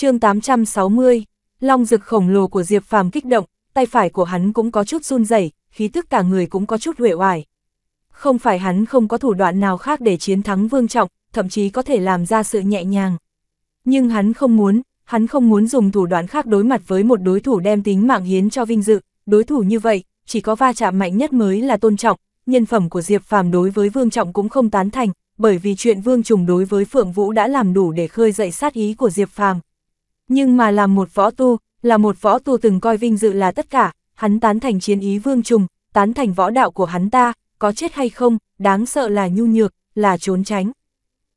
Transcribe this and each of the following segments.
chương 860, long rực khổng lồ của Diệp Phàm kích động, tay phải của hắn cũng có chút run rẩy, khí tức cả người cũng có chút huệ hoài Không phải hắn không có thủ đoạn nào khác để chiến thắng Vương Trọng, thậm chí có thể làm ra sự nhẹ nhàng. Nhưng hắn không muốn, hắn không muốn dùng thủ đoạn khác đối mặt với một đối thủ đem tính mạng hiến cho vinh dự, đối thủ như vậy, chỉ có va chạm mạnh nhất mới là tôn trọng, nhân phẩm của Diệp Phàm đối với Vương Trọng cũng không tán thành, bởi vì chuyện Vương Trùng đối với Phượng Vũ đã làm đủ để khơi dậy sát ý của Diệp Phàm. Nhưng mà làm một võ tu, là một võ tu từng coi vinh dự là tất cả, hắn tán thành chiến ý vương trùng, tán thành võ đạo của hắn ta, có chết hay không, đáng sợ là nhu nhược, là trốn tránh.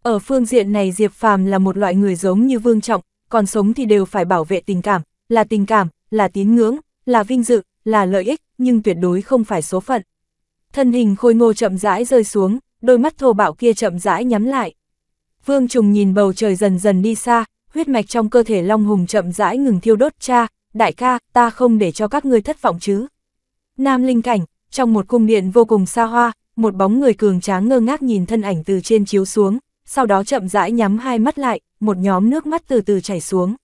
Ở phương diện này Diệp Phàm là một loại người giống như vương trọng, còn sống thì đều phải bảo vệ tình cảm, là tình cảm, là tín ngưỡng, là vinh dự, là lợi ích, nhưng tuyệt đối không phải số phận. Thân hình khôi ngô chậm rãi rơi xuống, đôi mắt thô bạo kia chậm rãi nhắm lại. Vương Trùng nhìn bầu trời dần dần đi xa, huyết mạch trong cơ thể Long Hùng chậm rãi ngừng thiêu đốt cha, đại ca, ta không để cho các ngươi thất vọng chứ. Nam Linh Cảnh, trong một cung điện vô cùng xa hoa, một bóng người cường tráng ngơ ngác nhìn thân ảnh từ trên chiếu xuống, sau đó chậm rãi nhắm hai mắt lại, một nhóm nước mắt từ từ chảy xuống.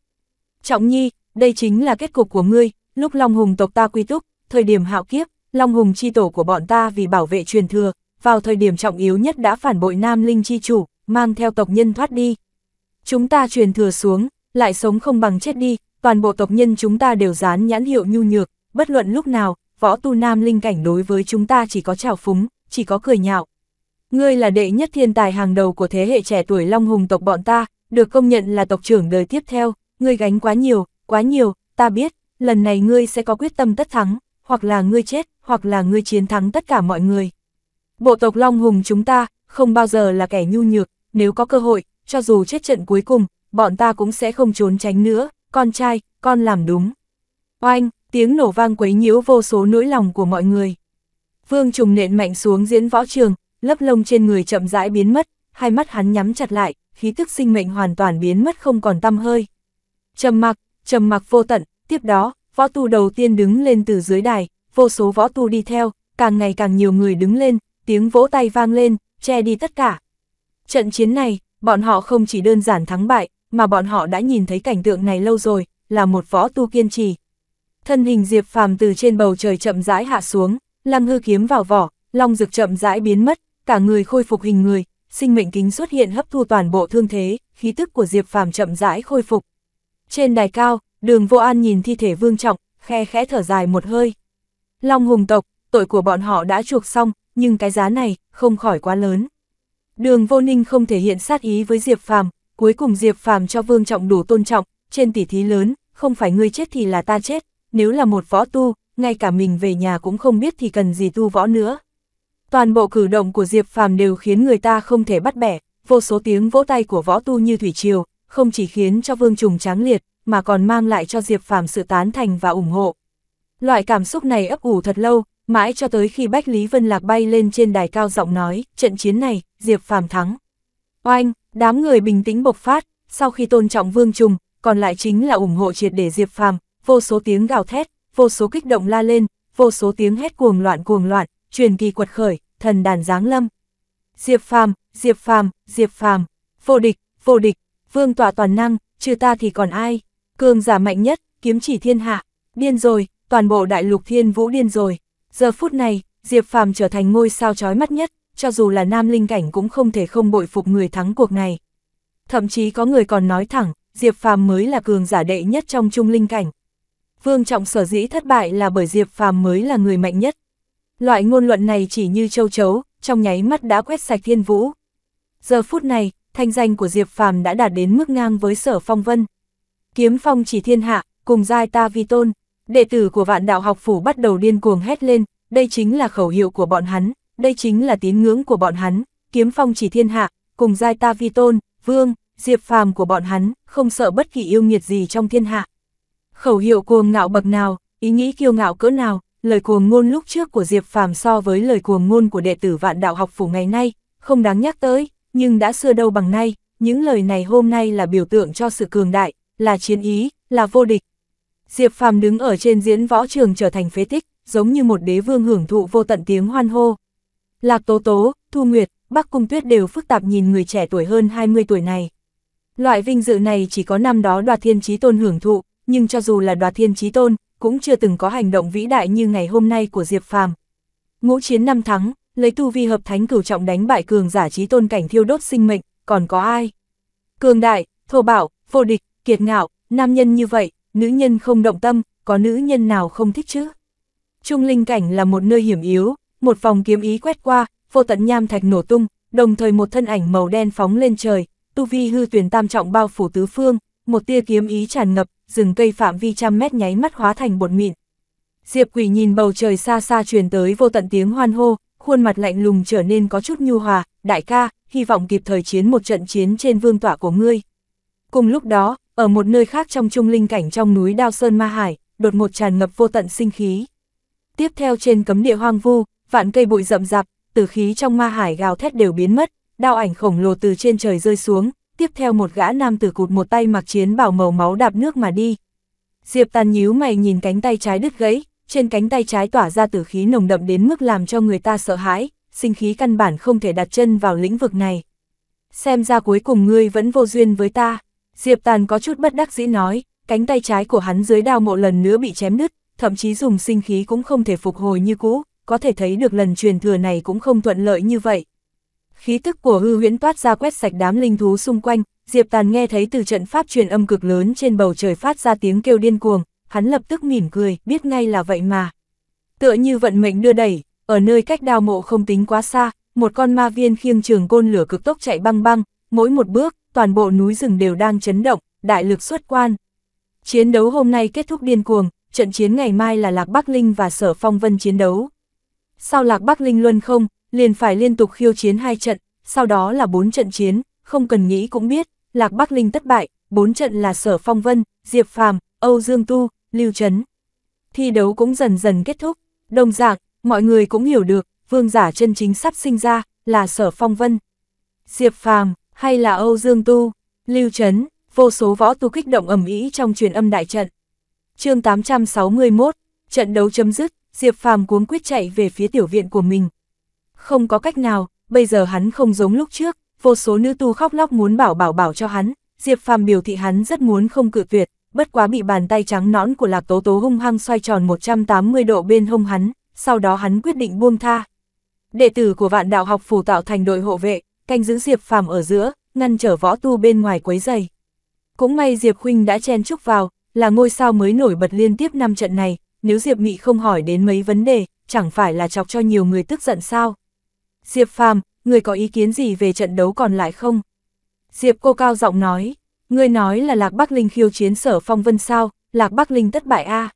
Trọng Nhi, đây chính là kết cục của ngươi, lúc Long Hùng tộc ta quy túc, thời điểm hạo kiếp, Long Hùng chi tổ của bọn ta vì bảo vệ truyền thừa, vào thời điểm trọng yếu nhất đã phản bội Nam Linh chi chủ, mang theo tộc nhân thoát đi, chúng ta truyền thừa xuống, lại sống không bằng chết đi, toàn bộ tộc nhân chúng ta đều dán nhãn hiệu nhu nhược, bất luận lúc nào, võ tu nam linh cảnh đối với chúng ta chỉ có trào phúng, chỉ có cười nhạo. Ngươi là đệ nhất thiên tài hàng đầu của thế hệ trẻ tuổi Long Hùng tộc bọn ta, được công nhận là tộc trưởng đời tiếp theo, ngươi gánh quá nhiều, quá nhiều, ta biết, lần này ngươi sẽ có quyết tâm tất thắng, hoặc là ngươi chết, hoặc là ngươi chiến thắng tất cả mọi người. Bộ tộc Long Hùng chúng ta, không bao giờ là kẻ nhu nhược, nếu có cơ hội, cho dù chết trận cuối cùng, bọn ta cũng sẽ không trốn tránh nữa, con trai, con làm đúng. Oanh, tiếng nổ vang quấy nhiễu vô số nỗi lòng của mọi người. Vương trùng nện mạnh xuống diễn võ trường, lớp lông trên người chậm rãi biến mất, hai mắt hắn nhắm chặt lại, khí tức sinh mệnh hoàn toàn biến mất không còn tăm hơi. Trầm mặc, trầm mặc vô tận, tiếp đó, võ tu đầu tiên đứng lên từ dưới đài, vô số võ tu đi theo, càng ngày càng nhiều người đứng lên, tiếng vỗ tay vang lên, che đi tất cả. Trận chiến này, bọn họ không chỉ đơn giản thắng bại, mà bọn họ đã nhìn thấy cảnh tượng này lâu rồi, là một võ tu kiên trì. Thân hình Diệp Phàm từ trên bầu trời chậm rãi hạ xuống, lăng hư kiếm vào vỏ, long dược chậm rãi biến mất, cả người khôi phục hình người, sinh mệnh kính xuất hiện hấp thu toàn bộ thương thế, khí tức của Diệp Phàm chậm rãi khôi phục. Trên đài cao, Đường Vô An nhìn thi thể Vương Trọng, khe khẽ thở dài một hơi. Long hùng tộc, tội của bọn họ đã chuộc xong, nhưng cái giá này không khỏi quá lớn. Đường Vô Ninh không thể hiện sát ý với Diệp Phàm, cuối cùng Diệp Phàm cho Vương Trọng đủ tôn trọng, trên tỷ thí lớn, không phải ngươi chết thì là ta chết, nếu là một võ tu, ngay cả mình về nhà cũng không biết thì cần gì tu võ nữa. Toàn bộ cử động của Diệp Phàm đều khiến người ta không thể bắt bẻ, vô số tiếng vỗ tay của võ tu như thủy triều, không chỉ khiến cho Vương Trùng tráng liệt, mà còn mang lại cho Diệp Phàm sự tán thành và ủng hộ. Loại cảm xúc này ấp ủ thật lâu, Mãi cho tới khi Bách Lý Vân Lạc bay lên trên đài cao giọng nói, trận chiến này, Diệp Phàm thắng. Oanh, đám người bình tĩnh bộc phát, sau khi tôn trọng Vương Trùng, còn lại chính là ủng hộ triệt để Diệp Phàm, vô số tiếng gào thét, vô số kích động la lên, vô số tiếng hét cuồng loạn cuồng loạn, truyền kỳ quật khởi, thần đàn giáng lâm. Diệp Phàm, Diệp Phàm, Diệp Phàm, vô địch, vô địch, vương tọa toàn năng, trừ ta thì còn ai? Cường giả mạnh nhất, kiếm chỉ thiên hạ, điên rồi, toàn bộ đại lục thiên vũ điên rồi. Giờ phút này, Diệp Phàm trở thành ngôi sao chói mắt nhất, cho dù là nam linh cảnh cũng không thể không bội phục người thắng cuộc này. Thậm chí có người còn nói thẳng, Diệp Phàm mới là cường giả đệ nhất trong trung linh cảnh. Vương Trọng sở dĩ thất bại là bởi Diệp Phàm mới là người mạnh nhất. Loại ngôn luận này chỉ như châu chấu, trong nháy mắt đã quét sạch thiên vũ. Giờ phút này, thanh danh của Diệp Phàm đã đạt đến mức ngang với sở phong vân. Kiếm phong chỉ thiên hạ, cùng giai ta vi tôn, đệ tử của vạn đạo học phủ bắt đầu điên cuồng hét lên, đây chính là khẩu hiệu của bọn hắn, đây chính là tín ngưỡng của bọn hắn, kiếm phong chỉ thiên hạ, cùng giai ta vi tôn, vương, diệp phàm của bọn hắn, không sợ bất kỳ yêu nghiệt gì trong thiên hạ. Khẩu hiệu cuồng ngạo bậc nào, ý nghĩ kiêu ngạo cỡ nào, lời cuồng ngôn lúc trước của diệp phàm so với lời cuồng ngôn của đệ tử vạn đạo học phủ ngày nay, không đáng nhắc tới, nhưng đã xưa đâu bằng nay, những lời này hôm nay là biểu tượng cho sự cường đại, là chiến ý, là vô địch, Diệp Phàm đứng ở trên diễn võ trường trở thành phế tích, giống như một đế vương hưởng thụ vô tận tiếng hoan hô. Lạc Tố Tố, Thu Nguyệt, Bắc Cung Tuyết đều phức tạp nhìn người trẻ tuổi hơn 20 tuổi này. Loại vinh dự này chỉ có năm đó đoạt thiên trí tôn hưởng thụ, nhưng cho dù là đoạt thiên trí tôn, cũng chưa từng có hành động vĩ đại như ngày hôm nay của Diệp Phàm. Ngũ chiến năm thắng, lấy tu vi hợp thánh cửu trọng đánh bại cường giả trí tôn cảnh thiêu đốt sinh mệnh, còn có ai? Cường đại, thô bạo, vô địch, kiệt ngạo, nam nhân như vậy, nữ nhân không động tâm, có nữ nhân nào không thích chứ? Trung linh cảnh là một nơi hiểm yếu, một vòng kiếm ý quét qua, vô tận nham thạch nổ tung, đồng thời một thân ảnh màu đen phóng lên trời, tu vi hư tuyển tam trọng bao phủ tứ phương, một tia kiếm ý tràn ngập, rừng cây phạm vi trăm mét nháy mắt hóa thành bột mịn. Diệp quỷ nhìn bầu trời xa xa truyền tới vô tận tiếng hoan hô, khuôn mặt lạnh lùng trở nên có chút nhu hòa, đại ca, hy vọng kịp thời chiến một trận chiến trên vương tỏa của ngươi. Cùng lúc đó, ở một nơi khác trong trung linh cảnh trong núi Đao Sơn Ma Hải, đột một tràn ngập vô tận sinh khí. Tiếp theo trên cấm địa hoang vu, vạn cây bụi rậm rạp, tử khí trong ma hải gào thét đều biến mất, đao ảnh khổng lồ từ trên trời rơi xuống, tiếp theo một gã nam tử cụt một tay mặc chiến bảo màu máu đạp nước mà đi. Diệp Tàn nhíu mày nhìn cánh tay trái đứt gãy, trên cánh tay trái tỏa ra tử khí nồng đậm đến mức làm cho người ta sợ hãi, sinh khí căn bản không thể đặt chân vào lĩnh vực này. Xem ra cuối cùng ngươi vẫn vô duyên với ta. Diệp Tàn có chút bất đắc dĩ nói, cánh tay trái của hắn dưới đao mộ lần nữa bị chém nứt, thậm chí dùng sinh khí cũng không thể phục hồi như cũ, có thể thấy được lần truyền thừa này cũng không thuận lợi như vậy. Khí tức của hư huyễn toát ra quét sạch đám linh thú xung quanh, Diệp Tàn nghe thấy từ trận pháp truyền âm cực lớn trên bầu trời phát ra tiếng kêu điên cuồng, hắn lập tức mỉm cười, biết ngay là vậy mà. Tựa như vận mệnh đưa đẩy, ở nơi cách đao mộ không tính quá xa, một con ma viên khiêng trường côn lửa cực tốc chạy băng băng, mỗi một bước, toàn bộ núi rừng đều đang chấn động, đại lực xuất quan. Chiến đấu hôm nay kết thúc điên cuồng, trận chiến ngày mai là Lạc Bắc Linh và Sở Phong Vân chiến đấu. Sau Lạc Bắc Linh luân không, liền phải liên tục khiêu chiến hai trận, sau đó là bốn trận chiến, không cần nghĩ cũng biết, Lạc Bắc Linh thất bại, bốn trận là Sở Phong Vân, Diệp Phàm, Âu Dương Tu, Lưu Trấn. Thi đấu cũng dần dần kết thúc, đồng dạng, mọi người cũng hiểu được, vương giả chân chính sắp sinh ra, là Sở Phong Vân. Diệp Phàm hay là Âu Dương Tu, Lưu Trấn, vô số võ tu kích động ầm ĩ trong truyền âm đại trận. chương 861, trận đấu chấm dứt, Diệp Phàm cuống quyết chạy về phía tiểu viện của mình. Không có cách nào, bây giờ hắn không giống lúc trước, vô số nữ tu khóc lóc muốn bảo bảo bảo cho hắn, Diệp Phàm biểu thị hắn rất muốn không cự tuyệt, bất quá bị bàn tay trắng nõn của Lạc Tố Tố hung hăng xoay tròn 180 độ bên hông hắn, sau đó hắn quyết định buông tha. Đệ tử của Vạn Đạo học phủ tạo thành đội hộ vệ, canh giữ Diệp Phàm ở giữa, ngăn trở võ tu bên ngoài quấy giày. Cũng may Diệp Huynh đã chen chúc vào, là ngôi sao mới nổi bật liên tiếp năm trận này, nếu Diệp Mị không hỏi đến mấy vấn đề, chẳng phải là chọc cho nhiều người tức giận sao. Diệp Phàm, người có ý kiến gì về trận đấu còn lại không? Diệp cô cao giọng nói, người nói là Lạc Bắc Linh khiêu chiến sở phong vân sao, Lạc Bắc Linh tất bại a à?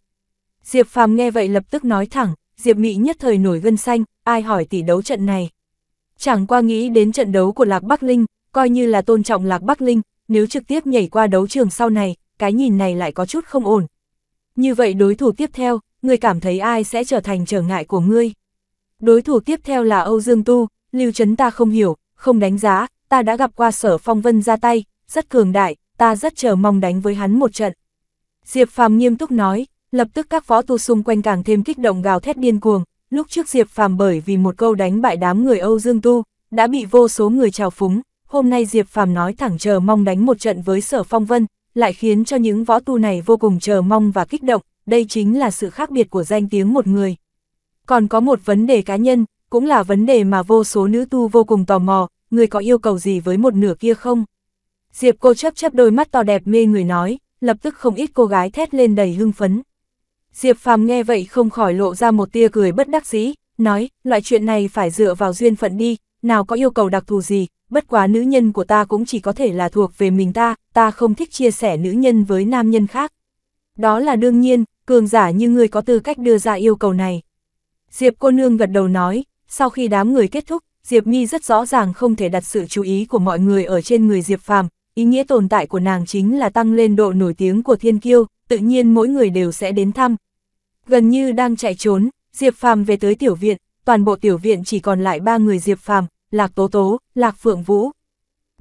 Diệp Phàm nghe vậy lập tức nói thẳng, Diệp Mị nhất thời nổi gân xanh, ai hỏi tỷ đấu trận này. Chẳng qua nghĩ đến trận đấu của Lạc Bắc Linh, coi như là tôn trọng Lạc Bắc Linh, nếu trực tiếp nhảy qua đấu trường sau này, cái nhìn này lại có chút không ổn. Như vậy đối thủ tiếp theo, người cảm thấy ai sẽ trở thành trở ngại của ngươi? Đối thủ tiếp theo là Âu Dương Tu, Lưu Trấn ta không hiểu, không đánh giá, ta đã gặp qua sở phong vân ra tay, rất cường đại, ta rất chờ mong đánh với hắn một trận. Diệp Phàm nghiêm túc nói, lập tức các phó tu xung quanh càng thêm kích động gào thét điên cuồng, Lúc trước Diệp Phàm bởi vì một câu đánh bại đám người Âu Dương Tu, đã bị vô số người trào phúng, hôm nay Diệp Phàm nói thẳng chờ mong đánh một trận với Sở Phong Vân, lại khiến cho những võ tu này vô cùng chờ mong và kích động, đây chính là sự khác biệt của danh tiếng một người. Còn có một vấn đề cá nhân, cũng là vấn đề mà vô số nữ tu vô cùng tò mò, người có yêu cầu gì với một nửa kia không? Diệp cô chấp chấp đôi mắt to đẹp mê người nói, lập tức không ít cô gái thét lên đầy hưng phấn. Diệp Phàm nghe vậy không khỏi lộ ra một tia cười bất đắc dĩ, nói, loại chuyện này phải dựa vào duyên phận đi, nào có yêu cầu đặc thù gì, bất quá nữ nhân của ta cũng chỉ có thể là thuộc về mình ta, ta không thích chia sẻ nữ nhân với nam nhân khác. Đó là đương nhiên, cường giả như ngươi có tư cách đưa ra yêu cầu này. Diệp cô nương gật đầu nói, sau khi đám người kết thúc, Diệp Nhi rất rõ ràng không thể đặt sự chú ý của mọi người ở trên người Diệp Phàm, ý nghĩa tồn tại của nàng chính là tăng lên độ nổi tiếng của thiên kiêu, tự nhiên mỗi người đều sẽ đến thăm. Gần như đang chạy trốn, Diệp Phàm về tới tiểu viện, toàn bộ tiểu viện chỉ còn lại ba người Diệp Phàm, Lạc Tố Tố, Lạc Phượng Vũ.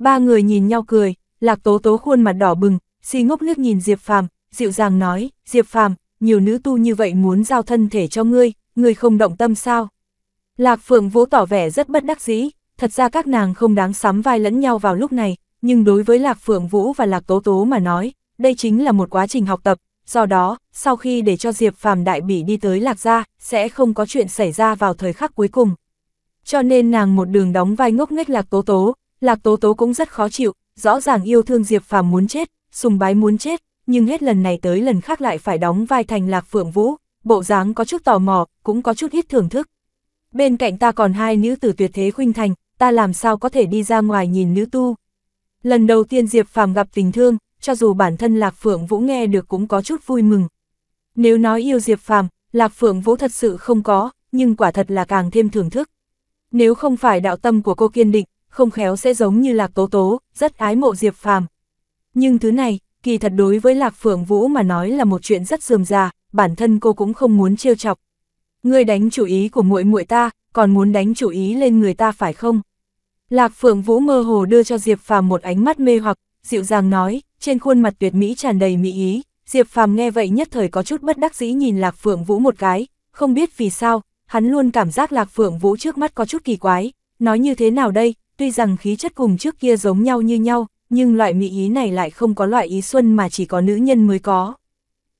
Ba người nhìn nhau cười, Lạc Tố Tố khuôn mặt đỏ bừng, si ngốc nước nhìn Diệp Phàm, dịu dàng nói, Diệp Phàm, nhiều nữ tu như vậy muốn giao thân thể cho ngươi, ngươi không động tâm sao? Lạc Phượng Vũ tỏ vẻ rất bất đắc dĩ, thật ra các nàng không đáng sắm vai lẫn nhau vào lúc này, nhưng đối với Lạc Phượng Vũ và Lạc Tố Tố mà nói, đây chính là một quá trình học tập, do đó, sau khi để cho Diệp Phàm Đại Bỉ đi tới Lạc Gia, sẽ không có chuyện xảy ra vào thời khắc cuối cùng. Cho nên nàng một đường đóng vai ngốc nghếch Lạc Tố Tố, Lạc Tố Tố cũng rất khó chịu, rõ ràng yêu thương Diệp Phàm muốn chết, sùng bái muốn chết, nhưng hết lần này tới lần khác lại phải đóng vai thành Lạc Phượng Vũ, bộ dáng có chút tò mò, cũng có chút ít thưởng thức. Bên cạnh ta còn hai nữ tử tuyệt thế khuynh thành, ta làm sao có thể đi ra ngoài nhìn nữ tu, Lần đầu tiên Diệp Phàm gặp tình thương, cho dù bản thân Lạc Phượng Vũ nghe được cũng có chút vui mừng. Nếu nói yêu Diệp Phàm, Lạc Phượng Vũ thật sự không có, nhưng quả thật là càng thêm thưởng thức. Nếu không phải đạo tâm của cô kiên định, không khéo sẽ giống như Lạc Tố Tố, rất ái mộ Diệp Phàm. Nhưng thứ này, kỳ thật đối với Lạc Phượng Vũ mà nói là một chuyện rất dườm già, bản thân cô cũng không muốn trêu chọc. Ngươi đánh chủ ý của muội muội ta, còn muốn đánh chủ ý lên người ta phải không? Lạc Phượng Vũ mơ hồ đưa cho Diệp Phàm một ánh mắt mê hoặc, dịu dàng nói, trên khuôn mặt tuyệt mỹ tràn đầy mỹ ý, Diệp Phàm nghe vậy nhất thời có chút bất đắc dĩ nhìn Lạc Phượng Vũ một cái, không biết vì sao, hắn luôn cảm giác Lạc Phượng Vũ trước mắt có chút kỳ quái, nói như thế nào đây, tuy rằng khí chất cùng trước kia giống nhau như nhau, nhưng loại mỹ ý này lại không có loại ý xuân mà chỉ có nữ nhân mới có.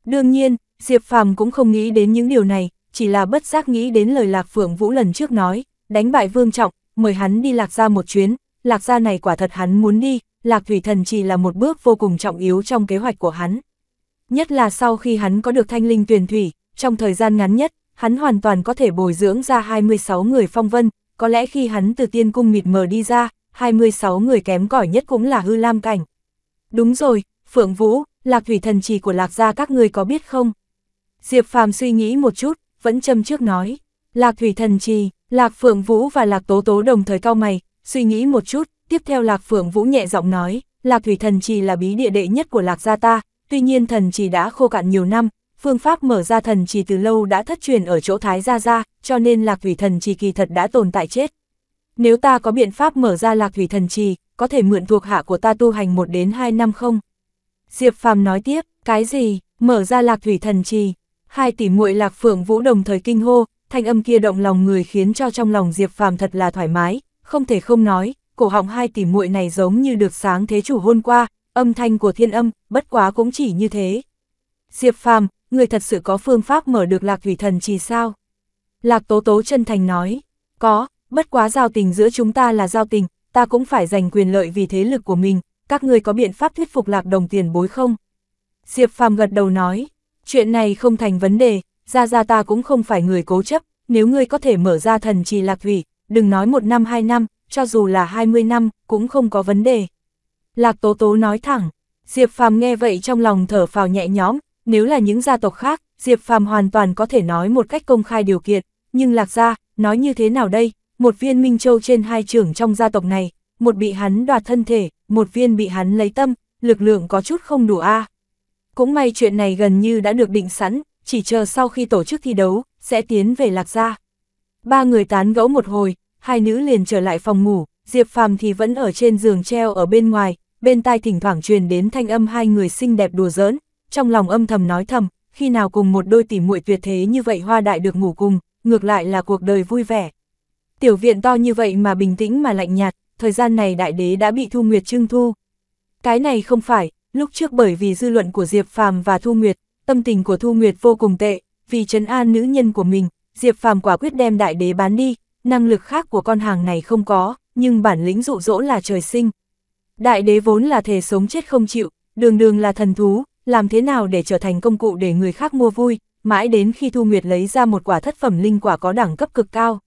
Đương nhiên, Diệp Phàm cũng không nghĩ đến những điều này, chỉ là bất giác nghĩ đến lời Lạc Phượng Vũ lần trước nói, đánh bại Vương Trọng, mời hắn đi lạc ra một chuyến, lạc ra này quả thật hắn muốn đi, lạc thủy thần chỉ là một bước vô cùng trọng yếu trong kế hoạch của hắn. Nhất là sau khi hắn có được thanh linh tuyển thủy, trong thời gian ngắn nhất, hắn hoàn toàn có thể bồi dưỡng ra 26 người phong vân, có lẽ khi hắn từ tiên cung mịt mờ đi ra, 26 người kém cỏi nhất cũng là hư lam cảnh. Đúng rồi, Phượng Vũ, lạc thủy thần trì của lạc gia các người có biết không? Diệp Phàm suy nghĩ một chút, vẫn châm trước nói, lạc thủy thần trì, Lạc Phượng Vũ và Lạc Tố Tố đồng thời cao mày, suy nghĩ một chút, tiếp theo Lạc Phượng Vũ nhẹ giọng nói, Lạc Thủy Thần Trì là bí địa đệ nhất của Lạc Gia ta, tuy nhiên thần trì đã khô cạn nhiều năm, phương pháp mở ra thần trì từ lâu đã thất truyền ở chỗ Thái Gia Gia, cho nên Lạc Thủy Thần Trì kỳ thật đã tồn tại chết. Nếu ta có biện pháp mở ra Lạc Thủy Thần Trì, có thể mượn thuộc hạ của ta tu hành 1 đến 2 năm không? Diệp Phàm nói tiếp, cái gì, mở ra Lạc Thủy Thần Trì? Hai tỷ muội Lạc Phượng Vũ đồng thời kinh hô, thanh âm kia động lòng người khiến cho trong lòng Diệp Phàm thật là thoải mái, không thể không nói, cổ họng hai tỷ muội này giống như được sáng thế chủ hôn qua, âm thanh của thiên âm, bất quá cũng chỉ như thế. Diệp Phàm, người thật sự có phương pháp mở được lạc thủy thần trì sao? Lạc tố tố chân thành nói, có, bất quá giao tình giữa chúng ta là giao tình, ta cũng phải giành quyền lợi vì thế lực của mình, các người có biện pháp thuyết phục lạc đồng tiền bối không? Diệp Phàm gật đầu nói, chuyện này không thành vấn đề, ra ra ta cũng không phải người cố chấp, nếu ngươi có thể mở ra thần trì lạc thủy, đừng nói một năm hai năm, cho dù là hai mươi năm, cũng không có vấn đề. Lạc Tố Tố nói thẳng, Diệp Phàm nghe vậy trong lòng thở phào nhẹ nhõm, nếu là những gia tộc khác, Diệp Phàm hoàn toàn có thể nói một cách công khai điều kiện, nhưng Lạc gia, nói như thế nào đây, một viên Minh Châu trên hai trưởng trong gia tộc này, một bị hắn đoạt thân thể, một viên bị hắn lấy tâm, lực lượng có chút không đủ a. Cũng may chuyện này gần như đã được định sẵn, chỉ chờ sau khi tổ chức thi đấu, sẽ tiến về Lạc Gia. Ba người tán gẫu một hồi, hai nữ liền trở lại phòng ngủ, Diệp Phàm thì vẫn ở trên giường treo ở bên ngoài, bên tai thỉnh thoảng truyền đến thanh âm hai người xinh đẹp đùa giỡn, trong lòng âm thầm nói thầm, khi nào cùng một đôi tỉ muội tuyệt thế như vậy hoa đại được ngủ cùng, ngược lại là cuộc đời vui vẻ. Tiểu viện to như vậy mà bình tĩnh mà lạnh nhạt, thời gian này đại đế đã bị Thu Nguyệt trưng thu. Cái này không phải, lúc trước bởi vì dư luận của Diệp Phàm và Thu Nguyệt, tâm tình của Thu Nguyệt vô cùng tệ, vì trấn an nữ nhân của mình, Diệp Phàm quả quyết đem đại đế bán đi, năng lực khác của con hàng này không có, nhưng bản lĩnh dụ dỗ là trời sinh. Đại đế vốn là thể sống chết không chịu, đường đường là thần thú, làm thế nào để trở thành công cụ để người khác mua vui, mãi đến khi Thu Nguyệt lấy ra một quả thất phẩm linh quả có đẳng cấp cực cao.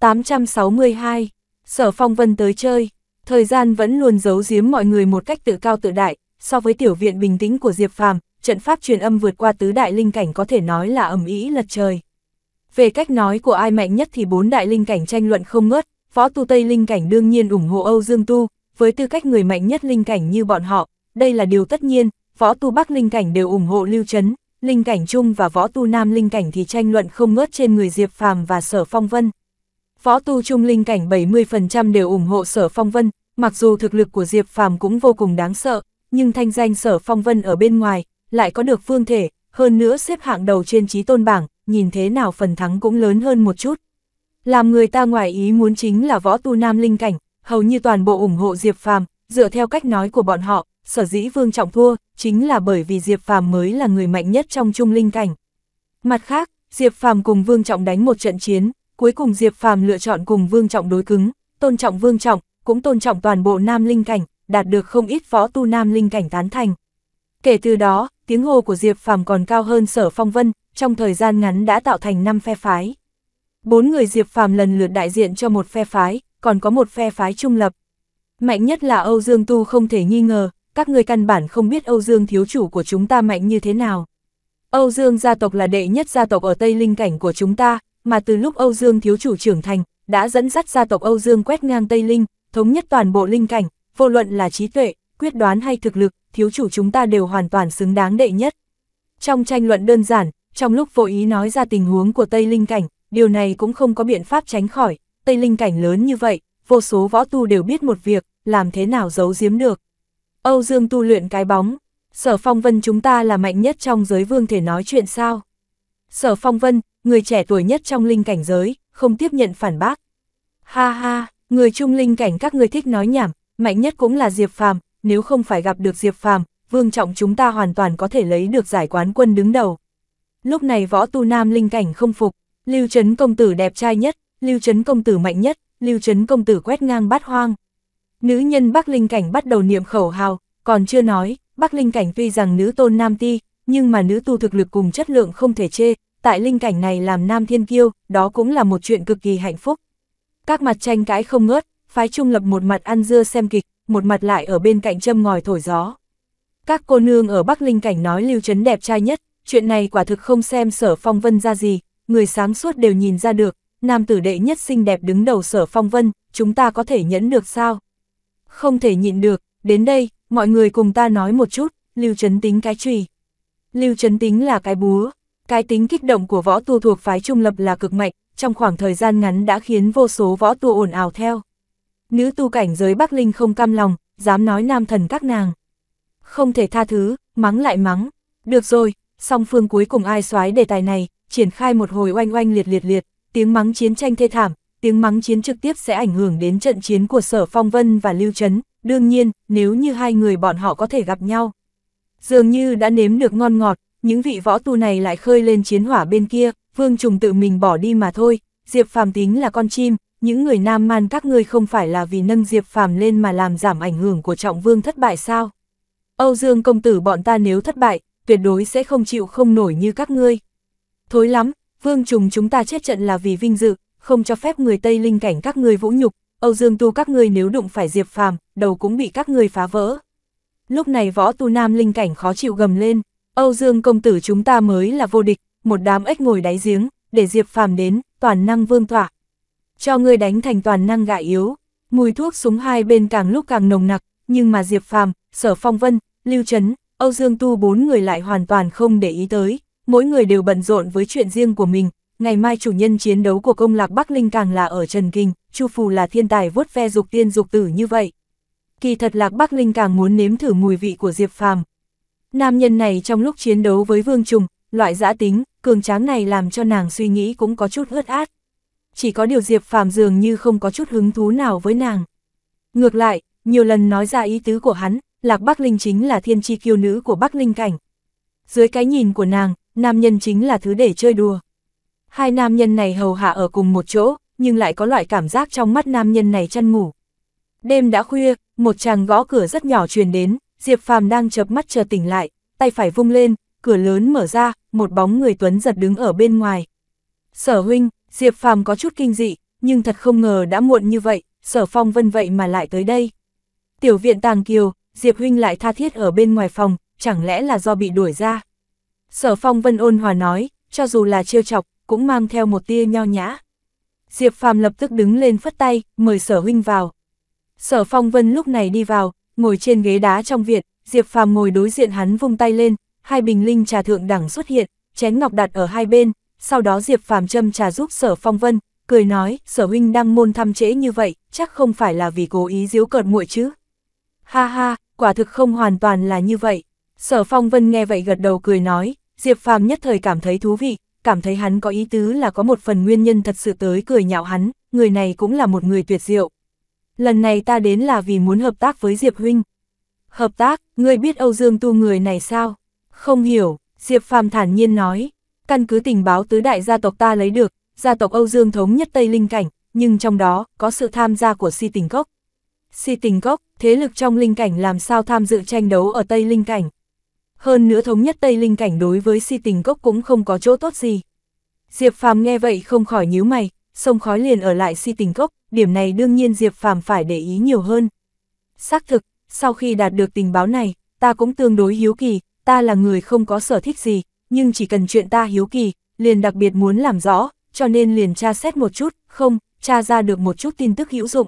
862. Sở Phong Vân tới chơi, thời gian vẫn luôn giấu giếm mọi người một cách tự cao tự đại, so với tiểu viện bình tĩnh của Diệp Phàm, trận pháp truyền âm vượt qua tứ đại linh cảnh có thể nói là ầm ĩ lật trời. Về cách nói của ai mạnh nhất thì bốn đại linh cảnh tranh luận không ngớt, võ tu Tây linh cảnh đương nhiên ủng hộ Âu Dương Tu, với tư cách người mạnh nhất linh cảnh như bọn họ, đây là điều tất nhiên, võ tu Bắc linh cảnh đều ủng hộ Lưu Trấn, linh cảnh Trung và võ tu Nam linh cảnh thì tranh luận không ngớt trên người Diệp Phàm và Sở Phong Vân. Võ tu Trung linh cảnh 70% đều ủng hộ Sở Phong Vân, mặc dù thực lực của Diệp Phàm cũng vô cùng đáng sợ, nhưng thanh danh Sở Phong Vân ở bên ngoài, lại có được phương thể, hơn nữa xếp hạng đầu trên trí tôn bảng, nhìn thế nào phần thắng cũng lớn hơn một chút. Làm người ta ngoài ý muốn chính là võ tu nam linh cảnh, hầu như toàn bộ ủng hộ Diệp Phàm, dựa theo cách nói của bọn họ, sở dĩ Vương Trọng thua, chính là bởi vì Diệp Phàm mới là người mạnh nhất trong trung linh cảnh. Mặt khác, Diệp Phàm cùng Vương Trọng đánh một trận chiến, cuối cùng Diệp Phàm lựa chọn cùng Vương Trọng đối cứng, tôn trọng Vương Trọng, cũng tôn trọng toàn bộ nam linh cảnh, đạt được không ít võ tu nam linh cảnh tán thành. Kể từ đó, tiếng hô của Diệp Phàm còn cao hơn sở phong vân, trong thời gian ngắn đã tạo thành 5 phe phái. Bốn người Diệp Phàm lần lượt đại diện cho một phe phái, còn có một phe phái trung lập. Mạnh nhất là Âu Dương Tu không thể nghi ngờ, các người căn bản không biết Âu Dương thiếu chủ của chúng ta mạnh như thế nào. Âu Dương gia tộc là đệ nhất gia tộc ở Tây Linh Cảnh của chúng ta, mà từ lúc Âu Dương thiếu chủ trưởng thành, đã dẫn dắt gia tộc Âu Dương quét ngang Tây Linh, thống nhất toàn bộ Linh Cảnh, vô luận là trí tuệ, quyết đoán hay thực lực, thiếu chủ chúng ta đều hoàn toàn xứng đáng đệ nhất. Trong tranh luận đơn giản, trong lúc vô ý nói ra tình huống của Tây Linh Cảnh, điều này cũng không có biện pháp tránh khỏi, Tây Linh Cảnh lớn như vậy, vô số võ tu đều biết một việc, làm thế nào giấu giếm được. Âu Dương tu luyện cái bóng, Sở Phong Vân chúng ta là mạnh nhất trong giới vương thể nói chuyện sao? Sở Phong Vân, người trẻ tuổi nhất trong linh cảnh giới, không tiếp nhận phản bác. Ha ha, người trung linh cảnh các người thích nói nhảm, mạnh nhất cũng là Diệp Phàm, nếu không phải gặp được Diệp Phàm, Vương Trọng chúng ta hoàn toàn có thể lấy được giải quán quân đứng đầu. Lúc này võ tu nam linh cảnh không phục, Lưu Trấn công tử đẹp trai nhất, Lưu Trấn công tử mạnh nhất, Lưu Trấn công tử quét ngang bát hoang. Nữ nhân Bắc Linh cảnh bắt đầu niệm khẩu hào, còn chưa nói, Bắc Linh cảnh tuy rằng nữ tôn nam ti, nhưng mà nữ tu thực lực cùng chất lượng không thể chê, tại linh cảnh này làm nam thiên kiêu, đó cũng là một chuyện cực kỳ hạnh phúc. Các mặt tranh cãi không ngớt, phái trung lập một mặt ăn dưa xem kịch, một mặt lại ở bên cạnh châm ngòi thổi gió. Các cô nương ở Bắc Linh Cảnh nói Lưu Trấn đẹp trai nhất, chuyện này quả thực không xem sở phong vân ra gì, người sáng suốt đều nhìn ra được, nam tử đệ nhất xinh đẹp đứng đầu sở phong vân, chúng ta có thể nhẫn được sao? Không thể nhịn được, đến đây, mọi người cùng ta nói một chút, Lưu Trấn tính cái trùy. Lưu Trấn tính là cái búa, cái tính kích động của võ tu thuộc phái trung lập là cực mạnh, trong khoảng thời gian ngắn đã khiến vô số võ tu ồn ào theo nữ tu cảnh giới Bắc Linh không cam lòng, dám nói nam thần các nàng. Không thể tha thứ, mắng lại mắng. Được rồi, song phương cuối cùng ai xoái đề tài này, triển khai một hồi oanh oanh liệt liệt liệt, tiếng mắng chiến tranh thê thảm, tiếng mắng chiến trực tiếp sẽ ảnh hưởng đến trận chiến của Sở Phong Vân và Lưu Trấn, đương nhiên, nếu như hai người bọn họ có thể gặp nhau. Dường như đã nếm được ngon ngọt, những vị võ tu này lại khơi lên chiến hỏa bên kia, Vương Trùng tự mình bỏ đi mà thôi, Diệp Phàm tính là con chim, những người Nam Man các ngươi không phải là vì nâng Diệp Phàm lên mà làm giảm ảnh hưởng của trọng vương thất bại sao? Âu Dương công tử bọn ta nếu thất bại, tuyệt đối sẽ không chịu không nổi như các ngươi. Thối lắm, vương trùng chúng ta chết trận là vì vinh dự, không cho phép người Tây Linh cảnh các ngươi vũ nhục, Âu Dương tu các ngươi nếu đụng phải Diệp Phàm, đầu cũng bị các ngươi phá vỡ. Lúc này võ tu Nam Linh cảnh khó chịu gầm lên, Âu Dương công tử chúng ta mới là vô địch, một đám ếch ngồi đáy giếng, để Diệp Phàm đến, toàn năng vương tỏa cho ngươi đánh thành toàn năng gạ yếu. Mùi thuốc súng hai bên càng lúc càng nồng nặc, nhưng mà Diệp Phàm, Sở Phong Vân, Lưu Trấn, Âu Dương Tu bốn người lại hoàn toàn không để ý tới, mỗi người đều bận rộn với chuyện riêng của mình. Ngày mai chủ nhân chiến đấu của công lạc Bắc Linh càng là ở Trần Kinh, Chu Phù là thiên tài vuốt ve dục tiên dục tử như vậy. Kỳ thật lạc Bắc Linh càng muốn nếm thử mùi vị của Diệp Phàm. Nam nhân này trong lúc chiến đấu với Vương Trùng, loại dã tính, cường tráng này làm cho nàng suy nghĩ cũng có chút ướt át chỉ có điều Diệp Phàm dường như không có chút hứng thú nào với nàng. Ngược lại, nhiều lần nói ra ý tứ của hắn, Lạc Bắc Linh chính là thiên chi kiêu nữ của Bắc Linh Cảnh. Dưới cái nhìn của nàng, nam nhân chính là thứ để chơi đùa. Hai nam nhân này hầu hạ ở cùng một chỗ, nhưng lại có loại cảm giác trong mắt nam nhân này chăn ngủ. Đêm đã khuya, một chàng gõ cửa rất nhỏ truyền đến, Diệp Phàm đang chập mắt chờ tỉnh lại, tay phải vung lên, cửa lớn mở ra, một bóng người tuấn giật đứng ở bên ngoài. Sở huynh, Diệp Phàm có chút kinh dị, nhưng thật không ngờ đã muộn như vậy, sở phong vân vậy mà lại tới đây. Tiểu viện tàng kiều, Diệp Huynh lại tha thiết ở bên ngoài phòng, chẳng lẽ là do bị đuổi ra. Sở phong vân ôn hòa nói, cho dù là trêu chọc, cũng mang theo một tia nho nhã. Diệp Phàm lập tức đứng lên phất tay, mời sở huynh vào. Sở phong vân lúc này đi vào, ngồi trên ghế đá trong viện, Diệp Phàm ngồi đối diện hắn vung tay lên, hai bình linh trà thượng đẳng xuất hiện, chén ngọc đặt ở hai bên, sau đó Diệp Phàm châm trà giúp sở phong vân, cười nói, sở huynh đang môn thăm trễ như vậy, chắc không phải là vì cố ý giễu cợt muội chứ. Ha ha, quả thực không hoàn toàn là như vậy. Sở phong vân nghe vậy gật đầu cười nói, Diệp Phàm nhất thời cảm thấy thú vị, cảm thấy hắn có ý tứ là có một phần nguyên nhân thật sự tới cười nhạo hắn, người này cũng là một người tuyệt diệu. Lần này ta đến là vì muốn hợp tác với Diệp Huynh. Hợp tác, ngươi biết Âu Dương Tu người này sao? Không hiểu, Diệp Phàm thản nhiên nói, Căn cứ tình báo tứ đại gia tộc ta lấy được, gia tộc Âu Dương thống nhất Tây Linh Cảnh, nhưng trong đó có sự tham gia của Si Tình Cốc. Si Tình Cốc, thế lực trong Linh Cảnh làm sao tham dự tranh đấu ở Tây Linh Cảnh. Hơn nữa thống nhất Tây Linh Cảnh đối với Si Tình Cốc cũng không có chỗ tốt gì. Diệp Phàm nghe vậy không khỏi nhíu mày, sông khói liền ở lại Si Tình Cốc, điểm này đương nhiên Diệp Phàm phải để ý nhiều hơn. Xác thực, sau khi đạt được tình báo này, ta cũng tương đối hiếu kỳ, ta là người không có sở thích gì, nhưng chỉ cần chuyện ta hiếu kỳ, liền đặc biệt muốn làm rõ, cho nên liền tra xét một chút, không, tra ra được một chút tin tức hữu dụng.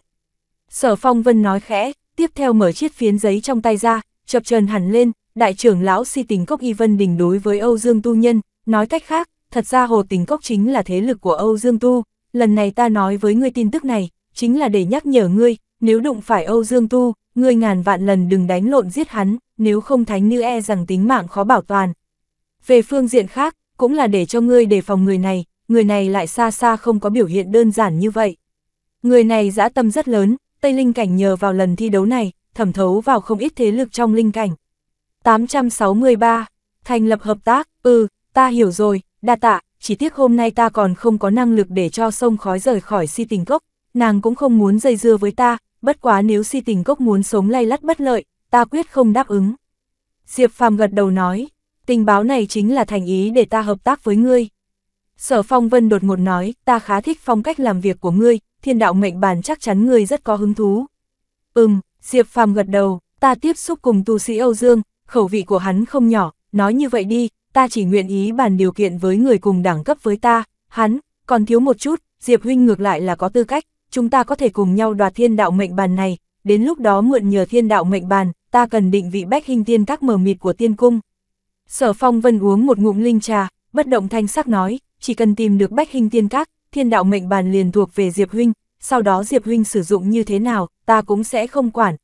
Sở Phong Vân nói khẽ, tiếp theo mở chiếc phiến giấy trong tay ra, chập trần hẳn lên, đại trưởng lão si tình cốc y vân đình đối với Âu Dương Tu Nhân, nói cách khác, thật ra hồ tình cốc chính là thế lực của Âu Dương Tu, lần này ta nói với ngươi tin tức này, chính là để nhắc nhở ngươi, nếu đụng phải Âu Dương Tu, ngươi ngàn vạn lần đừng đánh lộn giết hắn, nếu không thánh như e rằng tính mạng khó bảo toàn, về phương diện khác, cũng là để cho ngươi đề phòng người này, người này lại xa xa không có biểu hiện đơn giản như vậy. Người này dã tâm rất lớn, Tây Linh Cảnh nhờ vào lần thi đấu này, thẩm thấu vào không ít thế lực trong Linh Cảnh. 863. Thành lập hợp tác, ừ, ta hiểu rồi, đa tạ, chỉ tiếc hôm nay ta còn không có năng lực để cho sông khói rời khỏi si tình cốc, nàng cũng không muốn dây dưa với ta, bất quá nếu si tình cốc muốn sống lay lắt bất lợi, ta quyết không đáp ứng. Diệp Phàm gật đầu nói, tình báo này chính là thành ý để ta hợp tác với ngươi. Sở Phong Vân đột ngột nói, ta khá thích phong cách làm việc của ngươi, thiên đạo mệnh bàn chắc chắn ngươi rất có hứng thú. Ừm, Diệp Phàm gật đầu, ta tiếp xúc cùng tu sĩ Âu Dương, khẩu vị của hắn không nhỏ, nói như vậy đi, ta chỉ nguyện ý bàn điều kiện với người cùng đẳng cấp với ta, hắn, còn thiếu một chút, Diệp Huynh ngược lại là có tư cách, chúng ta có thể cùng nhau đoạt thiên đạo mệnh bàn này, đến lúc đó mượn nhờ thiên đạo mệnh bàn, ta cần định vị bách hình tiên các mờ mịt của tiên cung. Sở phong vân uống một ngụm linh trà, bất động thanh sắc nói, chỉ cần tìm được bách hình tiên các, thiên đạo mệnh bàn liền thuộc về Diệp Huynh, sau đó Diệp Huynh sử dụng như thế nào, ta cũng sẽ không quản.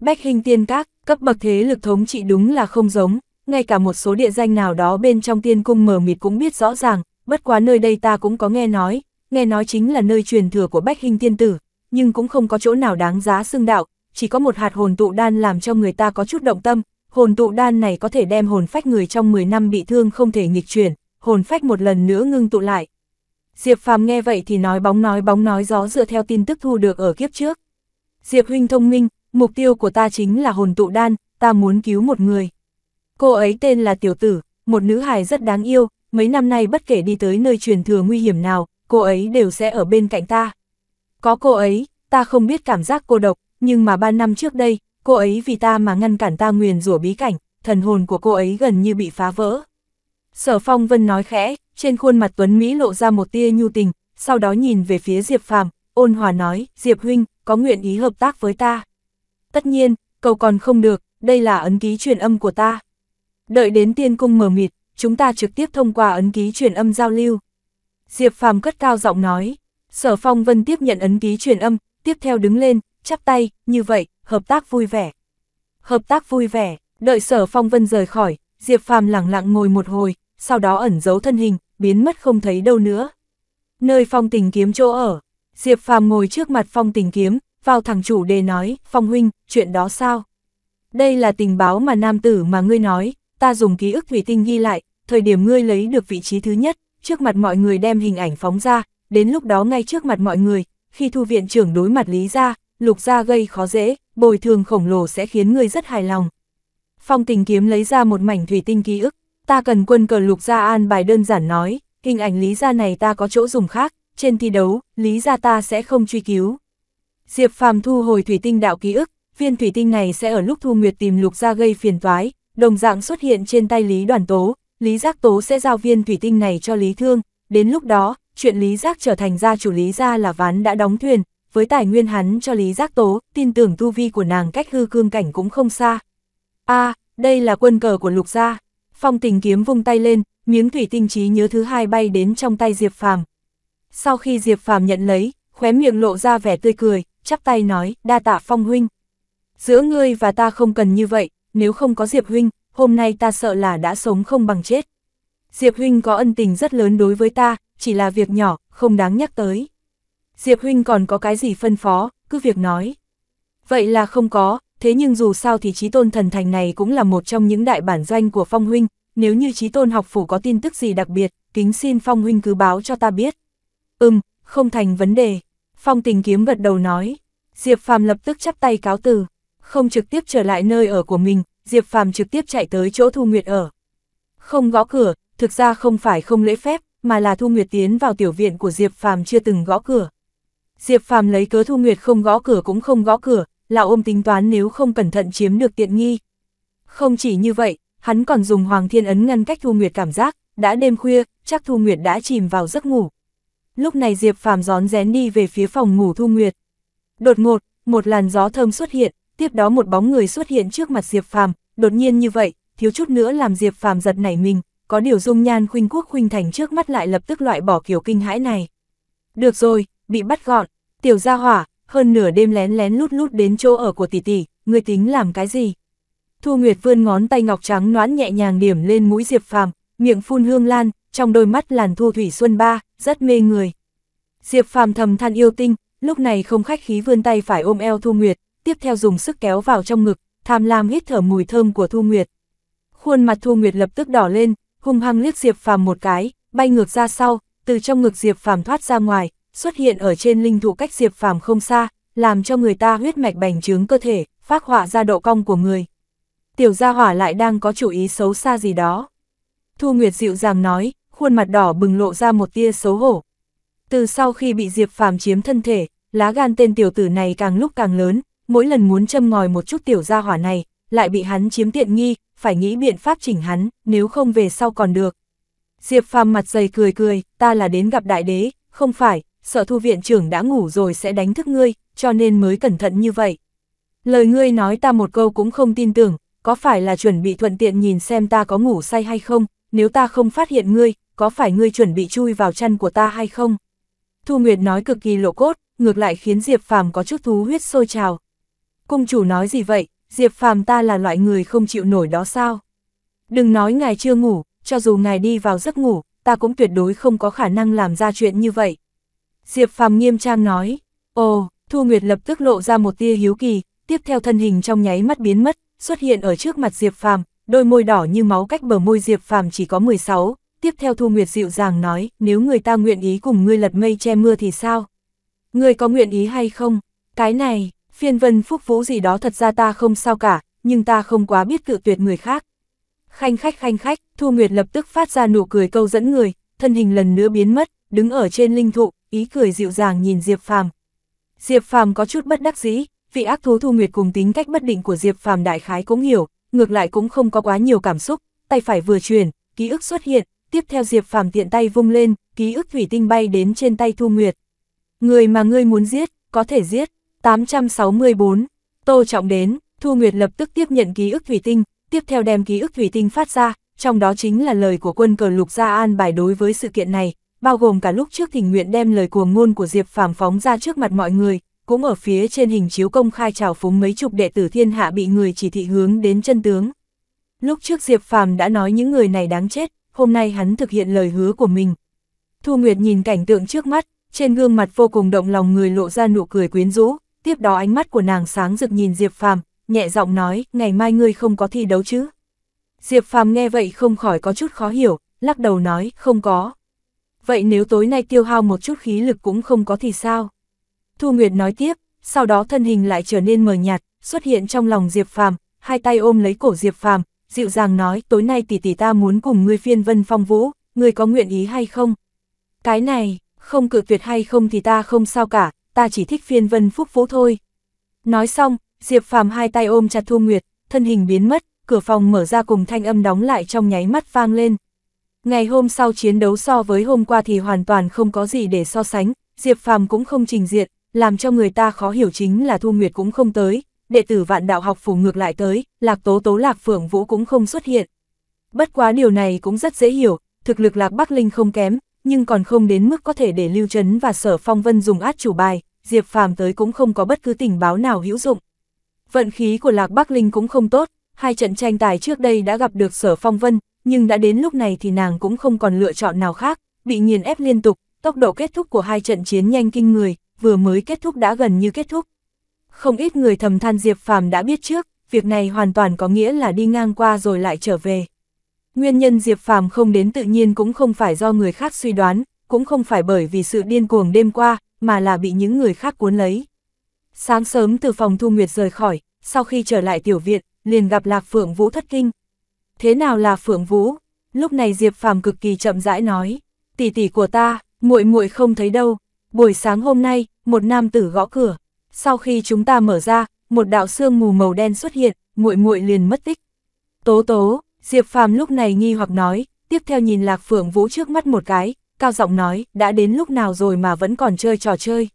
Bách hình tiên các, cấp bậc thế lực thống trị đúng là không giống, ngay cả một số địa danh nào đó bên trong tiên cung mờ mịt cũng biết rõ ràng, bất quá nơi đây ta cũng có nghe nói, nghe nói chính là nơi truyền thừa của bách hình tiên tử, nhưng cũng không có chỗ nào đáng giá xưng đạo, chỉ có một hạt hồn tụ đan làm cho người ta có chút động tâm, hồn tụ đan này có thể đem hồn phách người trong 10 năm bị thương không thể nghịch chuyển, hồn phách một lần nữa ngưng tụ lại. Diệp Phàm nghe vậy thì nói bóng nói bóng nói gió dựa theo tin tức thu được ở kiếp trước. Diệp huynh thông minh, mục tiêu của ta chính là hồn tụ đan, ta muốn cứu một người. Cô ấy tên là Tiểu Tử, một nữ hài rất đáng yêu, mấy năm nay bất kể đi tới nơi truyền thừa nguy hiểm nào, cô ấy đều sẽ ở bên cạnh ta. Có cô ấy, ta không biết cảm giác cô độc, nhưng mà ba năm trước đây, cô ấy vì ta mà ngăn cản ta nguyền rủa bí cảnh, thần hồn của cô ấy gần như bị phá vỡ. Sở Phong Vân nói khẽ, trên khuôn mặt Tuấn Mỹ lộ ra một tia nhu tình, sau đó nhìn về phía Diệp Phàm, ôn hòa nói, Diệp Huynh, có nguyện ý hợp tác với ta. Tất nhiên, cầu còn không được, đây là ấn ký truyền âm của ta. Đợi đến tiên cung mờ mịt, chúng ta trực tiếp thông qua ấn ký truyền âm giao lưu. Diệp Phàm cất cao giọng nói, Sở Phong Vân tiếp nhận ấn ký truyền âm, tiếp theo đứng lên, chắp tay, như vậy, hợp tác vui vẻ. Hợp tác vui vẻ, đợi sở phong vân rời khỏi, Diệp Phàm lặng lặng ngồi một hồi, sau đó ẩn giấu thân hình, biến mất không thấy đâu nữa. Nơi phong tình kiếm chỗ ở, Diệp Phàm ngồi trước mặt phong tình kiếm, vào thẳng chủ đề nói, phong huynh, chuyện đó sao? Đây là tình báo mà nam tử mà ngươi nói, ta dùng ký ức vị tinh ghi lại, thời điểm ngươi lấy được vị trí thứ nhất, trước mặt mọi người đem hình ảnh phóng ra, đến lúc đó ngay trước mặt mọi người, khi thu viện trưởng đối mặt Lý ra, lục ra gây khó dễ, bồi thường khổng lồ sẽ khiến người rất hài lòng. Phong tình kiếm lấy ra một mảnh thủy tinh ký ức, ta cần quân cờ lục gia an bài đơn giản nói, hình ảnh lý gia này ta có chỗ dùng khác, trên thi đấu, lý gia ta sẽ không truy cứu. Diệp phàm thu hồi thủy tinh đạo ký ức, viên thủy tinh này sẽ ở lúc thu nguyệt tìm lục gia gây phiền toái, đồng dạng xuất hiện trên tay lý đoàn tố, lý giác tố sẽ giao viên thủy tinh này cho lý thương, đến lúc đó, chuyện lý giác trở thành gia chủ lý gia là ván đã đóng thuyền, với tài nguyên hắn cho Lý Giác Tố, tin tưởng tu vi của nàng cách hư cương cảnh cũng không xa. a đây là quân cờ của lục gia. Phong tình kiếm vung tay lên, miếng thủy tinh trí nhớ thứ hai bay đến trong tay Diệp Phàm. Sau khi Diệp Phàm nhận lấy, khóe miệng lộ ra vẻ tươi cười, chắp tay nói, đa tạ Phong huynh. Giữa ngươi và ta không cần như vậy, nếu không có Diệp huynh, hôm nay ta sợ là đã sống không bằng chết. Diệp huynh có ân tình rất lớn đối với ta, chỉ là việc nhỏ, không đáng nhắc tới. Diệp Huynh còn có cái gì phân phó, cứ việc nói. Vậy là không có, thế nhưng dù sao thì trí tôn thần thành này cũng là một trong những đại bản doanh của Phong Huynh, nếu như trí tôn học phủ có tin tức gì đặc biệt, kính xin Phong Huynh cứ báo cho ta biết. Ừm, không thành vấn đề. Phong tình kiếm gật đầu nói. Diệp Phàm lập tức chắp tay cáo từ, không trực tiếp trở lại nơi ở của mình, Diệp Phàm trực tiếp chạy tới chỗ Thu Nguyệt ở. Không gõ cửa, thực ra không phải không lễ phép, mà là Thu Nguyệt tiến vào tiểu viện của Diệp Phàm chưa từng gõ cửa. Diệp Phàm lấy cớ Thu Nguyệt không gõ cửa cũng không gõ cửa, là ôm tính toán nếu không cẩn thận chiếm được tiện nghi. Không chỉ như vậy, hắn còn dùng Hoàng Thiên Ấn ngăn cách Thu Nguyệt cảm giác, đã đêm khuya, chắc Thu Nguyệt đã chìm vào giấc ngủ. Lúc này Diệp Phàm gión rén đi về phía phòng ngủ Thu Nguyệt. Đột ngột, một làn gió thơm xuất hiện, tiếp đó một bóng người xuất hiện trước mặt Diệp Phàm, đột nhiên như vậy, thiếu chút nữa làm Diệp Phàm giật nảy mình, có điều dung nhan khuynh quốc khuynh thành trước mắt lại lập tức loại bỏ kiểu kinh hãi này. Được rồi, bị bắt gọn, tiểu gia hỏa, hơn nửa đêm lén lén lút lút đến chỗ ở của tỷ tỷ, người tính làm cái gì? Thu Nguyệt vươn ngón tay ngọc trắng noãn nhẹ nhàng điểm lên mũi Diệp Phàm, miệng phun hương lan, trong đôi mắt làn thu thủy xuân ba, rất mê người. Diệp Phàm thầm than yêu tinh, lúc này không khách khí vươn tay phải ôm eo Thu Nguyệt, tiếp theo dùng sức kéo vào trong ngực, tham lam hít thở mùi thơm của Thu Nguyệt. Khuôn mặt Thu Nguyệt lập tức đỏ lên, hung hăng liếc Diệp Phàm một cái, bay ngược ra sau, từ trong ngực Diệp Phàm thoát ra ngoài, xuất hiện ở trên linh thụ cách Diệp Phàm không xa, làm cho người ta huyết mạch bành trướng cơ thể, phát họa ra độ cong của người. Tiểu gia hỏa lại đang có chủ ý xấu xa gì đó. Thu Nguyệt dịu dàng nói, khuôn mặt đỏ bừng lộ ra một tia xấu hổ. Từ sau khi bị Diệp Phàm chiếm thân thể, lá gan tên tiểu tử này càng lúc càng lớn, mỗi lần muốn châm ngòi một chút tiểu gia hỏa này, lại bị hắn chiếm tiện nghi, phải nghĩ biện pháp chỉnh hắn, nếu không về sau còn được. Diệp Phàm mặt dày cười cười, ta là đến gặp đại đế, không phải, Sợ thu viện trưởng đã ngủ rồi sẽ đánh thức ngươi, cho nên mới cẩn thận như vậy. Lời ngươi nói ta một câu cũng không tin tưởng, có phải là chuẩn bị thuận tiện nhìn xem ta có ngủ say hay không, nếu ta không phát hiện ngươi, có phải ngươi chuẩn bị chui vào chăn của ta hay không? Thu Nguyệt nói cực kỳ lộ cốt, ngược lại khiến Diệp Phàm có chút thú huyết sôi trào. Cung chủ nói gì vậy, Diệp Phàm ta là loại người không chịu nổi đó sao? Đừng nói ngài chưa ngủ, cho dù ngài đi vào giấc ngủ, ta cũng tuyệt đối không có khả năng làm ra chuyện như vậy. Diệp Phàm nghiêm trang nói, ồ, Thu Nguyệt lập tức lộ ra một tia hiếu kỳ, tiếp theo thân hình trong nháy mắt biến mất, xuất hiện ở trước mặt Diệp Phàm, đôi môi đỏ như máu cách bờ môi Diệp Phàm chỉ có 16, tiếp theo Thu Nguyệt dịu dàng nói, nếu người ta nguyện ý cùng ngươi lật mây che mưa thì sao? Ngươi có nguyện ý hay không? Cái này, phiên vân phúc vũ gì đó thật ra ta không sao cả, nhưng ta không quá biết cự tuyệt người khác. Khanh khách khanh khách, Thu Nguyệt lập tức phát ra nụ cười câu dẫn người, thân hình lần nữa biến mất, đứng ở trên linh thụ, ý cười dịu dàng nhìn Diệp Phàm. Diệp Phàm có chút bất đắc dĩ, vị ác thú Thu Nguyệt cùng tính cách bất định của Diệp Phàm đại khái cũng hiểu, ngược lại cũng không có quá nhiều cảm xúc, tay phải vừa chuyển, ký ức xuất hiện, tiếp theo Diệp Phàm tiện tay vung lên, ký ức thủy tinh bay đến trên tay Thu Nguyệt. Người mà ngươi muốn giết, có thể giết. 864. Tô Trọng đến, Thu Nguyệt lập tức tiếp nhận ký ức thủy tinh, tiếp theo đem ký ức thủy tinh phát ra, trong đó chính là lời của quân cờ lục gia an bài đối với sự kiện này, bao gồm cả lúc trước thỉnh nguyện đem lời cuồng ngôn của Diệp Phàm phóng ra trước mặt mọi người, cũng ở phía trên hình chiếu công khai trào phúng mấy chục đệ tử thiên hạ bị người chỉ thị hướng đến chân tướng. Lúc trước Diệp Phàm đã nói những người này đáng chết, hôm nay hắn thực hiện lời hứa của mình. Thu Nguyệt nhìn cảnh tượng trước mắt, trên gương mặt vô cùng động lòng người lộ ra nụ cười quyến rũ, tiếp đó ánh mắt của nàng sáng rực nhìn Diệp Phàm, nhẹ giọng nói, ngày mai ngươi không có thi đấu chứ? Diệp Phàm nghe vậy không khỏi có chút khó hiểu, lắc đầu nói, không có vậy nếu tối nay tiêu hao một chút khí lực cũng không có thì sao? Thu Nguyệt nói tiếp, sau đó thân hình lại trở nên mờ nhạt, xuất hiện trong lòng Diệp Phàm, hai tay ôm lấy cổ Diệp Phàm, dịu dàng nói, tối nay tỷ tỷ ta muốn cùng ngươi phiên vân phong vũ, ngươi có nguyện ý hay không? Cái này, không cự tuyệt hay không thì ta không sao cả, ta chỉ thích phiên vân phúc vũ thôi. Nói xong, Diệp Phàm hai tay ôm chặt Thu Nguyệt, thân hình biến mất, cửa phòng mở ra cùng thanh âm đóng lại trong nháy mắt vang lên. Ngày hôm sau chiến đấu so với hôm qua thì hoàn toàn không có gì để so sánh, Diệp Phàm cũng không trình diện, làm cho người ta khó hiểu chính là Thu Nguyệt cũng không tới, đệ tử vạn đạo học phủ ngược lại tới, Lạc Tố Tố Lạc Phượng Vũ cũng không xuất hiện. Bất quá điều này cũng rất dễ hiểu, thực lực Lạc Bắc Linh không kém, nhưng còn không đến mức có thể để Lưu Trấn và Sở Phong Vân dùng át chủ bài, Diệp Phàm tới cũng không có bất cứ tình báo nào hữu dụng. Vận khí của Lạc Bắc Linh cũng không tốt, hai trận tranh tài trước đây đã gặp được Sở Phong Vân, nhưng đã đến lúc này thì nàng cũng không còn lựa chọn nào khác, bị nghiền ép liên tục, tốc độ kết thúc của hai trận chiến nhanh kinh người, vừa mới kết thúc đã gần như kết thúc. Không ít người thầm than Diệp Phàm đã biết trước, việc này hoàn toàn có nghĩa là đi ngang qua rồi lại trở về. Nguyên nhân Diệp Phàm không đến tự nhiên cũng không phải do người khác suy đoán, cũng không phải bởi vì sự điên cuồng đêm qua, mà là bị những người khác cuốn lấy. Sáng sớm từ phòng Thu Nguyệt rời khỏi, sau khi trở lại tiểu viện, liền gặp Lạc Phượng Vũ thất kinh. Thế nào là Phượng Vũ? Lúc này Diệp Phàm cực kỳ chậm rãi nói, tỷ tỷ của ta, muội muội không thấy đâu. Buổi sáng hôm nay, một nam tử gõ cửa. Sau khi chúng ta mở ra, một đạo sương mù màu đen xuất hiện, muội muội liền mất tích. Tố tố, Diệp Phàm lúc này nghi hoặc nói, tiếp theo nhìn Lạc Phượng Vũ trước mắt một cái, cao giọng nói, đã đến lúc nào rồi mà vẫn còn chơi trò chơi.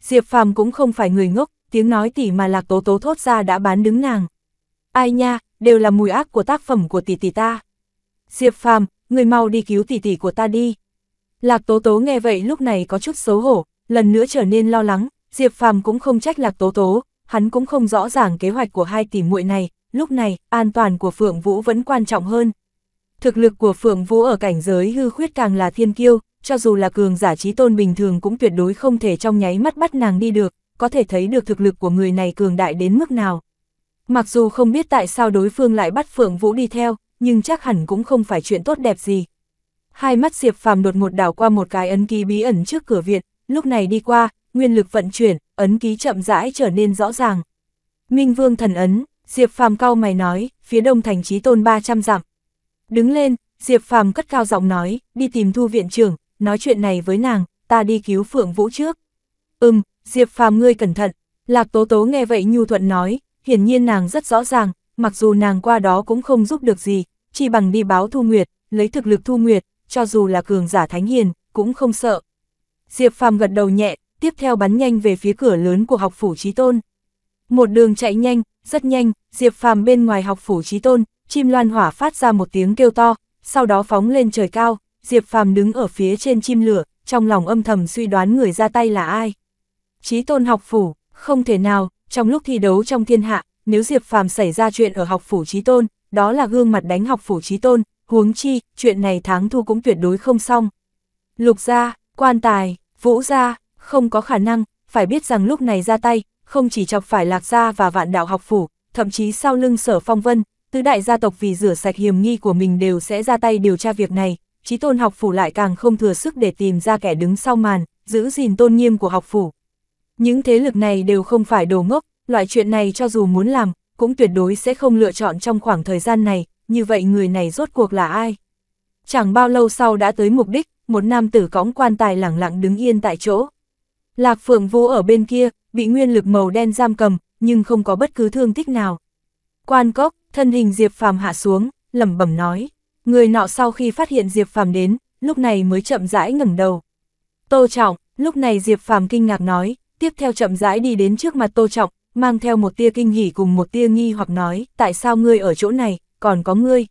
Diệp Phàm cũng không phải người ngốc, tiếng nói tỉ mà Lạc Tố Tố thốt ra đã bán đứng nàng. Ai nha, đều là mùi ác của tác phẩm của tỷ tỷ ta. Diệp Phàm, người mau đi cứu tỷ tỷ của ta đi. Lạc Tố Tố nghe vậy lúc này có chút xấu hổ, lần nữa trở nên lo lắng, Diệp Phàm cũng không trách Lạc Tố Tố, hắn cũng không rõ ràng kế hoạch của hai tỷ muội này, lúc này, an toàn của Phượng Vũ vẫn quan trọng hơn. Thực lực của Phượng Vũ ở cảnh giới hư khuyết càng là thiên kiêu, cho dù là cường giả trí tôn bình thường cũng tuyệt đối không thể trong nháy mắt bắt nàng đi được, có thể thấy được thực lực của người này cường đại đến mức nào. Mặc dù không biết tại sao đối phương lại bắt Phượng Vũ đi theo, nhưng chắc hẳn cũng không phải chuyện tốt đẹp gì. Hai mắt Diệp Phàm đột ngột đảo qua một cái ấn ký bí ẩn trước cửa viện, lúc này đi qua, nguyên lực vận chuyển, ấn ký chậm rãi trở nên rõ ràng. Minh Vương thần ấn, Diệp Phàm cao mày nói, phía đông thành trí tôn 300 dặm. Đứng lên, Diệp Phàm cất cao giọng nói, đi tìm thu viện trưởng, nói chuyện này với nàng, ta đi cứu Phượng Vũ trước. Ừm, Diệp Phàm ngươi cẩn thận. Lạc Tố Tố nghe vậy nhu thuận nói, hiển nhiên nàng rất rõ ràng, mặc dù nàng qua đó cũng không giúp được gì, chỉ bằng đi báo Thu Nguyệt, lấy thực lực Thu Nguyệt, cho dù là cường giả thánh hiền, cũng không sợ. Diệp Phàm gật đầu nhẹ, tiếp theo bắn nhanh về phía cửa lớn của học phủ Chí Tôn. Một đường chạy nhanh, rất nhanh, Diệp Phàm bên ngoài học phủ Chí Tôn, chim loan hỏa phát ra một tiếng kêu to, sau đó phóng lên trời cao, Diệp Phàm đứng ở phía trên chim lửa, trong lòng âm thầm suy đoán người ra tay là ai. Chí Tôn học phủ, không thể nào, trong lúc thi đấu trong thiên hạ, nếu Diệp Phàm xảy ra chuyện ở học phủ trí tôn, đó là gương mặt đánh học phủ trí tôn, huống chi, chuyện này tháng thu cũng tuyệt đối không xong. Lục gia, quan tài, vũ gia, không có khả năng, phải biết rằng lúc này ra tay, không chỉ chọc phải lạc gia và vạn đạo học phủ, thậm chí sau lưng sở phong vân, tứ đại gia tộc vì rửa sạch hiểm nghi của mình đều sẽ ra tay điều tra việc này, trí tôn học phủ lại càng không thừa sức để tìm ra kẻ đứng sau màn, giữ gìn tôn nghiêm của học phủ, những thế lực này đều không phải đồ ngốc, loại chuyện này cho dù muốn làm, cũng tuyệt đối sẽ không lựa chọn trong khoảng thời gian này, như vậy người này rốt cuộc là ai? Chẳng bao lâu sau đã tới mục đích, một nam tử cõng quan tài lẳng lặng đứng yên tại chỗ. Lạc Phượng Vô ở bên kia, bị nguyên lực màu đen giam cầm, nhưng không có bất cứ thương tích nào. Quan cốc, thân hình Diệp Phàm hạ xuống, lẩm bẩm nói, người nọ sau khi phát hiện Diệp Phàm đến, lúc này mới chậm rãi ngẩng đầu. Tô Trọng, lúc này Diệp Phàm kinh ngạc nói, tiếp theo chậm rãi đi đến trước mặt Tô Trọng, mang theo một tia kinh hỉ cùng một tia nghi hoặc nói, tại sao ngươi ở chỗ này, còn có ngươi.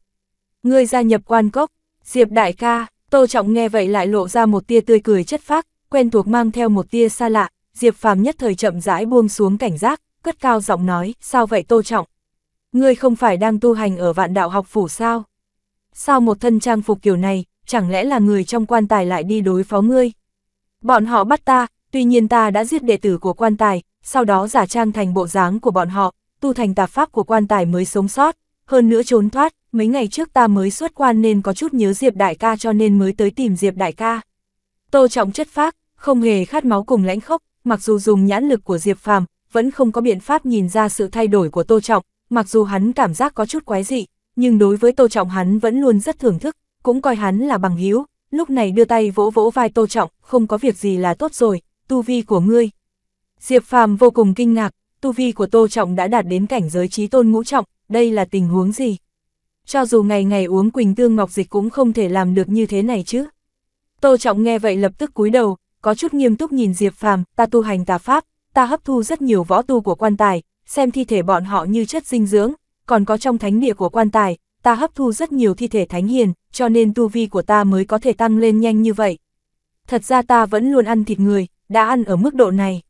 Ngươi gia nhập quan cốc, Diệp đại ca, Tô Trọng nghe vậy lại lộ ra một tia tươi cười chất phác, quen thuộc mang theo một tia xa lạ, Diệp Phàm nhất thời chậm rãi buông xuống cảnh giác, cất cao giọng nói, sao vậy Tô Trọng? Ngươi không phải đang tu hành ở vạn đạo học phủ sao? Sao một thân trang phục kiểu này, chẳng lẽ là người trong quan tài lại đi đối phó ngươi? Bọn họ bắt ta, Tuy nhiên ta đã giết đệ tử của quan tài, sau đó giả trang thành bộ dáng của bọn họ, tu thành tạp pháp của quan tài mới sống sót, hơn nữa trốn thoát, mấy ngày trước ta mới xuất quan nên có chút nhớ Diệp Đại ca cho nên mới tới tìm Diệp Đại ca. Tô Trọng chất phác, không hề khát máu cùng lãnh khốc, mặc dù dùng nhãn lực của Diệp Phàm vẫn không có biện pháp nhìn ra sự thay đổi của Tô Trọng, mặc dù hắn cảm giác có chút quái dị, nhưng đối với Tô Trọng hắn vẫn luôn rất thưởng thức, cũng coi hắn là bằng hữu lúc này đưa tay vỗ vỗ vai Tô Trọng, không có việc gì là tốt rồi, tu vi của ngươi. Diệp Phàm vô cùng kinh ngạc, tu vi của Tô Trọng đã đạt đến cảnh giới trí tôn ngũ trọng, đây là tình huống gì? Cho dù ngày ngày uống Quỳnh Tương Ngọc Dịch cũng không thể làm được như thế này chứ. Tô Trọng nghe vậy lập tức cúi đầu, có chút nghiêm túc nhìn Diệp Phàm, ta tu hành tà pháp, ta hấp thu rất nhiều võ tu của quan tài, xem thi thể bọn họ như chất dinh dưỡng, còn có trong thánh địa của quan tài, ta hấp thu rất nhiều thi thể thánh hiền, cho nên tu vi của ta mới có thể tăng lên nhanh như vậy. Thật ra ta vẫn luôn ăn thịt người, đã ăn ở mức độ này.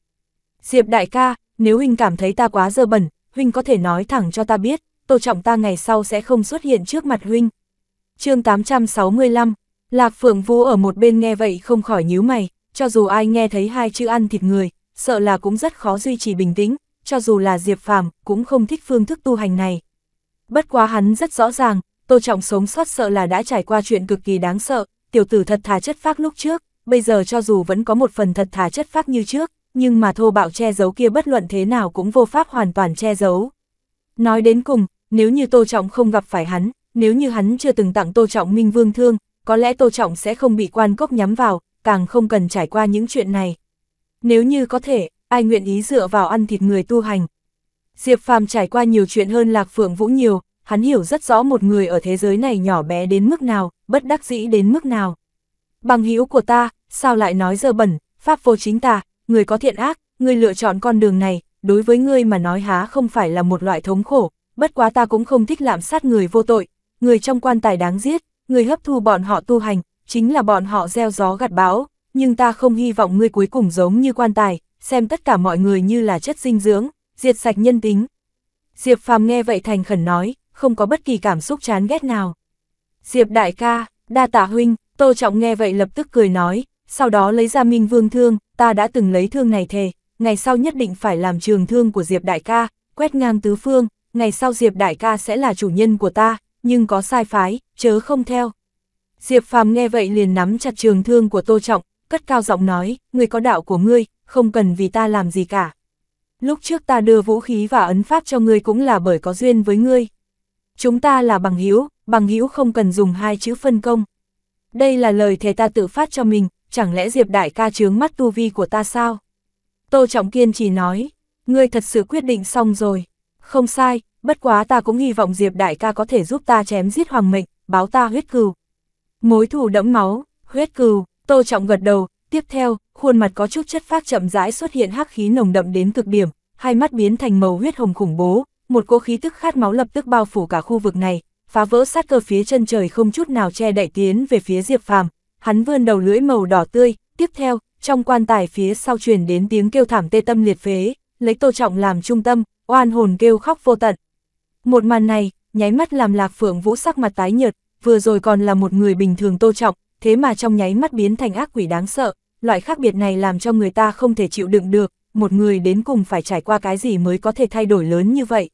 Diệp đại ca, nếu huynh cảm thấy ta quá dơ bẩn, huynh có thể nói thẳng cho ta biết, tô trọng ta ngày sau sẽ không xuất hiện trước mặt huynh. chương 865, Lạc Phượng Vũ ở một bên nghe vậy không khỏi nhíu mày, cho dù ai nghe thấy hai chữ ăn thịt người, sợ là cũng rất khó duy trì bình tĩnh, cho dù là Diệp Phàm cũng không thích phương thức tu hành này. Bất quá hắn rất rõ ràng, Tô Trọng sống sót sợ là đã trải qua chuyện cực kỳ đáng sợ, tiểu tử thật thà chất phác lúc trước, bây giờ cho dù vẫn có một phần thật thà chất phác như trước, nhưng mà thô bạo che giấu kia bất luận thế nào cũng vô pháp hoàn toàn che giấu. Nói đến cùng, nếu như Tô Trọng không gặp phải hắn, nếu như hắn chưa từng tặng Tô Trọng Minh Vương Thương, có lẽ Tô Trọng sẽ không bị quan cốc nhắm vào, càng không cần trải qua những chuyện này. Nếu như có thể, ai nguyện ý dựa vào ăn thịt người tu hành. Diệp Phàm trải qua nhiều chuyện hơn Lạc Phượng Vũ nhiều, hắn hiểu rất rõ một người ở thế giới này nhỏ bé đến mức nào, bất đắc dĩ đến mức nào bằng hữu của ta, sao lại nói dơ bẩn, pháp vô chính tà, người có thiện ác, người lựa chọn con đường này, đối với ngươi mà nói há không phải là một loại thống khổ, bất quá ta cũng không thích lạm sát người vô tội, người trong quan tài đáng giết, người hấp thu bọn họ tu hành, chính là bọn họ gieo gió gặt bão, nhưng ta không hy vọng ngươi cuối cùng giống như quan tài, xem tất cả mọi người như là chất dinh dưỡng, diệt sạch nhân tính. Diệp Phàm nghe vậy thành khẩn nói, không có bất kỳ cảm xúc chán ghét nào. Diệp đại ca, đa tạ huynh, Tô Trọng nghe vậy lập tức cười nói, sau đó lấy ra Minh Vương thương, ta đã từng lấy thương này thề, ngày sau nhất định phải làm trường thương của Diệp Đại ca, quét ngang tứ phương, ngày sau Diệp Đại ca sẽ là chủ nhân của ta, nhưng có sai phái, chớ không theo. Diệp Phàm nghe vậy liền nắm chặt trường thương của Tô Trọng, cất cao giọng nói, người có đạo của ngươi, không cần vì ta làm gì cả. Lúc trước ta đưa vũ khí và ấn pháp cho ngươi cũng là bởi có duyên với ngươi. Chúng ta là bằng hữu, bằng hữu không cần dùng hai chữ phân công đây là lời thề ta tự phát cho mình, chẳng lẽ Diệp Đại ca chướng mắt tu vi của ta sao? Tô Trọng Kiên chỉ nói, ngươi thật sự quyết định xong rồi. Không sai, bất quá ta cũng hy vọng Diệp Đại ca có thể giúp ta chém giết hoàng mệnh, báo ta huyết cừu. Mối thủ đẫm máu, huyết cừu, Tô Trọng gật đầu, tiếp theo, khuôn mặt có chút chất phát chậm rãi xuất hiện hắc khí nồng đậm đến cực điểm, hai mắt biến thành màu huyết hồng khủng bố, một cỗ khí tức khát máu lập tức bao phủ cả khu vực này, phá vỡ sát cơ phía chân trời không chút nào che đậy tiến về phía Diệp Phàm, hắn vươn đầu lưỡi màu đỏ tươi, tiếp theo, trong quan tài phía sau truyền đến tiếng kêu thảm tê tâm liệt phế, lấy Tô Trọng làm trung tâm, oan hồn kêu khóc vô tận. Một màn này, nháy mắt làm Lạc Phượng Vũ sắc mặt tái nhợt, vừa rồi còn là một người bình thường Tô Trọng, thế mà trong nháy mắt biến thành ác quỷ đáng sợ, loại khác biệt này làm cho người ta không thể chịu đựng được, một người đến cùng phải trải qua cái gì mới có thể thay đổi lớn như vậy.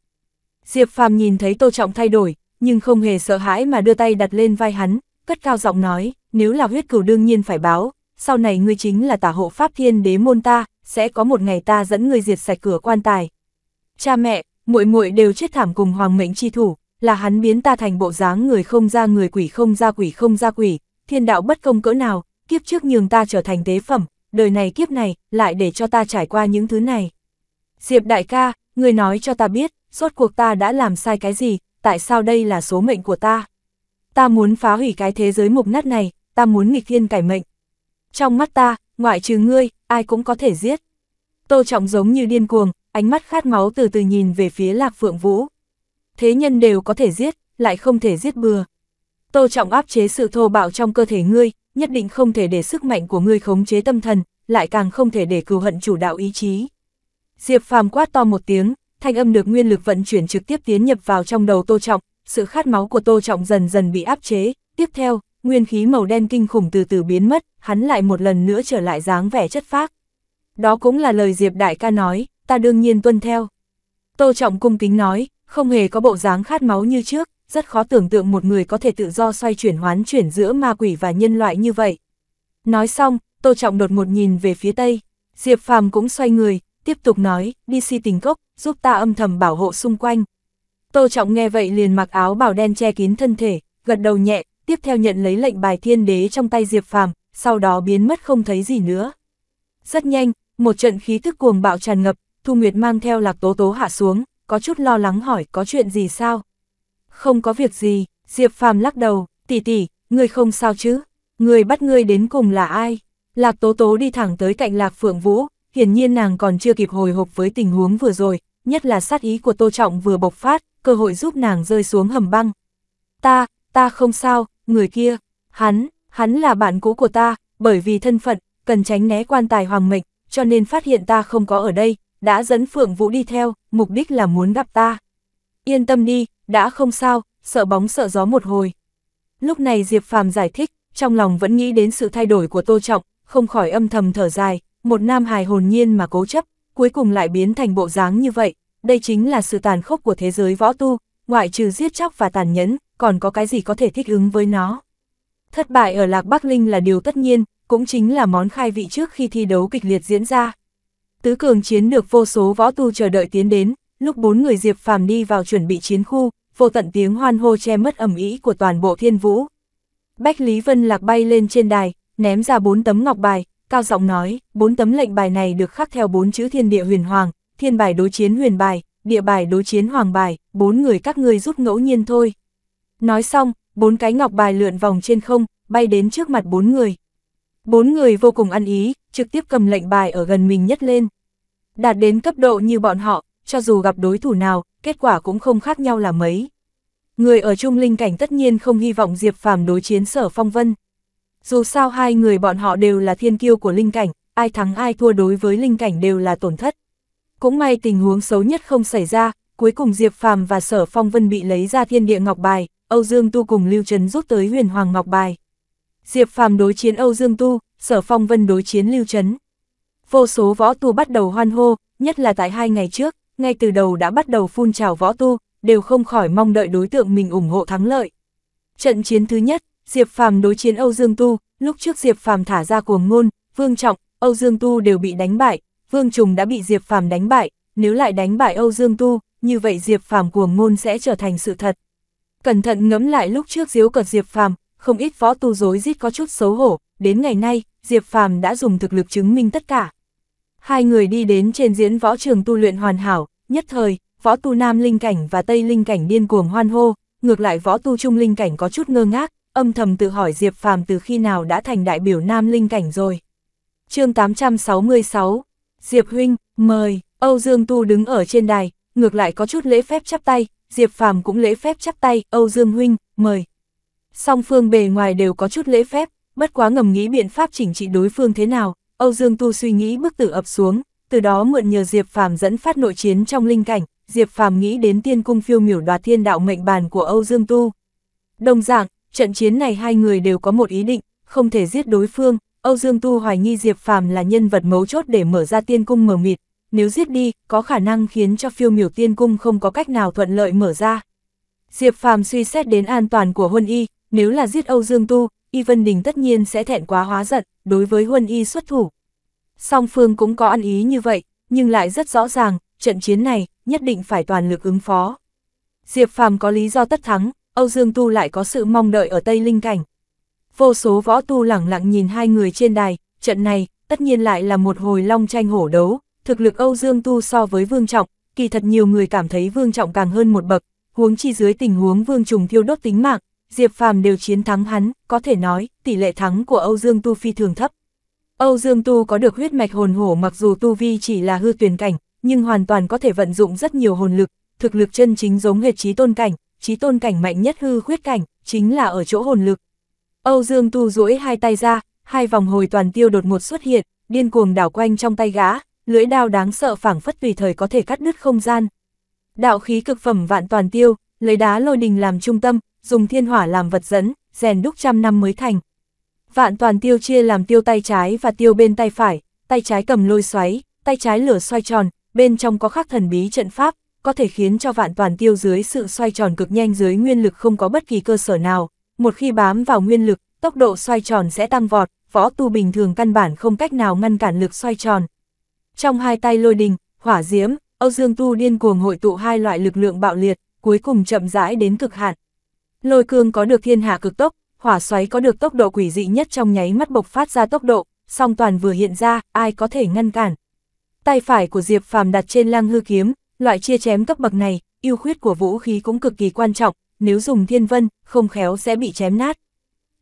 Diệp Phàm nhìn thấy Tô Trọng thay đổi, nhưng không hề sợ hãi mà đưa tay đặt lên vai hắn, cất cao giọng nói, nếu là huyết cửu đương nhiên phải báo, sau này ngươi chính là tả hộ pháp thiên đế môn ta, sẽ có một ngày ta dẫn ngươi diệt sạch cửa quan tài. Cha mẹ, muội muội đều chết thảm cùng hoàng mệnh chi thủ, là hắn biến ta thành bộ dáng người không ra người quỷ không ra quỷ không ra quỷ, thiên đạo bất công cỡ nào, kiếp trước nhường ta trở thành tế phẩm, đời này kiếp này, lại để cho ta trải qua những thứ này. Diệp đại ca, ngươi nói cho ta biết, suốt cuộc ta đã làm sai cái gì, tại sao đây là số mệnh của ta? Ta muốn phá hủy cái thế giới mục nát này, ta muốn nghịch thiên cải mệnh. Trong mắt ta, ngoại trừ ngươi, ai cũng có thể giết. Tô Trọng giống như điên cuồng, ánh mắt khát máu từ từ nhìn về phía Lạc Phượng Vũ. Thế nhân đều có thể giết, lại không thể giết bừa. Tô Trọng áp chế sự thô bạo trong cơ thể ngươi, nhất định không thể để sức mạnh của ngươi khống chế tâm thần, lại càng không thể để cừu hận chủ đạo ý chí. Diệp Phàm quát to một tiếng, thanh âm được nguyên lực vận chuyển trực tiếp tiến nhập vào trong đầu Tô Trọng, sự khát máu của Tô Trọng dần dần bị áp chế, tiếp theo, nguyên khí màu đen kinh khủng từ từ biến mất, hắn lại một lần nữa trở lại dáng vẻ chất phác. Đó cũng là lời Diệp Đại ca nói, ta đương nhiên tuân theo. Tô Trọng cung kính nói, không hề có bộ dáng khát máu như trước, rất khó tưởng tượng một người có thể tự do xoay chuyển hoán chuyển giữa ma quỷ và nhân loại như vậy. Nói xong, Tô Trọng đột ngột nhìn về phía Tây, Diệp Phàm cũng xoay người, tiếp tục nói, đi si tình cốc, giúp ta âm thầm bảo hộ xung quanh. Tô Trọng nghe vậy liền mặc áo bảo đen che kín thân thể, gật đầu nhẹ, tiếp theo nhận lấy lệnh bài thiên đế trong tay Diệp Phàm, sau đó biến mất không thấy gì nữa. Rất nhanh, một trận khí tức cuồng bạo tràn ngập, Thu Nguyệt mang theo lạc tố tố hạ xuống, có chút lo lắng hỏi có chuyện gì sao? Không có việc gì, Diệp Phàm lắc đầu, tỷ tỷ, người không sao chứ? Người bắt ngươi đến cùng là ai? Lạc tố tố đi thẳng tới cạnh lạc phượng vũ, Hiển nhiên nàng còn chưa kịp hồi hộp với tình huống vừa rồi, nhất là sát ý của Tô Trọng vừa bộc phát, cơ hội giúp nàng rơi xuống hầm băng. Ta, ta không sao, người kia, hắn, hắn là bạn cũ của ta, bởi vì thân phận, cần tránh né quan tài hoàng mệnh, cho nên phát hiện ta không có ở đây, đã dẫn Phượng Vũ đi theo, mục đích là muốn gặp ta. Yên tâm đi, đã không sao, sợ bóng sợ gió một hồi. Lúc này Diệp Phàm giải thích, trong lòng vẫn nghĩ đến sự thay đổi của Tô Trọng, không khỏi âm thầm thở dài, một nam hài hồn nhiên mà cố chấp, cuối cùng lại biến thành bộ dáng như vậy, đây chính là sự tàn khốc của thế giới võ tu, ngoại trừ giết chóc và tàn nhẫn, còn có cái gì có thể thích ứng với nó. Thất bại ở Lạc Bắc Linh là điều tất nhiên, cũng chính là món khai vị trước khi thi đấu kịch liệt diễn ra. Tứ cường chiến được vô số võ tu chờ đợi tiến đến, lúc bốn người Diệp Phàm đi vào chuẩn bị chiến khu, vô tận tiếng hoan hô che mất ẩm ý của toàn bộ thiên vũ. Bách Lý Vân Lạc bay lên trên đài, ném ra bốn tấm ngọc bài, cao giọng nói, bốn tấm lệnh bài này được khắc theo bốn chữ thiên địa huyền hoàng, thiên bài đối chiến huyền bài, địa bài đối chiến hoàng bài, bốn người các ngươi giúp ngẫu nhiên thôi. Nói xong, bốn cái ngọc bài lượn vòng trên không, bay đến trước mặt bốn người. Bốn người vô cùng ăn ý, trực tiếp cầm lệnh bài ở gần mình nhất lên. Đạt đến cấp độ như bọn họ, cho dù gặp đối thủ nào, kết quả cũng không khác nhau là mấy. Người ở trung linh cảnh tất nhiên không hy vọng Diệp Phàm đối chiến sở phong vân, dù sao hai người bọn họ đều là thiên kiêu của linh cảnh, ai thắng ai thua đối với linh cảnh đều là tổn thất. Cũng may tình huống xấu nhất không xảy ra, cuối cùng Diệp Phàm và Sở Phong Vân bị lấy ra thiên địa ngọc bài, Âu Dương Tu cùng Lưu Trấn rút tới huyền hoàng ngọc bài. Diệp Phàm đối chiến Âu Dương Tu, Sở Phong Vân đối chiến Lưu Trấn. Vô số võ tu bắt đầu hoan hô, nhất là tại hai ngày trước, ngay từ đầu đã bắt đầu phun trào võ tu, đều không khỏi mong đợi đối tượng mình ủng hộ thắng lợi. Trận chiến thứ nhất, Diệp Phàm đối chiến Âu Dương Tu, lúc trước Diệp Phàm thả ra cuồng ngôn, Vương Trọng, Âu Dương Tu đều bị đánh bại, Vương Trùng đã bị Diệp Phàm đánh bại, nếu lại đánh bại Âu Dương Tu, như vậy Diệp Phàm cuồng ngôn sẽ trở thành sự thật. Cẩn thận ngẫm lại lúc trước diếu cợt Diệp Phàm, không ít võ tu dối rít có chút xấu hổ, đến ngày nay, Diệp Phàm đã dùng thực lực chứng minh tất cả. Hai người đi đến trên diễn võ trường tu luyện hoàn hảo, nhất thời, võ tu nam linh cảnh và tây linh cảnh điên cuồng hoan hô, ngược lại võ tu trung linh cảnh có chút ngơ ngác, âm thầm tự hỏi Diệp Phàm từ khi nào đã thành đại biểu nam linh cảnh rồi. chương 866, Diệp Huynh, mời, Âu Dương Tu đứng ở trên đài, ngược lại có chút lễ phép chắp tay, Diệp Phàm cũng lễ phép chắp tay, Âu Dương Huynh, mời. Song phương bề ngoài đều có chút lễ phép, bất quá ngầm nghĩ biện pháp chỉnh trị đối phương thế nào, Âu Dương Tu suy nghĩ bức tử ập xuống, từ đó mượn nhờ Diệp Phàm dẫn phát nội chiến trong linh cảnh, Diệp Phàm nghĩ đến tiên cung phiêu miểu đoạt thiên đạo mệnh bàn của Âu Dương Tu. Đồng dạng, Trận chiến này hai người đều có một ý định, không thể giết đối phương, Âu Dương Tu hoài nghi Diệp Phàm là nhân vật mấu chốt để mở ra tiên cung mở mịt, nếu giết đi, có khả năng khiến cho phiêu miểu tiên cung không có cách nào thuận lợi mở ra. Diệp Phàm suy xét đến an toàn của Huân Y, nếu là giết Âu Dương Tu, Y Vân Đình tất nhiên sẽ thẹn quá hóa giận, đối với Huân Y xuất thủ. Song Phương cũng có ăn ý như vậy, nhưng lại rất rõ ràng, trận chiến này, nhất định phải toàn lực ứng phó. Diệp Phàm có lý do tất thắng, Âu Dương Tu lại có sự mong đợi ở Tây Linh Cảnh. Vô số võ tu lẳng lặng nhìn hai người trên đài, trận này, tất nhiên lại là một hồi long tranh hổ đấu, thực lực Âu Dương Tu so với Vương Trọng, kỳ thật nhiều người cảm thấy Vương Trọng càng hơn một bậc, huống chi dưới tình huống Vương Trùng thiêu đốt tính mạng, Diệp Phàm đều chiến thắng hắn, có thể nói, tỷ lệ thắng của Âu Dương Tu phi thường thấp. Âu Dương Tu có được huyết mạch hồn hổ mặc dù tu vi chỉ là hư tuyển cảnh, nhưng hoàn toàn có thể vận dụng rất nhiều hồn lực, thực lực chân chính giống hệt trí tôn cảnh, trí tôn cảnh mạnh nhất hư khuyết cảnh, chính là ở chỗ hồn lực. Âu Dương Tu duỗi hai tay ra, hai vòng hồi toàn tiêu đột ngột xuất hiện, điên cuồng đảo quanh trong tay gã, lưỡi đao đáng sợ phảng phất tùy thời có thể cắt đứt không gian. Đạo khí cực phẩm vạn toàn tiêu, lấy đá lôi đình làm trung tâm, dùng thiên hỏa làm vật dẫn, rèn đúc trăm năm mới thành. Vạn toàn tiêu chia làm tiêu tay trái và tiêu bên tay phải, tay trái cầm lôi xoáy, tay trái lửa xoay tròn, bên trong có khắc thần bí trận pháp, có thể khiến cho vạn toàn tiêu dưới sự xoay tròn cực nhanh dưới nguyên lực không có bất kỳ cơ sở nào. Một khi bám vào nguyên lực, tốc độ xoay tròn sẽ tăng vọt, võ tu bình thường căn bản không cách nào ngăn cản lực xoay tròn. Trong hai tay lôi đình, hỏa diễm, Âu Dương Tu điên cuồng hội tụ hai loại lực lượng bạo liệt, cuối cùng chậm rãi đến cực hạn. Lôi cương có được thiên hạ cực tốc, hỏa xoáy có được tốc độ quỷ dị nhất trong nháy mắt bộc phát ra tốc độ, song toàn vừa hiện ra, ai có thể ngăn cản. Tay phải của Diệp Phàm đặt trên lang hư kiếm, Loại chia chém cấp bậc này, ưu khuyết của vũ khí cũng cực kỳ quan trọng, nếu dùng thiên vân, không khéo sẽ bị chém nát.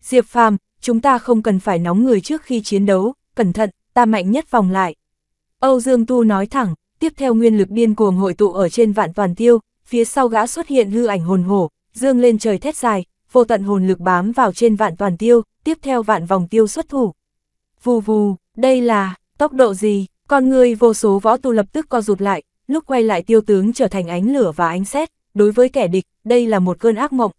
Diệp Phàm, chúng ta không cần phải nóng người trước khi chiến đấu, cẩn thận, ta mạnh nhất vòng lại. Âu Dương Tu nói thẳng, tiếp theo nguyên lực điên cuồng hội tụ ở trên vạn toàn tiêu, phía sau gã xuất hiện hư ảnh hồn hổ, dương lên trời thét dài, vô tận hồn lực bám vào trên vạn toàn tiêu, tiếp theo vạn vòng tiêu xuất thủ. Vù vù, đây là, tốc độ gì, con người vô số võ tu lập tức co rụt lại, lúc quay lại tiêu tướng trở thành ánh lửa và ánh sét, đối với kẻ địch, đây là một cơn ác mộng.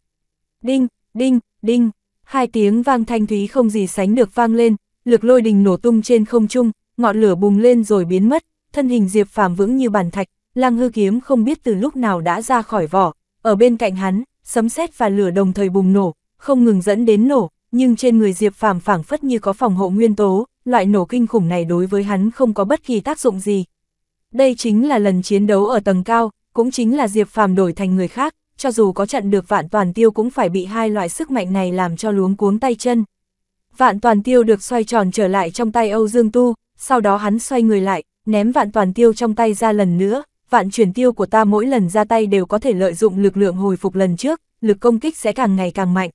Đinh, đinh, đinh, hai tiếng vang thanh thúy không gì sánh được vang lên, lực lôi đình nổ tung trên không trung, ngọn lửa bùng lên rồi biến mất, thân hình Diệp Phàm vững như bàn thạch, Lăng Hư kiếm không biết từ lúc nào đã ra khỏi vỏ, ở bên cạnh hắn, sấm sét và lửa đồng thời bùng nổ, không ngừng dẫn đến nổ, nhưng trên người Diệp Phàm phảng phất như có phòng hộ nguyên tố, loại nổ kinh khủng này đối với hắn không có bất kỳ tác dụng gì, đây chính là lần chiến đấu ở tầng cao, cũng chính là Diệp Phàm đổi thành người khác, cho dù có chặn được vạn toàn tiêu cũng phải bị hai loại sức mạnh này làm cho luống cuống tay chân. Vạn toàn tiêu được xoay tròn trở lại trong tay Âu Dương Tu, sau đó hắn xoay người lại, ném vạn toàn tiêu trong tay ra lần nữa, vạn chuyển tiêu của ta mỗi lần ra tay đều có thể lợi dụng lực lượng hồi phục lần trước, lực công kích sẽ càng ngày càng mạnh.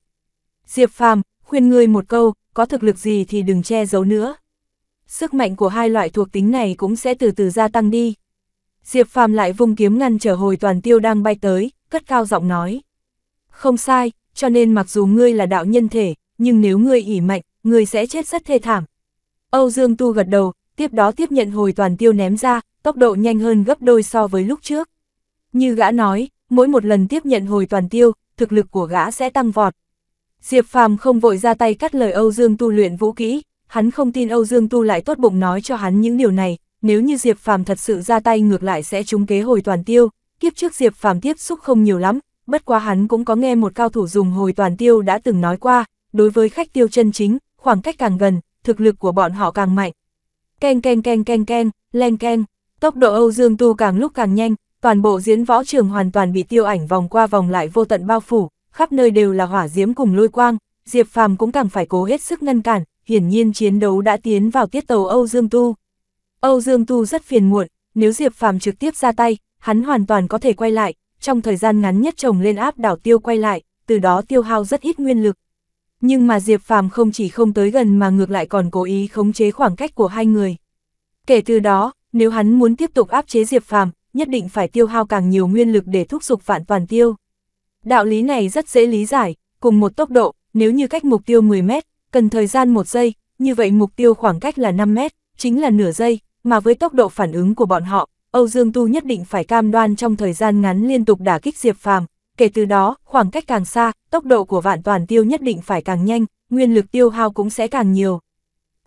Diệp Phàm, khuyên ngươi một câu, có thực lực gì thì đừng che giấu nữa sức mạnh của hai loại thuộc tính này cũng sẽ từ từ gia tăng đi. Diệp Phàm lại vung kiếm ngăn trở hồi toàn tiêu đang bay tới, cất cao giọng nói. Không sai, cho nên mặc dù ngươi là đạo nhân thể, nhưng nếu ngươi ỉ mạnh, ngươi sẽ chết rất thê thảm. Âu Dương Tu gật đầu, tiếp đó tiếp nhận hồi toàn tiêu ném ra, tốc độ nhanh hơn gấp đôi so với lúc trước. Như gã nói, mỗi một lần tiếp nhận hồi toàn tiêu, thực lực của gã sẽ tăng vọt. Diệp Phàm không vội ra tay cắt lời Âu Dương tu luyện vũ kỹ, hắn không tin Âu Dương Tu lại tốt bụng nói cho hắn những điều này, nếu như Diệp Phàm thật sự ra tay ngược lại sẽ trúng kế hồi toàn tiêu, kiếp trước Diệp Phàm tiếp xúc không nhiều lắm, bất quá hắn cũng có nghe một cao thủ dùng hồi toàn tiêu đã từng nói qua, đối với khách tiêu chân chính, khoảng cách càng gần, thực lực của bọn họ càng mạnh. Ken ken ken ken ken, len ken, tốc độ Âu Dương Tu càng lúc càng nhanh, toàn bộ diễn võ trường hoàn toàn bị tiêu ảnh vòng qua vòng lại vô tận bao phủ, khắp nơi đều là hỏa diễm cùng lôi quang, Diệp Phàm cũng càng phải cố hết sức ngăn cản, hiển nhiên chiến đấu đã tiến vào tiết tàu Âu Dương Tu. Âu Dương Tu rất phiền muộn, nếu Diệp Phàm trực tiếp ra tay, hắn hoàn toàn có thể quay lại, trong thời gian ngắn nhất trồng lên áp đảo tiêu quay lại, từ đó tiêu hao rất ít nguyên lực. Nhưng mà Diệp Phàm không chỉ không tới gần mà ngược lại còn cố ý khống chế khoảng cách của hai người. Kể từ đó, nếu hắn muốn tiếp tục áp chế Diệp Phàm, nhất định phải tiêu hao càng nhiều nguyên lực để thúc giục vạn toàn tiêu. Đạo lý này rất dễ lý giải, cùng một tốc độ, nếu như cách mục tiêu 10 mét, cần thời gian một giây, như vậy mục tiêu khoảng cách là 5 mét, chính là nửa giây, mà với tốc độ phản ứng của bọn họ, Âu Dương Tu nhất định phải cam đoan trong thời gian ngắn liên tục đả kích Diệp Phàm. Kể từ đó, khoảng cách càng xa, tốc độ của vạn toàn tiêu nhất định phải càng nhanh, nguyên lực tiêu hao cũng sẽ càng nhiều.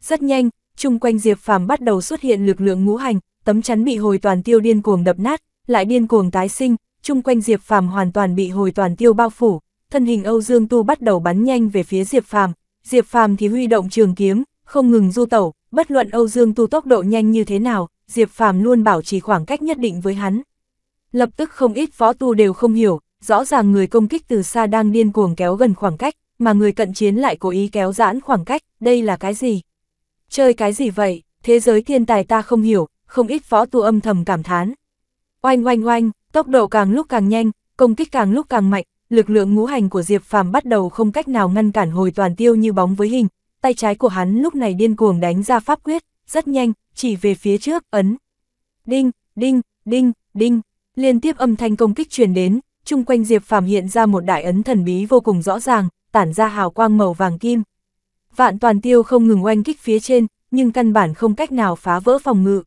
Rất nhanh, chung quanh Diệp Phàm bắt đầu xuất hiện lực lượng ngũ hành, tấm chắn bị hồi toàn tiêu điên cuồng đập nát, lại điên cuồng tái sinh, chung quanh Diệp Phàm hoàn toàn bị hồi toàn tiêu bao phủ, thân hình Âu Dương Tu bắt đầu bắn nhanh về phía Diệp Phàm, Diệp Phàm thì huy động trường kiếm, không ngừng du tẩu, bất luận Âu Dương Tu tốc độ nhanh như thế nào, Diệp Phàm luôn bảo trì khoảng cách nhất định với hắn. Lập tức không ít võ tu đều không hiểu, rõ ràng người công kích từ xa đang điên cuồng kéo gần khoảng cách, mà người cận chiến lại cố ý kéo giãn khoảng cách, đây là cái gì? Chơi cái gì vậy, thế giới thiên tài ta không hiểu, không ít võ tu âm thầm cảm thán. Oanh oanh oanh, tốc độ càng lúc càng nhanh, công kích càng lúc càng mạnh, lực lượng ngũ hành của Diệp Phàm bắt đầu không cách nào ngăn cản hồi toàn tiêu như bóng với hình, tay trái của hắn lúc này điên cuồng đánh ra pháp quyết, rất nhanh, chỉ về phía trước, ấn. Đinh, đinh, đinh, đinh, liên tiếp âm thanh công kích truyền đến, chung quanh Diệp Phàm hiện ra một đại ấn thần bí vô cùng rõ ràng, tản ra hào quang màu vàng kim. Vạn toàn tiêu không ngừng oanh kích phía trên, nhưng căn bản không cách nào phá vỡ phòng ngự.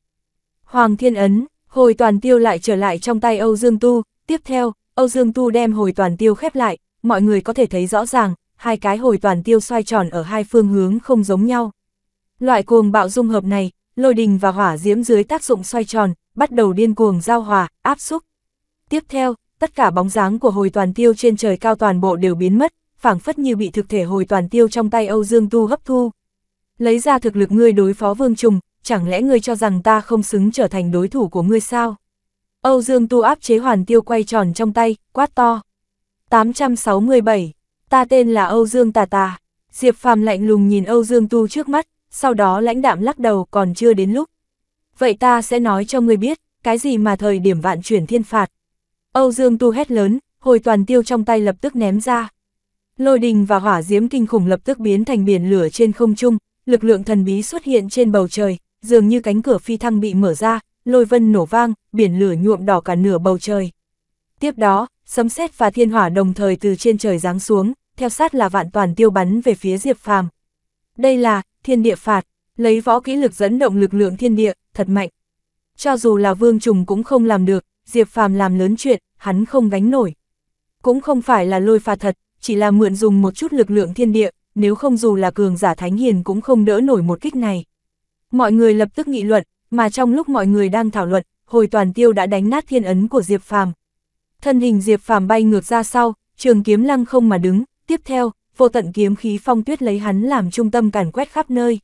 Hoàng Thiên Ấn, hồi toàn tiêu lại trở lại trong tay Âu Dương Tu, tiếp theo, Âu Dương Tu đem hồi toàn tiêu khép lại, mọi người có thể thấy rõ ràng, hai cái hồi toàn tiêu xoay tròn ở hai phương hướng không giống nhau. Loại cuồng bạo dung hợp này, lôi đình và hỏa diễm dưới tác dụng xoay tròn, bắt đầu điên cuồng giao hòa, áp xúc. Tiếp theo, tất cả bóng dáng của hồi toàn tiêu trên trời cao toàn bộ đều biến mất, phảng phất như bị thực thể hồi toàn tiêu trong tay Âu Dương Tu hấp thu. Lấy ra thực lực ngươi đối phó vương trùng, chẳng lẽ ngươi cho rằng ta không xứng trở thành đối thủ của ngươi sao? Âu Dương Tu áp chế hoàn tiêu quay tròn trong tay, quát to. 867, ta tên là Âu Dương Tà Tà. Diệp Phàm lạnh lùng nhìn Âu Dương Tu trước mắt, sau đó lãnh đạm lắc đầu còn chưa đến lúc. Vậy ta sẽ nói cho ngươi biết, cái gì mà thời điểm vạn chuyển thiên phạt. Âu Dương Tu hét lớn, hồi toàn tiêu trong tay lập tức ném ra. Lôi đình và hỏa diễm kinh khủng lập tức biến thành biển lửa trên không trung, lực lượng thần bí xuất hiện trên bầu trời, dường như cánh cửa phi thăng bị mở ra, lôi vân nổ vang, biển lửa nhuộm đỏ cả nửa bầu trời. Tiếp đó, sấm sét và thiên hỏa đồng thời từ trên trời giáng xuống, theo sát là vạn toàn tiêu bắn về phía Diệp Phàm. Đây là thiên địa phạt, lấy võ kỹ lực dẫn động lực lượng thiên địa, thật mạnh. Cho dù là vương trùng cũng không làm được, Diệp Phàm làm lớn chuyện, hắn không gánh nổi. Cũng không phải là lôi phạt thật, chỉ là mượn dùng một chút lực lượng thiên địa, nếu không dù là cường giả thánh hiền cũng không đỡ nổi một kích này. Mọi người lập tức nghị luận, mà trong lúc mọi người đang thảo luận, hồi toàn tiêu đã đánh nát thiên ấn của Diệp Phàm. Thân hình Diệp Phàm bay ngược ra sau, trường kiếm lăng không mà đứng, tiếp theo, vô tận kiếm khí phong tuyết lấy hắn làm trung tâm càn quét khắp nơi.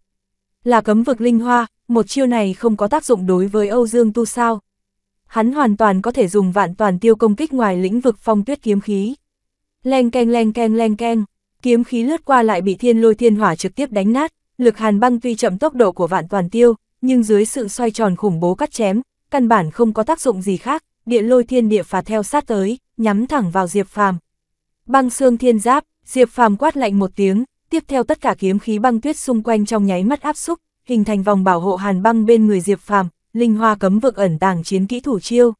Là cấm vực linh hoa, một chiêu này không có tác dụng đối với Âu Dương Tu sao. Hắn hoàn toàn có thể dùng vạn toàn tiêu công kích ngoài lĩnh vực phong tuyết kiếm khí. Leng keng leng keng leng keng, kiếm khí lướt qua lại bị thiên lôi thiên hỏa trực tiếp đánh nát, lực hàn băng tuy chậm tốc độ của vạn toàn tiêu, nhưng dưới sự xoay tròn khủng bố cắt chém, căn bản không có tác dụng gì khác, địa lôi thiên địa phà theo sát tới, nhắm thẳng vào Diệp Phàm. Băng xương thiên giáp, Diệp Phàm quát lạnh một tiếng, tiếp theo tất cả kiếm khí băng tuyết xung quanh trong nháy mắt áp xúc, hình thành vòng bảo hộ hàn băng bên người Diệp Phàm, linh hoa cấm vực ẩn tàng chiến kỹ thủ chiêu.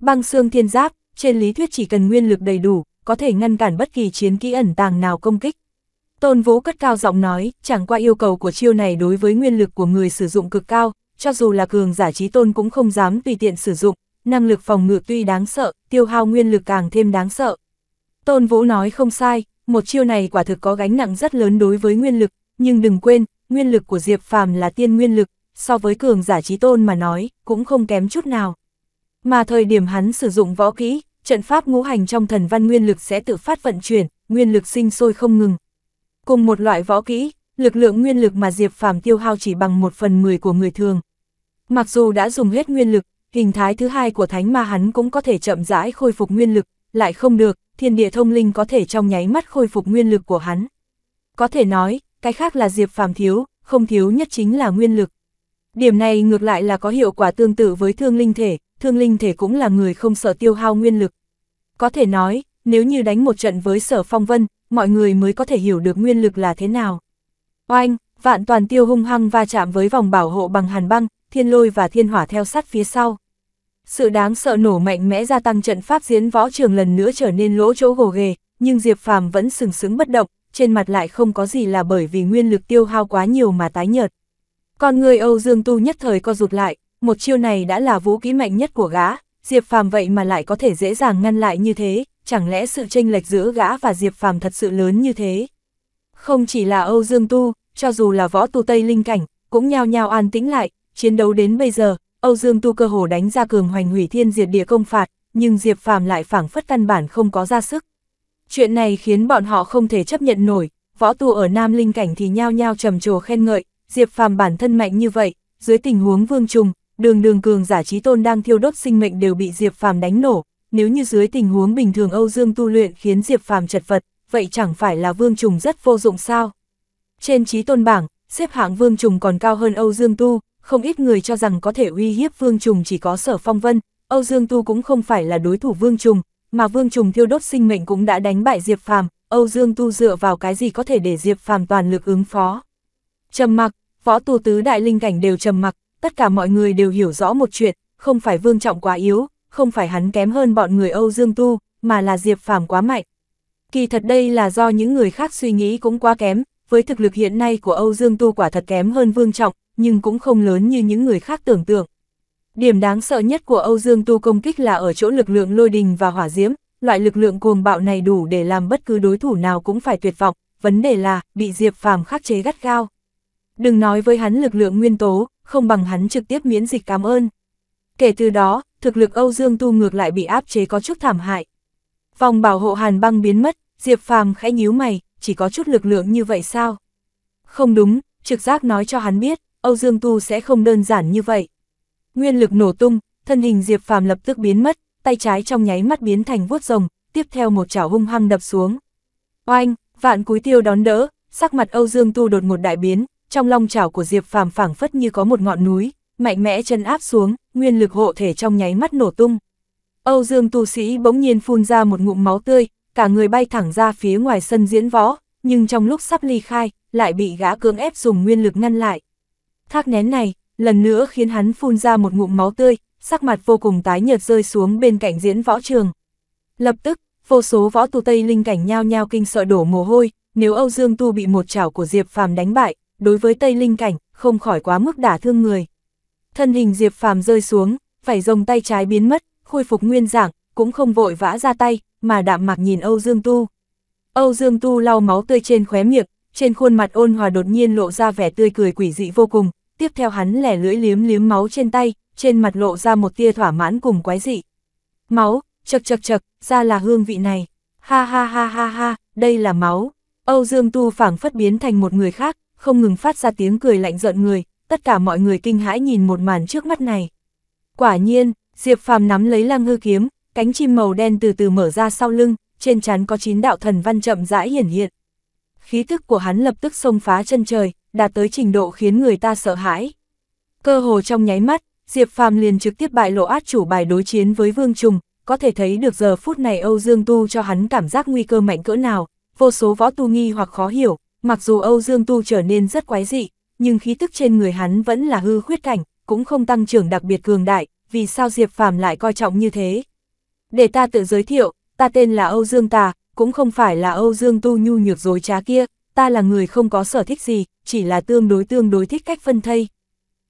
Băng xương thiên giáp, trên lý thuyết chỉ cần nguyên lực đầy đủ, có thể ngăn cản bất kỳ chiến kỹ ẩn tàng nào công kích. Tôn Vũ cất cao giọng nói, chẳng qua yêu cầu của chiêu này đối với nguyên lực của người sử dụng cực cao, cho dù là cường giả trí tôn cũng không dám tùy tiện sử dụng, năng lực phòng ngự tuy đáng sợ, tiêu hao nguyên lực càng thêm đáng sợ. Tôn Vũ nói không sai, một chiêu này quả thực có gánh nặng rất lớn đối với nguyên lực, nhưng đừng quên, nguyên lực của Diệp Phàm là tiên nguyên lực, so với cường giả trí tôn mà nói, cũng không kém chút nào. Mà thời điểm hắn sử dụng võ kỹ, trận pháp ngũ hành trong thần văn nguyên lực sẽ tự phát vận chuyển, nguyên lực sinh sôi không ngừng. Cùng một loại võ kỹ, lực lượng nguyên lực mà Diệp Phàm tiêu hao chỉ bằng một phần mười của người thường. Mặc dù đã dùng hết nguyên lực, hình thái thứ hai của thánh ma hắn cũng có thể chậm rãi khôi phục nguyên lực, lại không được, thiên địa thông linh có thể trong nháy mắt khôi phục nguyên lực của hắn. Có thể nói, cái khác là Diệp Phàm thiếu, không thiếu nhất chính là nguyên lực. Điểm này ngược lại là có hiệu quả tương tự với thương linh thể, thương linh thể cũng là người không sợ tiêu hao nguyên lực. Có thể nói, nếu như đánh một trận với sở phong vân, mọi người mới có thể hiểu được nguyên lực là thế nào. Oanh, vạn toàn tiêu hung hăng va chạm với vòng bảo hộ bằng hàn băng, thiên lôi và thiên hỏa theo sát phía sau. Sự đáng sợ nổ mạnh mẽ gia tăng trận pháp diễn võ trường lần nữa trở nên lỗ chỗ gồ ghề, nhưng Diệp Phàm vẫn sừng sững bất động, trên mặt lại không có gì là bởi vì nguyên lực tiêu hao quá nhiều mà tái nhợt. Còn người Âu Dương Tu nhất thời co rụt lại, một chiêu này đã là vũ khí mạnh nhất của gã, Diệp Phàm vậy mà lại có thể dễ dàng ngăn lại như thế, chẳng lẽ sự chênh lệch giữa gã và Diệp Phàm thật sự lớn như thế? Không chỉ là Âu Dương Tu, cho dù là võ tu Tây Linh Cảnh, cũng nhao nhao an tĩnh lại, chiến đấu đến bây giờ, Âu Dương Tu cơ hồ đánh ra cường hoành hủy thiên diệt địa công phạt, nhưng Diệp Phàm lại phảng phất căn bản không có ra sức. Chuyện này khiến bọn họ không thể chấp nhận nổi, võ tu ở Nam Linh Cảnh thì nhao nhao trầm trồ khen ngợi, Diệp Phàm bản thân mạnh như vậy, dưới tình huống vương trùng, đường đường cường giả trí tôn đang thiêu đốt sinh mệnh đều bị Diệp Phàm đánh nổ, nếu như dưới tình huống bình thường Âu Dương tu luyện khiến Diệp Phàm chật vật, vậy chẳng phải là Vương Trùng rất vô dụng sao? Trên trí tôn bảng, xếp hạng Vương Trùng còn cao hơn Âu Dương Tu, không ít người cho rằng có thể uy hiếp Vương Trùng chỉ có sở phong vân, Âu Dương Tu cũng không phải là đối thủ Vương Trùng, mà Vương Trùng thiêu đốt sinh mệnh cũng đã đánh bại Diệp Phàm, Âu Dương Tu dựa vào cái gì có thể để Diệp Phàm toàn lực ứng phó. Trầm mặc, võ tu tứ đại linh cảnh đều trầm mặc, tất cả mọi người đều hiểu rõ một chuyện, không phải Vương Trọng quá yếu, không phải hắn kém hơn bọn người Âu Dương Tu, mà là Diệp Phàm quá mạnh. Kỳ thật đây là do những người khác suy nghĩ cũng quá kém, với thực lực hiện nay của Âu Dương Tu quả thật kém hơn Vương Trọng, nhưng cũng không lớn như những người khác tưởng tượng. Điểm đáng sợ nhất của Âu Dương Tu công kích là ở chỗ lực lượng lôi đình và hỏa diễm, loại lực lượng cuồng bạo này đủ để làm bất cứ đối thủ nào cũng phải tuyệt vọng, vấn đề là bị Diệp Phàm khắc chế gắt gao. Đừng nói với hắn lực lượng nguyên tố, không bằng hắn trực tiếp miễn dịch cảm ơn. Kể từ đó, thực lực Âu Dương Tu ngược lại bị áp chế có chút thảm hại. Vòng bảo hộ hàn băng biến mất, Diệp Phàm khẽ nhíu mày, chỉ có chút lực lượng như vậy sao? Không đúng, trực giác nói cho hắn biết, Âu Dương Tu sẽ không đơn giản như vậy. Nguyên lực nổ tung, thân hình Diệp Phàm lập tức biến mất, tay trái trong nháy mắt biến thành vuốt rồng, tiếp theo một chảo hung hăng đập xuống. Oanh, vạn cúi tiêu đón đỡ, sắc mặt Âu Dương Tu đột ngột đại biến, trong long chảo của Diệp Phàm phảng phất như có một ngọn núi, mạnh mẽ chân áp xuống, nguyên lực hộ thể trong nháy mắt nổ tung. Âu Dương tu sĩ bỗng nhiên phun ra một ngụm máu tươi, cả người bay thẳng ra phía ngoài sân diễn võ, nhưng trong lúc sắp ly khai, lại bị gã cưỡng ép dùng nguyên lực ngăn lại. Thác nén này, lần nữa khiến hắn phun ra một ngụm máu tươi, sắc mặt vô cùng tái nhợt rơi xuống bên cạnh diễn võ trường. Lập tức, vô số võ tu Tây Linh cảnh nhao nhao kinh sợ đổ mồ hôi, nếu Âu Dương Tu bị một chảo của Diệp Phàm đánh bại, đối với Tây Linh cảnh, không khỏi quá mức đả thương người. Thân hình Diệp Phàm rơi xuống, phải rồng tay trái biến mất, khôi phục nguyên dạng, cũng không vội vã ra tay, mà đạm mạc nhìn Âu Dương Tu. Âu Dương Tu lau máu tươi trên khóe miệng, trên khuôn mặt ôn hòa đột nhiên lộ ra vẻ tươi cười quỷ dị vô cùng, tiếp theo hắn lẻ lưỡi liếm liếm máu trên tay, trên mặt lộ ra một tia thỏa mãn cùng quái dị. Máu, chật chật chật, ra là hương vị này. Ha ha ha ha ha, đây là máu. Âu Dương Tu phảng phất biến thành một người khác, không ngừng phát ra tiếng cười lạnh giận người, tất cả mọi người kinh hãi nhìn một màn trước mắt này. Quả nhiên, Diệp Phàm nắm lấy lăng hư kiếm, cánh chim màu đen từ từ mở ra sau lưng, trên chắn có chín đạo thần văn chậm rãi hiển hiện. Khí thức của hắn lập tức xông phá chân trời, đạt tới trình độ khiến người ta sợ hãi. Cơ hồ trong nháy mắt, Diệp Phàm liền trực tiếp bại lộ át chủ bài đối chiến với Vương Trùng, có thể thấy được giờ phút này Âu Dương Tu cho hắn cảm giác nguy cơ mạnh cỡ nào, vô số võ tu nghi hoặc khó hiểu, mặc dù Âu Dương Tu trở nên rất quái dị, nhưng khí tức trên người hắn vẫn là hư khuyết cảnh, cũng không tăng trưởng đặc biệt cường đại, vì sao Diệp Phàm lại coi trọng như thế. Để ta tự giới thiệu, ta tên là Âu Dương Tà, cũng không phải là Âu Dương Tu Nhu nhược dối trá kia, ta là người không có sở thích gì, chỉ là tương đối tương đối thích cách phân thây.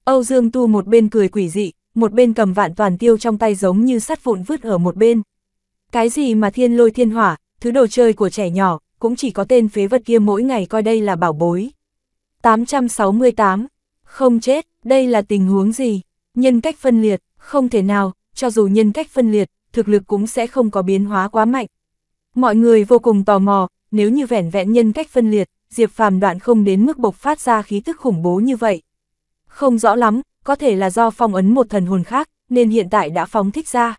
Âu Dương Tu một bên cười quỷ dị, một bên cầm vạn toàn tiêu trong tay giống như sắt vụn vứt ở một bên. Cái gì mà thiên lôi thiên hỏa, thứ đồ chơi của trẻ nhỏ, cũng chỉ có tên phế vật kia mỗi ngày coi đây là bảo bối. 868. Không chết, đây là tình huống gì? Nhân cách phân liệt, không thể nào, cho dù nhân cách phân liệt, thực lực cũng sẽ không có biến hóa quá mạnh. Mọi người vô cùng tò mò, nếu như vẻn vẹn nhân cách phân liệt, Diệp Phàm đoạn không đến mức bộc phát ra khí tức khủng bố như vậy. Không rõ lắm, có thể là do phong ấn một thần hồn khác, nên hiện tại đã phóng thích ra.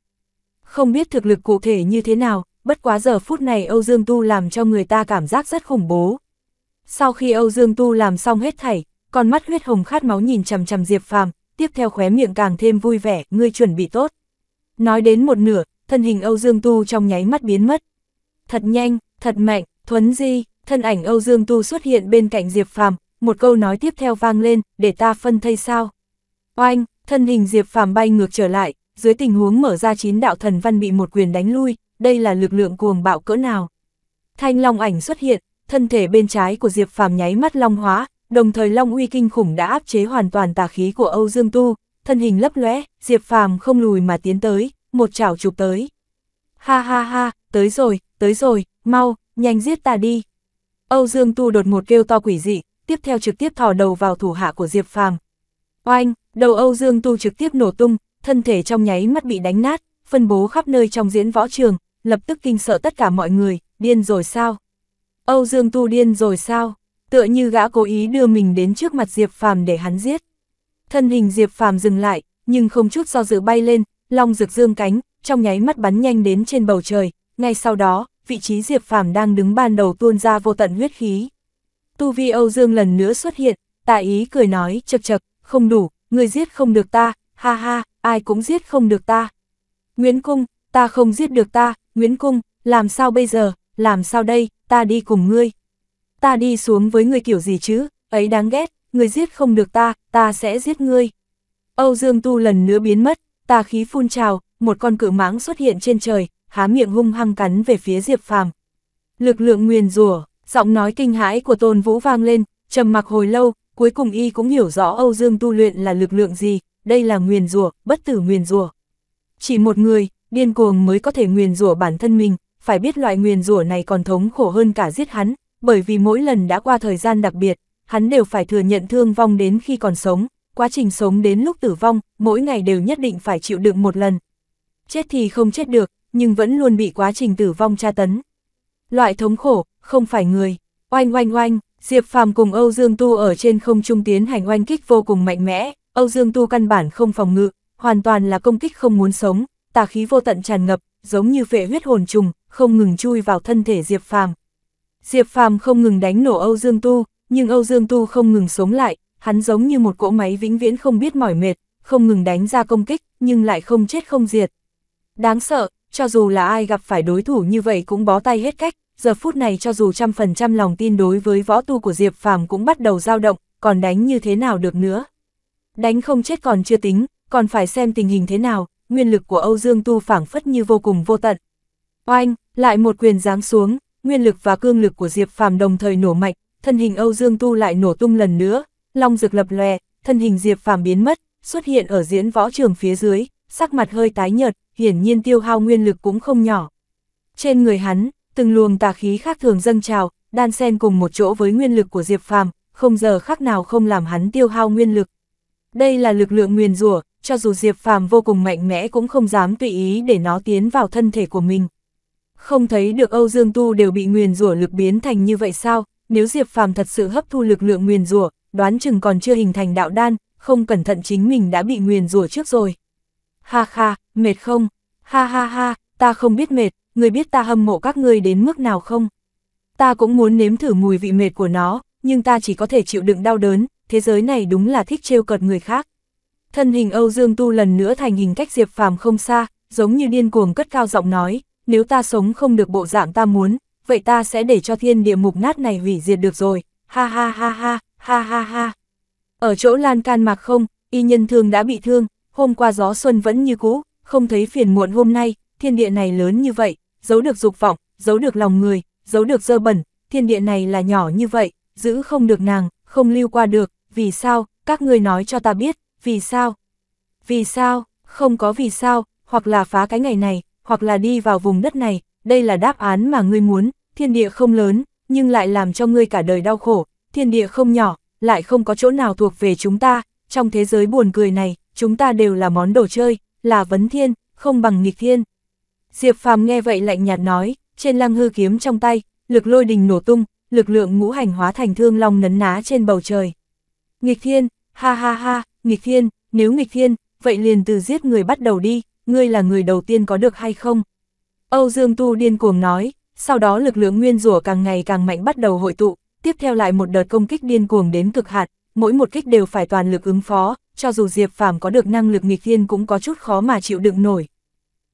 Không biết thực lực cụ thể như thế nào, bất quá giờ phút này Âu Dương Tu làm cho người ta cảm giác rất khủng bố. Sau khi Âu Dương Tu làm xong hết thảy, con mắt huyết hồng khát máu nhìn chằm chằm Diệp Phàm, tiếp theo khóe miệng càng thêm vui vẻ, ngươi chuẩn bị tốt. Nói đến một nửa, thân hình Âu Dương Tu trong nháy mắt biến mất. Thật nhanh, thật mạnh, thuấn di, thân ảnh Âu Dương Tu xuất hiện bên cạnh Diệp Phàm, một câu nói tiếp theo vang lên, để ta phân thây sao. Oanh, thân hình Diệp Phàm bay ngược trở lại, dưới tình huống mở ra chín đạo thần văn bị một quyền đánh lui, đây là lực lượng cuồng bạo cỡ nào. Thanh Long ảnh xuất hiện, thân thể bên trái của Diệp Phàm nháy mắt long hóa, đồng thời long uy kinh khủng đã áp chế hoàn toàn tà khí của Âu Dương Tu, thân hình lấp lóe, Diệp Phàm không lùi mà tiến tới, một chảo chụp tới. Ha ha ha, tới rồi, tới rồi, mau, nhanh giết ta đi. Âu Dương Tu đột ngột kêu to quỷ dị, tiếp theo trực tiếp thò đầu vào thủ hạ của Diệp Phàm. Oanh, đầu Âu Dương Tu trực tiếp nổ tung, thân thể trong nháy mắt bị đánh nát, phân bố khắp nơi trong diễn võ trường, lập tức kinh sợ tất cả mọi người, điên rồi sao? Âu Dương Tu điên rồi sao? Tựa như gã cố ý đưa mình đến trước mặt Diệp Phàm để hắn giết. Thân hình Diệp Phàm dừng lại, nhưng không chút do dự bay lên, long rực dương cánh, trong nháy mắt bắn nhanh đến trên bầu trời, ngay sau đó, vị trí Diệp Phàm đang đứng ban đầu tuôn ra vô tận huyết khí. Tu vi Âu Dương lần nữa xuất hiện, tạ ý cười nói, chật chật, không đủ, người giết không được ta, ha ha, ai cũng giết không được ta. Nguyễn Cung, ta không giết được ta, Nguyễn Cung, làm sao bây giờ, làm sao đây, ta đi cùng ngươi. Ta đi xuống với ngươi kiểu gì chứ, ấy đáng ghét, ngươi giết không được ta, ta sẽ giết ngươi. Âu Dương Tu lần nữa biến mất, ta khí phun trào, một con cự mãng xuất hiện trên trời, há miệng hung hăng cắn về phía Diệp Phàm. Lực lượng nguyền rủa, giọng nói kinh hãi của Tôn Vũ vang lên, trầm mặc hồi lâu, cuối cùng y cũng hiểu rõ Âu Dương tu luyện là lực lượng gì, đây là nguyền rủa, bất tử nguyền rủa. Chỉ một người, điên cuồng mới có thể nguyền rủa bản thân mình, phải biết loại nguyền rủa này còn thống khổ hơn cả giết hắn, bởi vì mỗi lần đã qua thời gian đặc biệt, hắn đều phải thừa nhận thương vong đến khi còn sống, quá trình sống đến lúc tử vong, mỗi ngày đều nhất định phải chịu đựng một lần. Chết thì không chết được, nhưng vẫn luôn bị quá trình tử vong tra tấn. Loại thống khổ, không phải người. Oanh oanh oanh, Diệp Phàm cùng Âu Dương Tu ở trên không trung tiến hành oanh kích vô cùng mạnh mẽ, Âu Dương Tu căn bản không phòng ngự, hoàn toàn là công kích không muốn sống, tà khí vô tận tràn ngập, giống như vệ huyết hồn trùng, không ngừng chui vào thân thể Diệp Phàm. Diệp Phàm không ngừng đánh nổ Âu Dương Tu, nhưng Âu Dương Tu không ngừng sống lại, hắn giống như một cỗ máy vĩnh viễn không biết mỏi mệt, không ngừng đánh ra công kích, nhưng lại không chết không diệt. Đáng sợ, cho dù là ai gặp phải đối thủ như vậy cũng bó tay hết cách, giờ phút này cho dù trăm phần trăm lòng tin đối với võ tu của Diệp Phàm cũng bắt đầu dao động, còn đánh như thế nào được nữa. Đánh không chết còn chưa tính, còn phải xem tình hình thế nào, nguyên lực của Âu Dương Tu phảng phất như vô cùng vô tận. Oanh, lại một quyền giáng xuống, nguyên lực và cương lực của Diệp Phàm đồng thời nổ mạnh, thân hình Âu Dương Tu lại nổ tung lần nữa, long rực lập lòe, thân hình Diệp Phàm biến mất, xuất hiện ở diễn võ trường phía dưới, sắc mặt hơi tái nhợt, hiển nhiên tiêu hao nguyên lực cũng không nhỏ. Trên người hắn, từng luồng tà khí khác thường dâng trào, đan xen cùng một chỗ với nguyên lực của Diệp Phàm, không giờ khắc nào không làm hắn tiêu hao nguyên lực. Đây là lực lượng nguyền rủa, cho dù Diệp Phàm vô cùng mạnh mẽ cũng không dám tùy ý để nó tiến vào thân thể của mình. Không thấy được Âu Dương Tu đều bị nguyền rủa lực biến thành như vậy sao, nếu Diệp Phàm thật sự hấp thu lực lượng nguyền rủa, đoán chừng còn chưa hình thành đạo đan, không cẩn thận chính mình đã bị nguyền rủa trước rồi. Ha ha, mệt không? Ha ha ha, ta không biết mệt, người biết ta hâm mộ các ngươi đến mức nào không? Ta cũng muốn nếm thử mùi vị mệt của nó, nhưng ta chỉ có thể chịu đựng đau đớn, thế giới này đúng là thích trêu cợt người khác. Thân hình Âu Dương Tu lần nữa thành hình cách Diệp Phàm không xa, giống như điên cuồng cất cao giọng nói, nếu ta sống không được bộ dạng ta muốn, vậy ta sẽ để cho thiên địa mục nát này hủy diệt được rồi, ha ha ha ha, ha ha ha. Ở chỗ lan can mạc không, y nhân thương đã bị thương, hôm qua gió xuân vẫn như cũ, không thấy phiền muộn hôm nay, thiên địa này lớn như vậy, giấu được dục vọng, giấu được lòng người, giấu được dơ bẩn, thiên địa này là nhỏ như vậy, giữ không được nàng, không lưu qua được, vì sao, các ngươi nói cho ta biết, vì sao? Vì sao? Không có vì sao, hoặc là phá cái ngày này, hoặc là đi vào vùng đất này, đây là đáp án mà ngươi muốn, thiên địa không lớn, nhưng lại làm cho ngươi cả đời đau khổ, thiên địa không nhỏ, lại không có chỗ nào thuộc về chúng ta, trong thế giới buồn cười này, chúng ta đều là món đồ chơi, là vấn thiên, không bằng nghịch thiên. Diệp Phàm nghe vậy lạnh nhạt nói, trên lăng hư kiếm trong tay, lực lôi đình nổ tung, lực lượng ngũ hành hóa thành thương long nấn ná trên bầu trời. Nghịch thiên, ha ha ha, nghịch thiên, nếu nghịch thiên, vậy liền từ giết người bắt đầu đi, ngươi là người đầu tiên có được hay không? Âu Dương Tu điên cuồng nói, sau đó lực lượng nguyên rủa càng ngày càng mạnh bắt đầu hội tụ, tiếp theo lại một đợt công kích điên cuồng đến cực hạn, mỗi một kích đều phải toàn lực ứng phó, cho dù Diệp Phàm có được năng lực nghịch thiên cũng có chút khó mà chịu đựng nổi.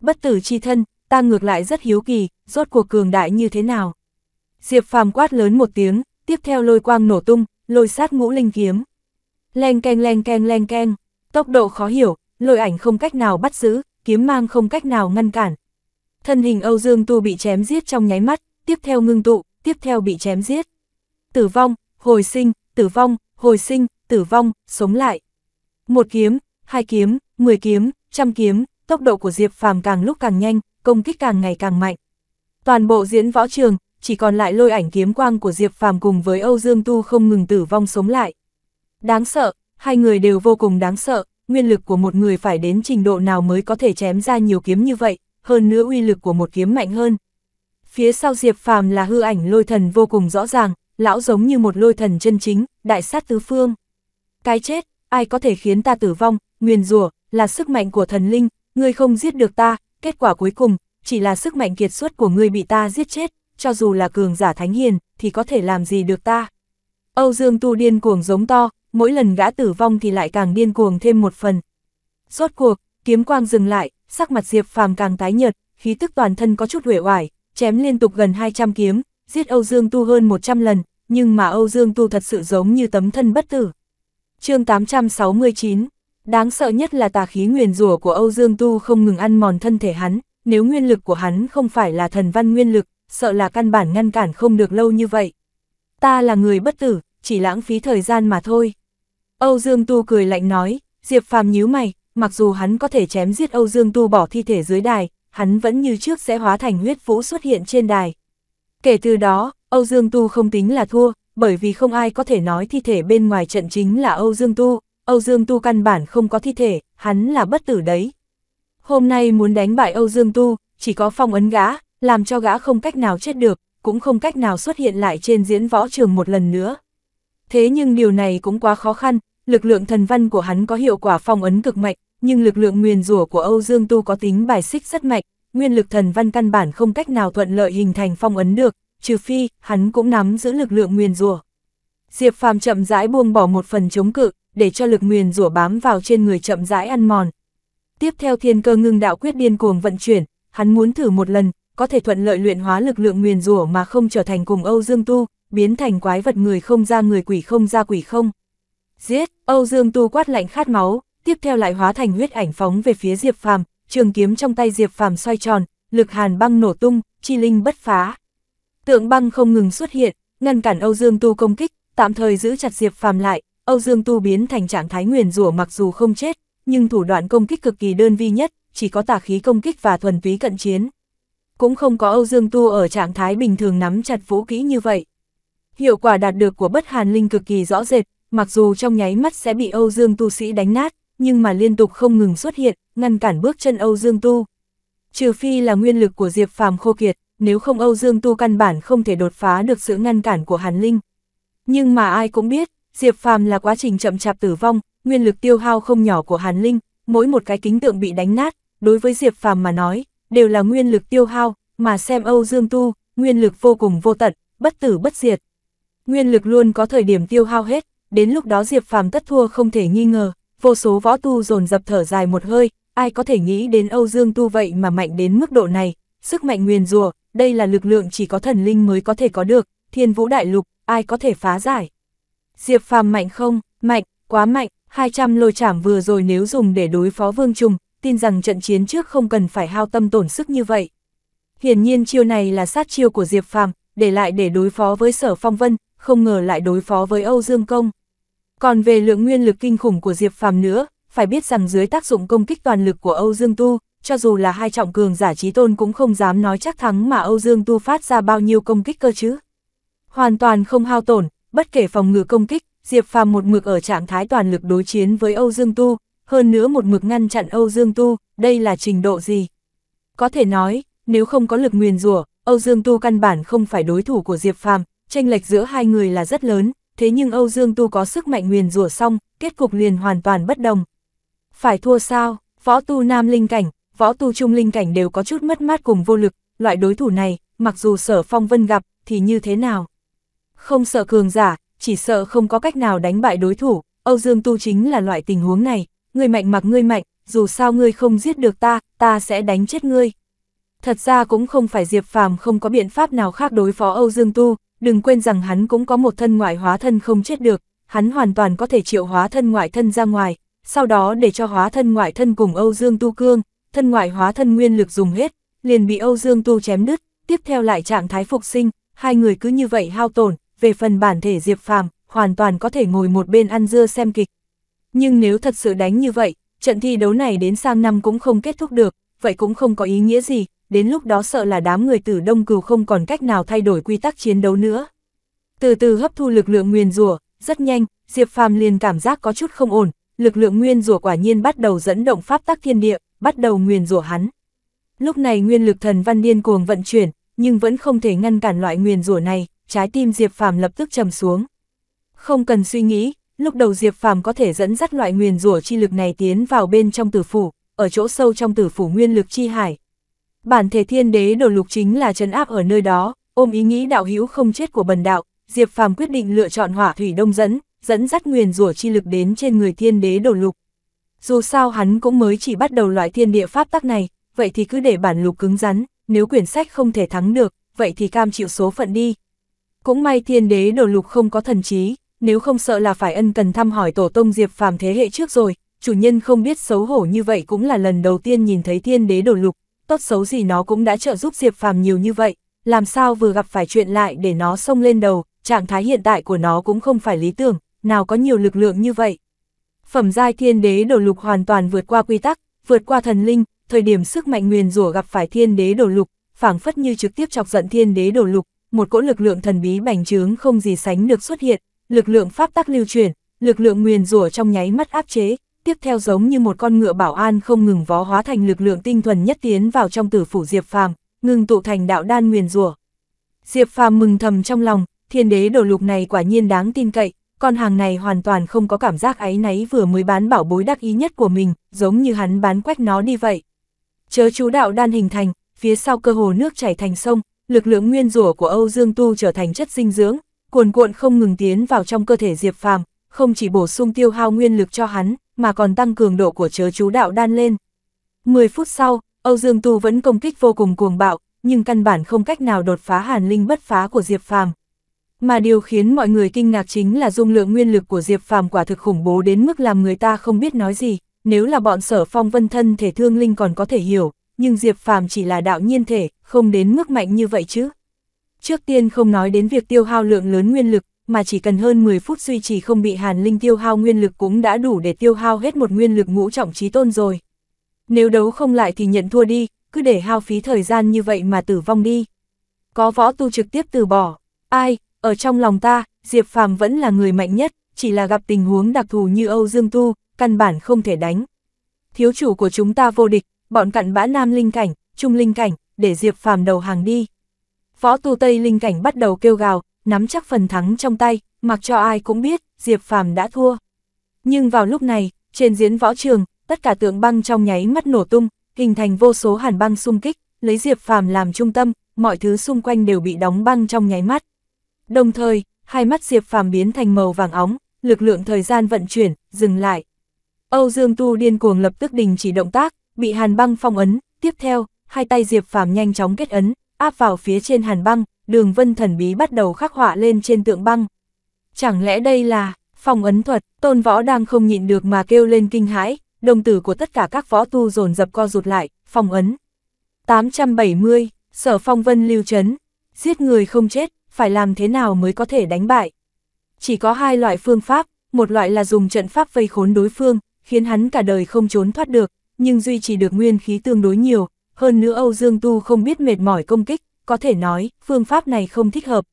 Bất tử chi thân, ta ngược lại rất hiếu kỳ, rốt cuộc cường đại như thế nào? Diệp Phàm quát lớn một tiếng, tiếp theo lôi quang nổ tung, lôi sát ngũ linh kiếm len keng len keng len keng, tốc độ khó hiểu, lôi ảnh không cách nào bắt giữ, kiếm mang không cách nào ngăn cản. Thân hình Âu Dương Tu bị chém giết trong nháy mắt, tiếp theo ngưng tụ, tiếp theo bị chém giết. Tử vong, hồi sinh, tử vong, hồi sinh, tử vong, sống lại. Một kiếm, hai kiếm, mười kiếm, trăm kiếm, tốc độ của Diệp Phàm càng lúc càng nhanh, công kích càng ngày càng mạnh. Toàn bộ diễn võ trường, chỉ còn lại lôi ảnh kiếm quang của Diệp Phàm cùng với Âu Dương Tu không ngừng tử vong sống lại. Đáng sợ, hai người đều vô cùng đáng sợ, nguyên lực của một người phải đến trình độ nào mới có thể chém ra nhiều kiếm như vậy, hơn nữa uy lực của một kiếm mạnh hơn. Phía sau Diệp Phàm là hư ảnh lôi thần vô cùng rõ ràng, lão giống như một lôi thần chân chính, đại sát tứ phương. Cái chết, ai có thể khiến ta tử vong, nguyền rủa là sức mạnh của thần linh, ngươi không giết được ta, kết quả cuối cùng, chỉ là sức mạnh kiệt suất của ngươi bị ta giết chết, cho dù là cường giả thánh hiền, thì có thể làm gì được ta. Âu Dương Tu điên cuồng giống to, mỗi lần gã tử vong thì lại càng điên cuồng thêm một phần. Rốt cuộc, kiếm quang dừng lại, sắc mặt Diệp Phàm càng tái nhợt, khí tức toàn thân có chút uể oải, chém liên tục gần 200 kiếm, giết Âu Dương Tu hơn 100 lần, nhưng mà Âu Dương Tu thật sự giống như tấm thân bất tử. chương 869, đáng sợ nhất là tà khí nguyền rủa của Âu Dương Tu không ngừng ăn mòn thân thể hắn, nếu nguyên lực của hắn không phải là thần văn nguyên lực, sợ là căn bản ngăn cản không được lâu như vậy. Ta là người bất tử, chỉ lãng phí thời gian mà thôi. Âu Dương Tu cười lạnh nói, Diệp Phàm nhíu mày, mặc dù hắn có thể chém giết Âu Dương Tu bỏ thi thể dưới đài, hắn vẫn như trước sẽ hóa thành huyết vũ xuất hiện trên đài. Kể từ đó, Âu Dương Tu không tính là thua, bởi vì không ai có thể nói thi thể bên ngoài trận chính là Âu Dương Tu, Âu Dương Tu căn bản không có thi thể, hắn là bất tử đấy. Hôm nay muốn đánh bại Âu Dương Tu, chỉ có phong ấn gã, làm cho gã không cách nào chết được, cũng không cách nào xuất hiện lại trên diễn võ trường một lần nữa. Thế nhưng điều này cũng quá khó khăn, lực lượng thần văn của hắn có hiệu quả phong ấn cực mạnh, nhưng lực lượng nguyền rủa của Âu Dương Tu có tính bài xích rất mạnh, nguyên lực thần văn căn bản không cách nào thuận lợi hình thành phong ấn được, trừ phi hắn cũng nắm giữ lực lượng nguyền rủa. Diệp Phàm chậm rãi buông bỏ một phần chống cự, để cho lực nguyền rủa bám vào trên người chậm rãi ăn mòn. Tiếp theo thiên cơ ngưng đạo quyết điên cuồng vận chuyển, hắn muốn thử một lần, có thể thuận lợi luyện hóa lực lượng nguyền rủa mà không trở thành cùng Âu Dương Tu, biến thành quái vật người không ra người quỷ không ra quỷ không giết, Âu Dương Tu quát lạnh khát máu, tiếp theo lại hóa thành huyết ảnh phóng về phía Diệp Phàm, trường kiếm trong tay Diệp Phàm xoay tròn, lực hàn băng nổ tung, chi linh bất phá. Tượng băng không ngừng xuất hiện, ngăn cản Âu Dương Tu công kích, tạm thời giữ chặt Diệp Phàm lại, Âu Dương Tu biến thành trạng thái nguyền rủa mặc dù không chết, nhưng thủ đoạn công kích cực kỳ đơn vi nhất, chỉ có tà khí công kích và thuần túy cận chiến. Cũng không có Âu Dương Tu ở trạng thái bình thường nắm chặt vũ khí như vậy. Hiệu quả đạt được của bất hàn linh cực kỳ rõ rệt, mặc dù trong nháy mắt sẽ bị Âu Dương Tu Sĩ đánh nát, nhưng mà liên tục không ngừng xuất hiện, ngăn cản bước chân Âu Dương Tu. Trừ phi là nguyên lực của Diệp Phàm khô kiệt, nếu không Âu Dương Tu căn bản không thể đột phá được sự ngăn cản của Hàn Linh. Nhưng mà ai cũng biết, Diệp Phàm là quá trình chậm chạp tử vong, nguyên lực tiêu hao không nhỏ của Hàn Linh, mỗi một cái kính tượng bị đánh nát, đối với Diệp Phàm mà nói, đều là nguyên lực tiêu hao, mà xem Âu Dương Tu, nguyên lực vô cùng vô tận, bất tử bất diệt. Nguyên lực luôn có thời điểm tiêu hao hết, đến lúc đó Diệp Phàm tất thua không thể nghi ngờ, vô số võ tu dồn dập thở dài một hơi, ai có thể nghĩ đến Âu Dương tu vậy mà mạnh đến mức độ này, sức mạnh nguyền rùa, đây là lực lượng chỉ có thần linh mới có thể có được, thiên vũ đại lục, ai có thể phá giải. Diệp Phàm mạnh không, mạnh, quá mạnh, 200 lôi chảm vừa rồi nếu dùng để đối phó Vương Trùng, tin rằng trận chiến trước không cần phải hao tâm tổn sức như vậy. Hiển nhiên chiêu này là sát chiêu của Diệp Phàm, để lại để đối phó với Sở Phong Vân, không ngờ lại đối phó với Âu Dương Công. Còn về lượng nguyên lực kinh khủng của Diệp Phàm nữa, phải biết rằng dưới tác dụng công kích toàn lực của Âu Dương Tu, cho dù là hai trọng cường giả trí tôn cũng không dám nói chắc thắng mà Âu Dương Tu phát ra bao nhiêu công kích cơ chứ. Hoàn toàn không hao tổn, bất kể phòng ngự công kích, Diệp Phàm một mực ở trạng thái toàn lực đối chiến với Âu Dương Tu, hơn nữa một mực ngăn chặn Âu Dương Tu, đây là trình độ gì? Có thể nói, nếu không có lực nguyền rủa, Âu Dương Tu căn bản không phải đối thủ của Diệp Phàm, tranh lệch giữa hai người là rất lớn, thế nhưng Âu Dương Tu có sức mạnh nguyền rủa xong, kết cục liền hoàn toàn bất đồng. Phải thua sao, võ tu nam linh cảnh, võ tu trung linh cảnh đều có chút mất mát cùng vô lực, loại đối thủ này, mặc dù sở phong vân gặp, thì như thế nào? Không sợ cường giả, chỉ sợ không có cách nào đánh bại đối thủ, Âu Dương Tu chính là loại tình huống này, ngươi mạnh mặc ngươi mạnh, dù sao ngươi không giết được ta, ta sẽ đánh chết ngươi. Thật ra cũng không phải Diệp Phàm không có biện pháp nào khác đối phó Âu Dương Tu, đừng quên rằng hắn cũng có một thân ngoại hóa thân không chết được, hắn hoàn toàn có thể triệu hóa thân ngoại thân ra ngoài, sau đó để cho hóa thân ngoại thân cùng Âu Dương Tu Cương, thân ngoại hóa thân nguyên lực dùng hết, liền bị Âu Dương Tu chém đứt, tiếp theo lại trạng thái phục sinh, hai người cứ như vậy hao tổn, về phần bản thể Diệp Phàm, hoàn toàn có thể ngồi một bên ăn dưa xem kịch. Nhưng nếu thật sự đánh như vậy, trận thi đấu này đến sang năm cũng không kết thúc được, vậy cũng không có ý nghĩa gì, đến lúc đó sợ là đám người tử đông cừu không còn cách nào thay đổi quy tắc chiến đấu nữa. Từ từ hấp thu lực lượng nguyên rùa, rất nhanh, Diệp Phàm liền cảm giác có chút không ổn, lực lượng nguyên rùa quả nhiên bắt đầu dẫn động pháp tắc thiên địa, bắt đầu nguyên rùa hắn. Lúc này nguyên lực thần văn điên cuồng vận chuyển, nhưng vẫn không thể ngăn cản loại nguyên rùa này, trái tim Diệp Phàm lập tức trầm xuống. Không cần suy nghĩ, lúc đầu Diệp Phàm có thể dẫn dắt loại nguyên rùa chi lực này tiến vào bên trong tử phủ, ở chỗ sâu trong tử phủ nguyên lực chi hải, Bản thể thiên đế đồ lục chính là trấn áp ở nơi đó, ôm ý nghĩ đạo hữu không chết của bần đạo, Diệp Phàm quyết định lựa chọn hỏa thủy đông dẫn, dẫn dắt nguyền rủa chi lực đến trên người thiên đế đồ lục. Dù sao hắn cũng mới chỉ bắt đầu loại thiên địa pháp tắc này, vậy thì cứ để bản lục cứng rắn, nếu quyển sách không thể thắng được, vậy thì cam chịu số phận đi. Cũng may thiên đế đồ lục không có thần trí, nếu không sợ là phải ân cần thăm hỏi tổ tông Diệp Phàm thế hệ trước rồi, chủ nhân không biết xấu hổ như vậy cũng là lần đầu tiên nhìn thấy thiên đế đồ lục, tốt xấu gì nó cũng đã trợ giúp Diệp Phàm nhiều như vậy, làm sao vừa gặp phải chuyện lại để nó xông lên đầu, trạng thái hiện tại của nó cũng không phải lý tưởng, nào có nhiều lực lượng như vậy. Phẩm giai thiên đế đồ lục hoàn toàn vượt qua quy tắc, vượt qua thần linh, thời điểm sức mạnh nguyền rủa gặp phải thiên đế đồ lục, phảng phất như trực tiếp chọc giận thiên đế đồ lục, một cỗ lực lượng thần bí bành trướng không gì sánh được xuất hiện, lực lượng pháp tắc lưu chuyển, lực lượng nguyền rủa trong nháy mắt áp chế, tiếp theo giống như một con ngựa bảo an không ngừng vó hóa thành lực lượng tinh thuần nhất tiến vào trong tử phủ Diệp Phàm, ngừng tụ thành đạo đan nguyền rủa. Diệp Phàm mừng thầm trong lòng, thiên đế đồ lục này quả nhiên đáng tin cậy, con hàng này hoàn toàn không có cảm giác áy náy vừa mới bán bảo bối đắc ý nhất của mình, giống như hắn bán quách nó đi vậy. Chớ chú đạo đan hình thành, phía sau cơ hồ nước chảy thành sông, lực lượng nguyên rủa của Âu Dương Tu trở thành chất dinh dưỡng, cuồn cuộn không ngừng tiến vào trong cơ thể Diệp Phàm, không chỉ bổ sung tiêu hao nguyên lực cho hắn, mà còn tăng cường độ của chớ chú đạo đan lên. 10 phút sau, Âu Dương Tu vẫn công kích vô cùng cuồng bạo, nhưng căn bản không cách nào đột phá hàn linh bất phá của Diệp Phàm. Mà điều khiến mọi người kinh ngạc chính là dung lượng nguyên lực của Diệp Phàm quả thực khủng bố đến mức làm người ta không biết nói gì, nếu là bọn sở phong vân thân thể thương linh còn có thể hiểu, nhưng Diệp Phàm chỉ là đạo nhiên thể, không đến mức mạnh như vậy chứ. Trước tiên không nói đến việc tiêu hao lượng lớn nguyên lực, mà chỉ cần hơn 10 phút duy trì không bị hàn linh tiêu hao nguyên lực cũng đã đủ để tiêu hao hết một nguyên lực ngũ trọng trí tôn rồi. Nếu đấu không lại thì nhận thua đi, cứ để hao phí thời gian như vậy mà tử vong đi. Có võ tu trực tiếp từ bỏ, ai, ở trong lòng ta, Diệp Phàm vẫn là người mạnh nhất, chỉ là gặp tình huống đặc thù như Âu Dương Tu, căn bản không thể đánh. Thiếu chủ của chúng ta vô địch, bọn cặn bã nam linh cảnh, trung linh cảnh, để Diệp Phàm đầu hàng đi. Võ tu Tây Linh Cảnh bắt đầu kêu gào, nắm chắc phần thắng trong tay, mặc cho ai cũng biết, Diệp Phàm đã thua. Nhưng vào lúc này, trên diễn võ trường, tất cả tượng băng trong nháy mắt nổ tung, hình thành vô số hàn băng xung kích, lấy Diệp Phàm làm trung tâm, mọi thứ xung quanh đều bị đóng băng trong nháy mắt. Đồng thời, hai mắt Diệp Phàm biến thành màu vàng óng, lực lượng thời gian vận chuyển, dừng lại. Âu Dương Tu điên cuồng lập tức đình chỉ động tác, bị hàn băng phong ấn, tiếp theo, hai tay Diệp Phàm nhanh chóng kết ấn, áp vào phía trên hàn băng, đường vân thần bí bắt đầu khắc họa lên trên tượng băng. Chẳng lẽ đây là, phong ấn thuật, tôn võ đang không nhịn được mà kêu lên kinh hãi, đồng tử của tất cả các võ tu dồn dập co rụt lại, Phong ấn. 870, sở phong vân lưu chấn, giết người không chết, phải làm thế nào mới có thể đánh bại. Chỉ có hai loại phương pháp, một loại là dùng trận pháp vây khốn đối phương, khiến hắn cả đời không trốn thoát được, nhưng duy trì được nguyên khí tương đối nhiều, hơn nữa Âu Dương Tu không biết mệt mỏi công kích, có thể nói, phương pháp này không thích hợp.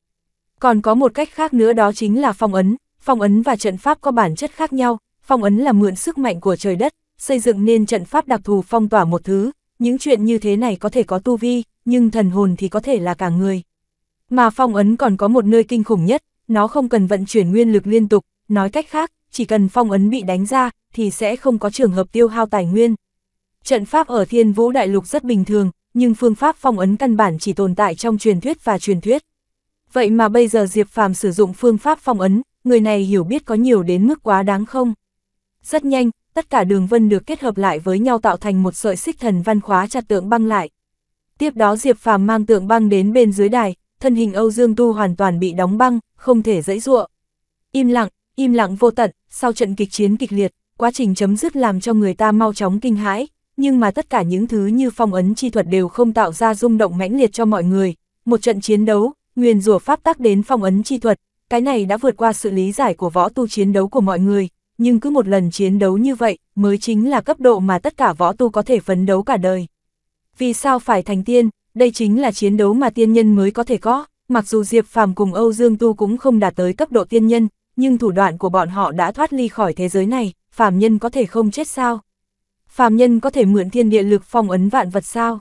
Còn có một cách khác nữa đó chính là phong ấn, phong ấn và trận pháp có bản chất khác nhau, phong ấn là mượn sức mạnh của trời đất, xây dựng nên trận pháp đặc thù phong tỏa một thứ, những chuyện như thế này có thể có tu vi, nhưng thần hồn thì có thể là cả người. Mà phong ấn còn có một nơi kinh khủng nhất, nó không cần vận chuyển nguyên lực liên tục, nói cách khác, chỉ cần phong ấn bị đánh ra, thì sẽ không có trường hợp tiêu hao tài nguyên. Trận pháp ở thiên vũ đại lục rất bình thường, nhưng phương pháp phong ấn căn bản chỉ tồn tại trong truyền thuyết và truyền thuyết. Vậy mà bây giờ Diệp Phàm sử dụng phương pháp phong ấn, người này hiểu biết có nhiều đến mức quá đáng không? Rất nhanh, tất cả đường vân được kết hợp lại với nhau tạo thành một sợi xích thần văn khóa chặt tượng băng lại. Tiếp đó Diệp Phàm mang tượng băng đến bên dưới đài, thân hình Âu Dương Tu hoàn toàn bị đóng băng, không thể dãy dụa. Im lặng, im lặng vô tận, sau trận kịch chiến kịch liệt, quá trình chấm dứt làm cho người ta mau chóng kinh hãi, nhưng mà tất cả những thứ như phong ấn chi thuật đều không tạo ra rung động mãnh liệt cho mọi người. Một trận chiến đấu, nguyền rủa pháp tác đến phong ấn chi thuật, cái này đã vượt qua sự lý giải của võ tu chiến đấu của mọi người, nhưng cứ một lần chiến đấu như vậy mới chính là cấp độ mà tất cả võ tu có thể phấn đấu cả đời. Vì sao phải thành tiên, đây chính là chiến đấu mà tiên nhân mới có thể có, mặc dù Diệp Phàm cùng Âu Dương Tu cũng không đạt tới cấp độ tiên nhân, nhưng thủ đoạn của bọn họ đã thoát ly khỏi thế giới này, phàm nhân có thể không chết sao? phàm nhân có thể mượn thiên địa lực phong ấn vạn vật sao?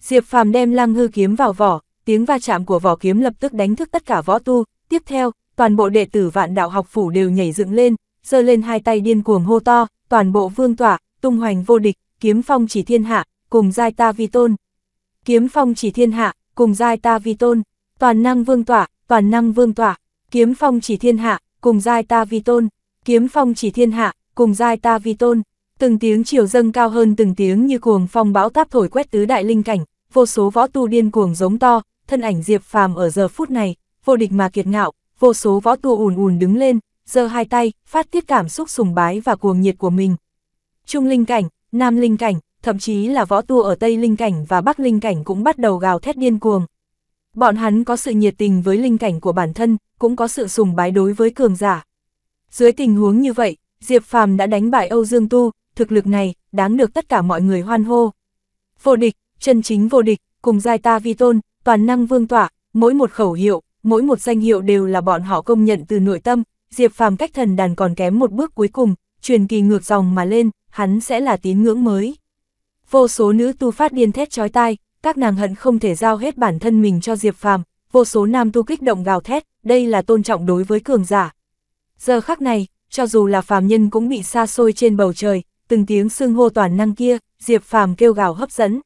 Diệp phàm đem lăng hư kiếm vào vỏ, tiếng va chạm của vỏ kiếm lập tức đánh thức tất cả võ tu, tiếp theo, toàn bộ đệ tử vạn đạo học phủ đều nhảy dựng lên, giơ lên hai tay điên cuồng hô to, toàn bộ vương tỏa, tung hoành vô địch, kiếm phong chỉ thiên hạ, cùng giai ta vi tôn. Kiếm phong chỉ thiên hạ, cùng giai ta vi tôn, toàn năng vương tỏa, toàn năng vương tỏa, kiếm phong chỉ thiên hạ, cùng giai ta vi tôn, kiếm phong chỉ thiên hạ, cùng giai ta vi tôn. Từng tiếng chiều dâng cao hơn từng tiếng như cuồng phong bão táp thổi quét tứ đại linh cảnh, vô số võ tu điên cuồng giống to, thân ảnh Diệp Phàm ở giờ phút này, vô địch mà kiệt ngạo, vô số võ tu ùn ùn đứng lên, giơ hai tay, phát tiết cảm xúc sùng bái và cuồng nhiệt của mình. Trung linh cảnh, nam linh cảnh, thậm chí là võ tu ở Tây linh cảnh và Bắc linh cảnh cũng bắt đầu gào thét điên cuồng. Bọn hắn có sự nhiệt tình với linh cảnh của bản thân, cũng có sự sùng bái đối với cường giả. Dưới tình huống như vậy, Diệp Phàm đã đánh bại Âu Dương Tu, thực lực này, đáng được tất cả mọi người hoan hô. Vô địch, chân chính vô địch, cùng giai ta vi tôn, toàn năng vương tỏa, mỗi một khẩu hiệu, mỗi một danh hiệu đều là bọn họ công nhận từ nội tâm, Diệp Phàm cách thần đàn còn kém một bước cuối cùng, truyền kỳ ngược dòng mà lên, hắn sẽ là tín ngưỡng mới. Vô số nữ tu phát điên thét chói tai, các nàng hận không thể giao hết bản thân mình cho Diệp Phàm, vô số nam tu kích động gào thét, đây là tôn trọng đối với cường giả. Giờ khắc này, cho dù là phàm nhân cũng bị xa xôi trên bầu trời, từng tiếng xưng hô toàn năng kia, Diệp Phàm kêu gào hấp dẫn.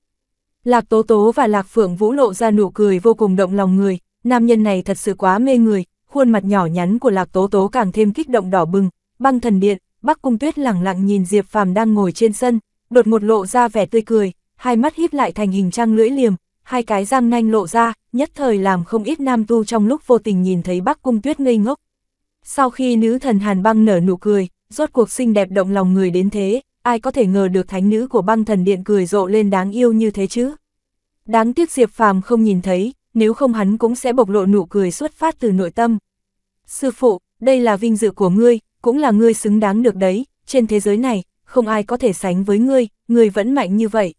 Lạc Tố Tố và Lạc Phượng Vũ lộ ra nụ cười vô cùng động lòng người, nam nhân này thật sự quá mê người, khuôn mặt nhỏ nhắn của Lạc Tố Tố càng thêm kích động đỏ bừng, băng thần điện, Bắc Cung Tuyết lặng lặng nhìn Diệp Phàm đang ngồi trên sân, đột ngột lộ ra vẻ tươi cười, hai mắt híp lại thành hình trăng lưỡi liềm, hai cái răng nanh lộ ra, nhất thời làm không ít nam tu trong lúc vô tình nhìn thấy Bắc Cung Tuyết ngây ngốc. Sau khi nữ thần Hàn Băng nở nụ cười, rốt cuộc xinh đẹp động lòng người đến thế, ai có thể ngờ được thánh nữ của băng thần điện cười rộ lên đáng yêu như thế chứ. Đáng tiếc Diệp Phàm không nhìn thấy, nếu không hắn cũng sẽ bộc lộ nụ cười xuất phát từ nội tâm. Sư phụ, đây là vinh dự của ngươi, cũng là ngươi xứng đáng được đấy, trên thế giới này, không ai có thể sánh với ngươi, ngươi vẫn mạnh như vậy.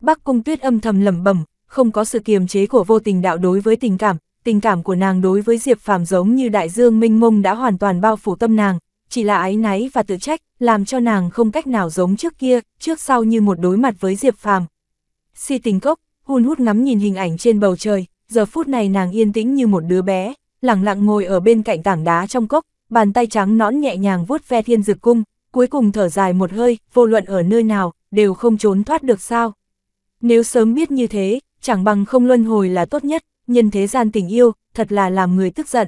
Bắc Cung Tuyết âm thầm lẩm bẩm, không có sự kiềm chế của vô tình đạo đối với tình cảm, tình cảm của nàng đối với Diệp Phàm giống như đại dương minh mông đã hoàn toàn bao phủ tâm nàng, chỉ là ái náy và tự trách, làm cho nàng không cách nào giống trước kia, trước sau như một đối mặt với Diệp Phàm. Si tình cốc, hun hút ngắm nhìn hình ảnh trên bầu trời, giờ phút này nàng yên tĩnh như một đứa bé, lặng lặng ngồi ở bên cạnh tảng đá trong cốc, bàn tay trắng nõn nhẹ nhàng vuốt ve thiên dực cung, cuối cùng thở dài một hơi, vô luận ở nơi nào, đều không trốn thoát được sao. Nếu sớm biết như thế, chẳng bằng không luân hồi là tốt nhất, nhân thế gian tình yêu, thật là làm người tức giận.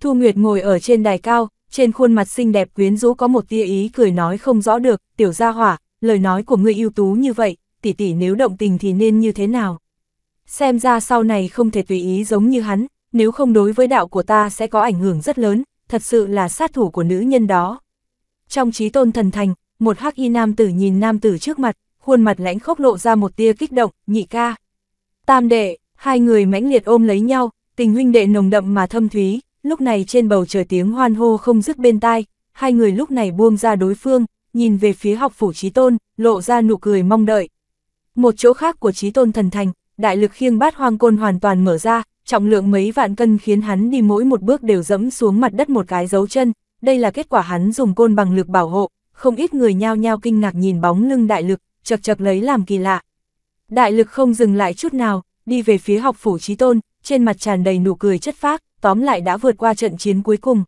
Thu Nguyệt ngồi ở trên đài cao, trên khuôn mặt xinh đẹp quyến rũ có một tia ý cười nói không rõ được, tiểu gia hỏa, lời nói của ngươi ưu tú như vậy, tỷ tỷ nếu động tình thì nên như thế nào? Xem ra sau này không thể tùy ý giống như hắn, nếu không đối với đạo của ta sẽ có ảnh hưởng rất lớn, thật sự là sát thủ của nữ nhân đó. Trong trí tôn thần thành, một hắc y nam tử nhìn nam tử trước mặt, khuôn mặt lãnh khốc lộ ra một tia kích động, nhị ca. Tam đệ, hai người mãnh liệt ôm lấy nhau, tình huynh đệ nồng đậm mà thâm thúy, lúc này trên bầu trời tiếng hoan hô không dứt bên tai, hai người lúc này buông ra đối phương, nhìn về phía học phủ trí tôn, lộ ra nụ cười mong đợi. Một chỗ khác của trí tôn thần thành, đại lực khiêng bát hoang côn hoàn toàn mở ra, trọng lượng mấy vạn cân khiến hắn đi mỗi một bước đều dẫm xuống mặt đất một cái dấu chân, đây là kết quả hắn dùng côn bằng lực bảo hộ, không ít người nhao nhao kinh ngạc nhìn bóng lưng đại lực, chật chật lấy làm kỳ lạ. Đại lực không dừng lại chút nào, đi về phía học phủ trí tôn, trên mặt tràn đầy nụ cười chất phác tóm lại đã vượt qua trận chiến cuối cùng.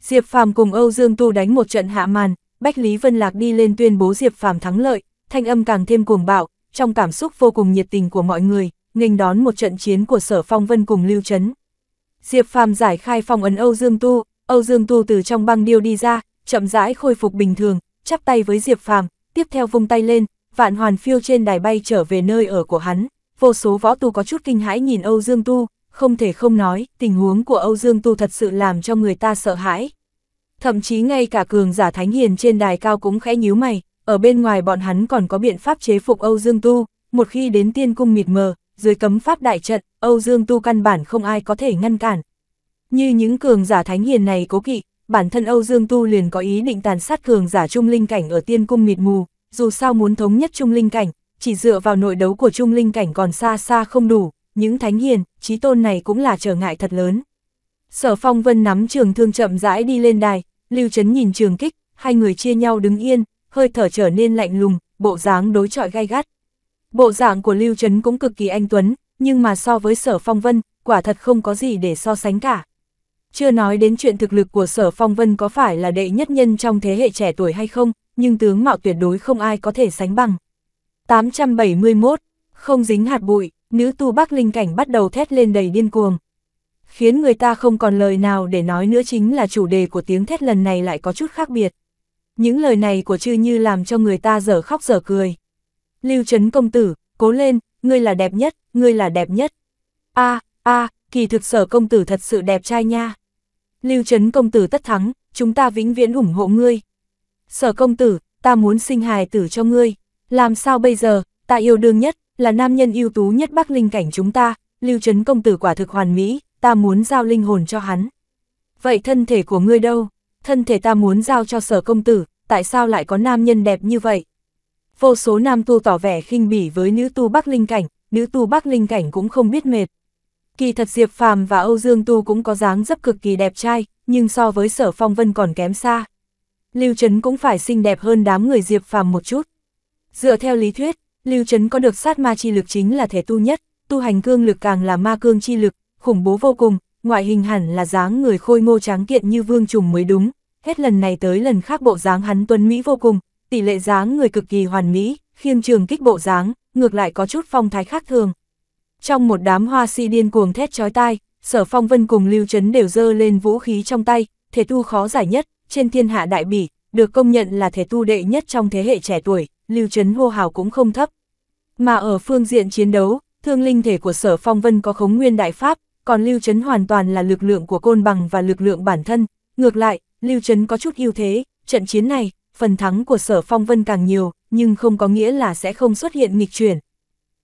Diệp Phàm cùng Âu Dương Tu đánh một trận hạ màn, Bách Lý Vân Lạc đi lên tuyên bố Diệp Phàm thắng lợi, thanh âm càng thêm cuồng bạo, trong cảm xúc vô cùng nhiệt tình của mọi người, nghênh đón một trận chiến của Sở Phong Vân cùng Lưu Trấn. Diệp Phàm giải khai phong ấn Âu Dương Tu, Âu Dương Tu từ trong băng điêu đi ra, chậm rãi khôi phục bình thường, chắp tay với Diệp Phàm, tiếp theo vung tay lên, vạn hoàn phiêu trên đài bay trở về nơi ở của hắn. Vô số võ tu có chút kinh hãi nhìn Âu Dương Tu, không thể không nói, tình huống của Âu Dương Tu thật sự làm cho người ta sợ hãi. Thậm chí ngay cả cường giả thánh hiền trên đài cao cũng khẽ nhíu mày, ở bên ngoài bọn hắn còn có biện pháp chế phục Âu Dương Tu, một khi đến tiên cung mịt mờ, dưới cấm pháp đại trận, Âu Dương Tu căn bản không ai có thể ngăn cản. Như những cường giả thánh hiền này cố kỵ, bản thân Âu Dương Tu liền có ý định tàn sát cường giả trung linh cảnh ở tiên cung mịt mù, dù sao muốn thống nhất trung linh cảnh, chỉ dựa vào nội đấu của trung linh cảnh còn xa xa không đủ, những thánh hiền, trí tôn này cũng là trở ngại thật lớn. Sở phong vân nắm trường thương chậm rãi đi lên đài, lưu chấn nhìn trường kích, hai người chia nhau đứng yên, hơi thở trở nên lạnh lùng, bộ dáng đối trọi gai gắt. Bộ dạng của lưu chấn cũng cực kỳ anh tuấn, nhưng mà so với sở phong vân, quả thật không có gì để so sánh cả. Chưa nói đến chuyện thực lực của sở phong vân có phải là đệ nhất nhân trong thế hệ trẻ tuổi hay không, nhưng tướng mạo tuyệt đối không ai có thể sánh bằng. 871, không dính hạt bụi nữ tu Bắc Linh Cảnh bắt đầu thét lên đầy điên cuồng. Khiến người ta không còn lời nào để nói nữa chính là chủ đề của tiếng thét lần này lại có chút khác biệt. Những lời này của chư như làm cho người ta dở khóc dở cười. Lưu Trấn công tử, cố lên, ngươi là đẹp nhất, ngươi là đẹp nhất. A, a, kỳ thực sở công tử thật sự đẹp trai nha. Lưu Trấn công tử tất thắng, chúng ta vĩnh viễn ủng hộ ngươi. Sở công tử, ta muốn sinh hài tử cho ngươi, làm sao bây giờ, ta yêu đương nhất, là nam nhân ưu tú nhất Bắc Linh cảnh chúng ta, Lưu Trấn công tử quả thực hoàn mỹ, ta muốn giao linh hồn cho hắn. Vậy thân thể của ngươi đâu? Thân thể ta muốn giao cho sở công tử, tại sao lại có nam nhân đẹp như vậy? Vô số nam tu tỏ vẻ khinh bỉ với nữ tu Bắc Linh cảnh, nữ tu Bắc Linh cảnh cũng không biết mệt. Kỳ thật Diệp Phàm và Âu Dương Tu cũng có dáng dấp cực kỳ đẹp trai, nhưng so với Sở Phong Vân còn kém xa. Lưu Trấn cũng phải xinh đẹp hơn đám người Diệp Phàm một chút. Dựa theo lý thuyết, Lưu Trấn có được sát ma chi lực chính là thể tu nhất, tu hành cương lực càng là ma cương chi lực, khủng bố vô cùng, ngoại hình hẳn là dáng người khôi ngô tráng kiện như vương trùng mới đúng, hết lần này tới lần khác bộ dáng hắn tuấn Mỹ vô cùng, tỷ lệ dáng người cực kỳ hoàn mỹ, khiêm trường kích bộ dáng, ngược lại có chút phong thái khác thường. Trong một đám hoa si điên cuồng thét chói tai, sở phong vân cùng Lưu Trấn đều dơ lên vũ khí trong tay, thể tu khó giải nhất, trên thiên hạ đại bỉ, được công nhận là thể tu đệ nhất trong thế hệ trẻ tuổi, Lưu Trấn hô hào cũng không thấp. Mà ở phương diện chiến đấu, thương linh thể của Sở Phong Vân có khống nguyên đại pháp, còn Lưu Trấn hoàn toàn là lực lượng của côn bằng và lực lượng bản thân. Ngược lại, Lưu Trấn có chút ưu thế, trận chiến này, phần thắng của Sở Phong Vân càng nhiều, nhưng không có nghĩa là sẽ không xuất hiện nghịch chuyển.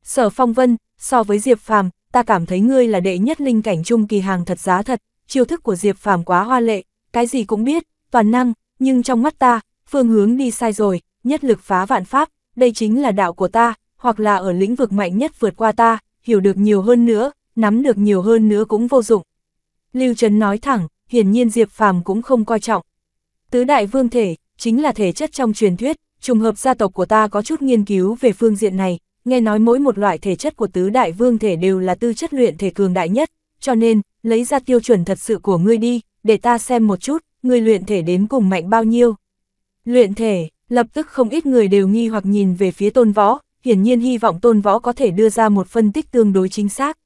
Sở Phong Vân, so với Diệp Phàm, ta cảm thấy ngươi là đệ nhất linh cảnh trung kỳ hàng thật giá thật, chiêu thức của Diệp Phàm quá hoa lệ, cái gì cũng biết, toàn năng, nhưng trong mắt ta, phương hướng đi sai rồi, nhất lực phá vạn pháp, đây chính là đạo của ta, hoặc là ở lĩnh vực mạnh nhất vượt qua ta, hiểu được nhiều hơn nữa, nắm được nhiều hơn nữa cũng vô dụng. Lưu Trấn nói thẳng, hiển nhiên Diệp Phàm cũng không coi trọng. Tứ đại vương thể, chính là thể chất trong truyền thuyết, trùng hợp gia tộc của ta có chút nghiên cứu về phương diện này, nghe nói mỗi một loại thể chất của tứ đại vương thể đều là tư chất luyện thể cường đại nhất, cho nên, lấy ra tiêu chuẩn thật sự của ngươi đi, để ta xem một chút, ngươi luyện thể đến cùng mạnh bao nhiêu. Luyện thể, lập tức không ít người đều nghi hoặc nhìn về phía tôn võ, hiển nhiên hy vọng tôn võ có thể đưa ra một phân tích tương đối chính xác.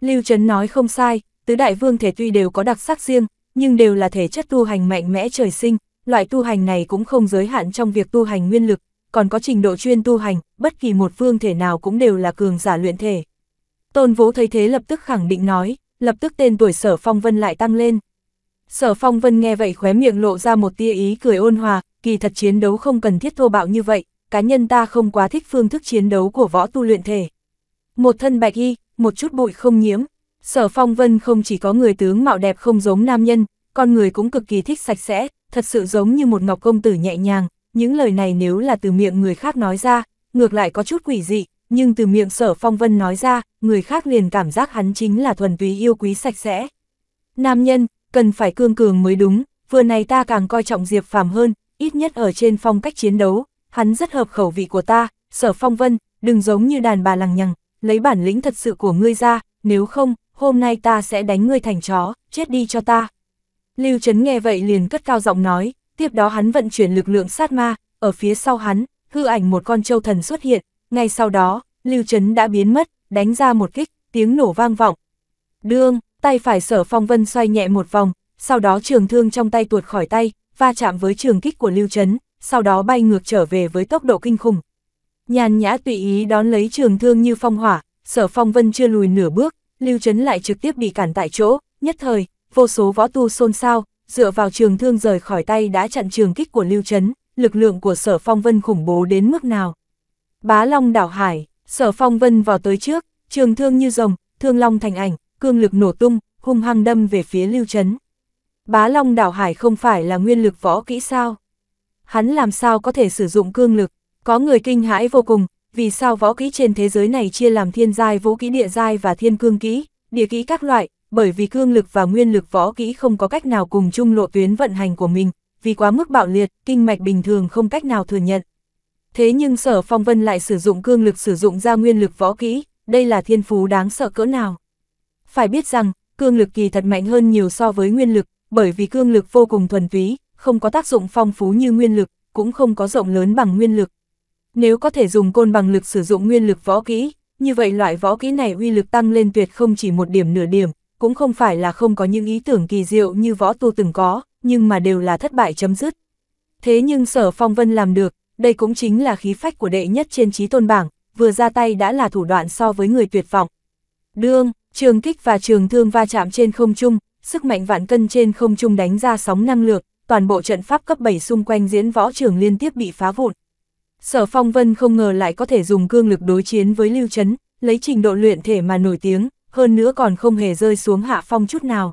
Lưu Trấn nói không sai, tứ đại vương thể tuy đều có đặc sắc riêng, nhưng đều là thể chất tu hành mạnh mẽ trời sinh, loại tu hành này cũng không giới hạn trong việc tu hành nguyên lực, còn có trình độ chuyên tu hành, bất kỳ một vương thể nào cũng đều là cường giả luyện thể. Tôn Vũ thấy thế lập tức khẳng định nói, lập tức tên tuổi Sở Phong Vân lại tăng lên. Sở Phong Vân nghe vậy khóe miệng lộ ra một tia ý cười ôn hòa, kỳ thật chiến đấu không cần thiết thô bạo như vậy, cá nhân ta không quá thích phương thức chiến đấu của võ tu luyện thể. Một thân bạch y, một chút bụi không nhiễm, sở phong vân không chỉ có người tướng mạo đẹp không giống nam nhân, con người cũng cực kỳ thích sạch sẽ, thật sự giống như một ngọc công tử nhẹ nhàng, những lời này nếu là từ miệng người khác nói ra, ngược lại có chút quỷ dị, nhưng từ miệng sở phong vân nói ra, người khác liền cảm giác hắn chính là thuần túy yêu quý sạch sẽ. Nam nhân, cần phải cương cường mới đúng, vừa này ta càng coi trọng Diệp Phàm hơn, ít nhất ở trên phong cách chiến đấu, hắn rất hợp khẩu vị của ta, sở phong vân, đừng giống như đàn bà lằng nhằng, lấy bản lĩnh thật sự của ngươi ra, nếu không, hôm nay ta sẽ đánh ngươi thành chó, chết đi cho ta. Lưu Trấn nghe vậy liền cất cao giọng nói, tiếp đó hắn vận chuyển lực lượng sát ma, ở phía sau hắn, hư ảnh một con châu thần xuất hiện, ngay sau đó, Lưu Trấn đã biến mất, đánh ra một kích, tiếng nổ vang vọng. Đương, tay phải sở phong vân xoay nhẹ một vòng, sau đó trường thương trong tay tuột khỏi tay, va chạm với trường kích của Lưu Trấn, sau đó bay ngược trở về với tốc độ kinh khủng. Nhàn nhã tùy ý đón lấy trường thương như phong hỏa, sở phong vân chưa lùi nửa bước, Lưu Trấn lại trực tiếp bị cản tại chỗ, nhất thời, vô số võ tu xôn xao, dựa vào trường thương rời khỏi tay đã chặn trường kích của Lưu Trấn, lực lượng của sở phong vân khủng bố đến mức nào. Bá Long đảo hải, sở phong vân vào tới trước, trường thương như rồng, thương long thành ảnh, cương lực nổ tung, hung hăng đâm về phía Lưu Trấn. Bá Long đảo hải không phải là nguyên lực võ kỹ sao? Hắn làm sao có thể sử dụng cương lực? Có người kinh hãi vô cùng, vì sao võ kỹ trên thế giới này chia làm thiên giai vũ kỹ địa giai và thiên cương kỹ, địa kỹ các loại, bởi vì cương lực và nguyên lực võ kỹ không có cách nào cùng chung lộ tuyến vận hành của mình, vì quá mức bạo liệt, kinh mạch bình thường không cách nào thừa nhận. Thế nhưng sở phong vân lại sử dụng cương lực sử dụng ra nguyên lực võ kỹ, đây là thiên phú đáng sợ cỡ nào. Phải biết rằng, cương lực kỳ thật mạnh hơn nhiều so với nguyên lực, bởi vì cương lực vô cùng thuần túy, không có tác dụng phong phú như nguyên lực, cũng không có rộng lớn bằng nguyên lực. Nếu có thể dùng côn bằng lực sử dụng nguyên lực võ kỹ, như vậy loại võ kỹ này uy lực tăng lên tuyệt không chỉ một điểm nửa điểm, cũng không phải là không có những ý tưởng kỳ diệu như võ tu từng có, nhưng mà đều là thất bại chấm dứt. Thế nhưng sở phong vân làm được, đây cũng chính là khí phách của đệ nhất trên trí tôn bảng, vừa ra tay đã là thủ đoạn so với người tuyệt vọng. Đương, trường kích và trường thương va chạm trên không trung, sức mạnh vạn cân trên không trung đánh ra sóng năng lượng, toàn bộ trận pháp cấp 7 xung quanh diễn võ trường liên tiếp bị phá vụn. Sở Phong Vân không ngờ lại có thể dùng cương lực đối chiến với Lưu Trấn, lấy trình độ luyện thể mà nổi tiếng, hơn nữa còn không hề rơi xuống hạ phong chút nào.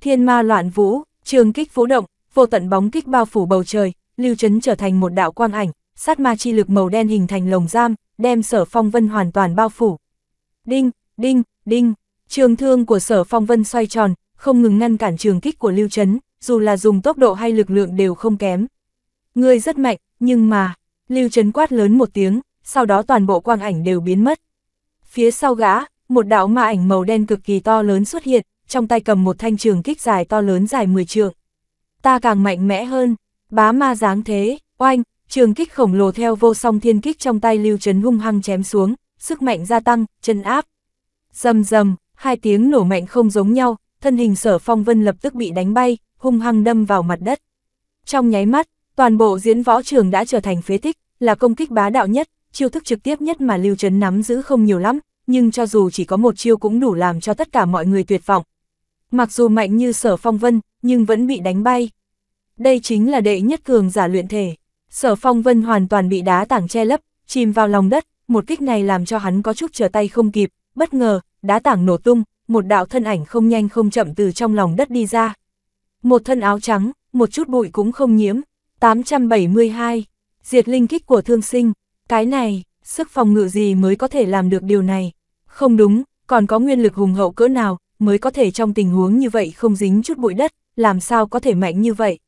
Thiên ma loạn vũ, trường kích vũ động, vô tận bóng kích bao phủ bầu trời, Lưu Trấn trở thành một đạo quang ảnh, sát ma chi lực màu đen hình thành lồng giam, đem Sở Phong Vân hoàn toàn bao phủ. Đinh, đinh, đinh, trường thương của Sở Phong Vân xoay tròn, không ngừng ngăn cản trường kích của Lưu Trấn, dù là dùng tốc độ hay lực lượng đều không kém. Ngươi rất mạnh, nhưng mà, Lưu Trấn quát lớn một tiếng, sau đó toàn bộ quang ảnh đều biến mất. Phía sau gã, một đạo ma ảnh màu đen cực kỳ to lớn xuất hiện, trong tay cầm một thanh trường kích dài to lớn dài 10 trượng. Ta càng mạnh mẽ hơn, bá ma dáng thế, oanh, trường kích khổng lồ theo vô song thiên kích trong tay Lưu Trấn hung hăng chém xuống, sức mạnh gia tăng, chân áp. Dầm dầm, hai tiếng nổ mạnh không giống nhau, thân hình sở phong vân lập tức bị đánh bay, hung hăng đâm vào mặt đất. Trong nháy mắt, toàn bộ diễn võ trường đã trở thành phế tích, là công kích bá đạo nhất, chiêu thức trực tiếp nhất mà Lưu Trấn nắm giữ không nhiều lắm, nhưng cho dù chỉ có một chiêu cũng đủ làm cho tất cả mọi người tuyệt vọng. Mặc dù mạnh như sở phong vân, nhưng vẫn bị đánh bay. Đây chính là đệ nhất cường giả luyện thể. Sở phong vân hoàn toàn bị đá tảng che lấp, chìm vào lòng đất, một kích này làm cho hắn có chút trở tay không kịp, bất ngờ, đá tảng nổ tung, một đạo thân ảnh không nhanh không chậm từ trong lòng đất đi ra. Một thân áo trắng, một chút bụi cũng không nhiễm. 872. Diệt linh kích của thương sinh. Cái này, sức phòng ngự gì mới có thể làm được điều này? Không đúng, còn có nguyên lực hùng hậu cỡ nào mới có thể trong tình huống như vậy không dính chút bụi đất, làm sao có thể mạnh như vậy?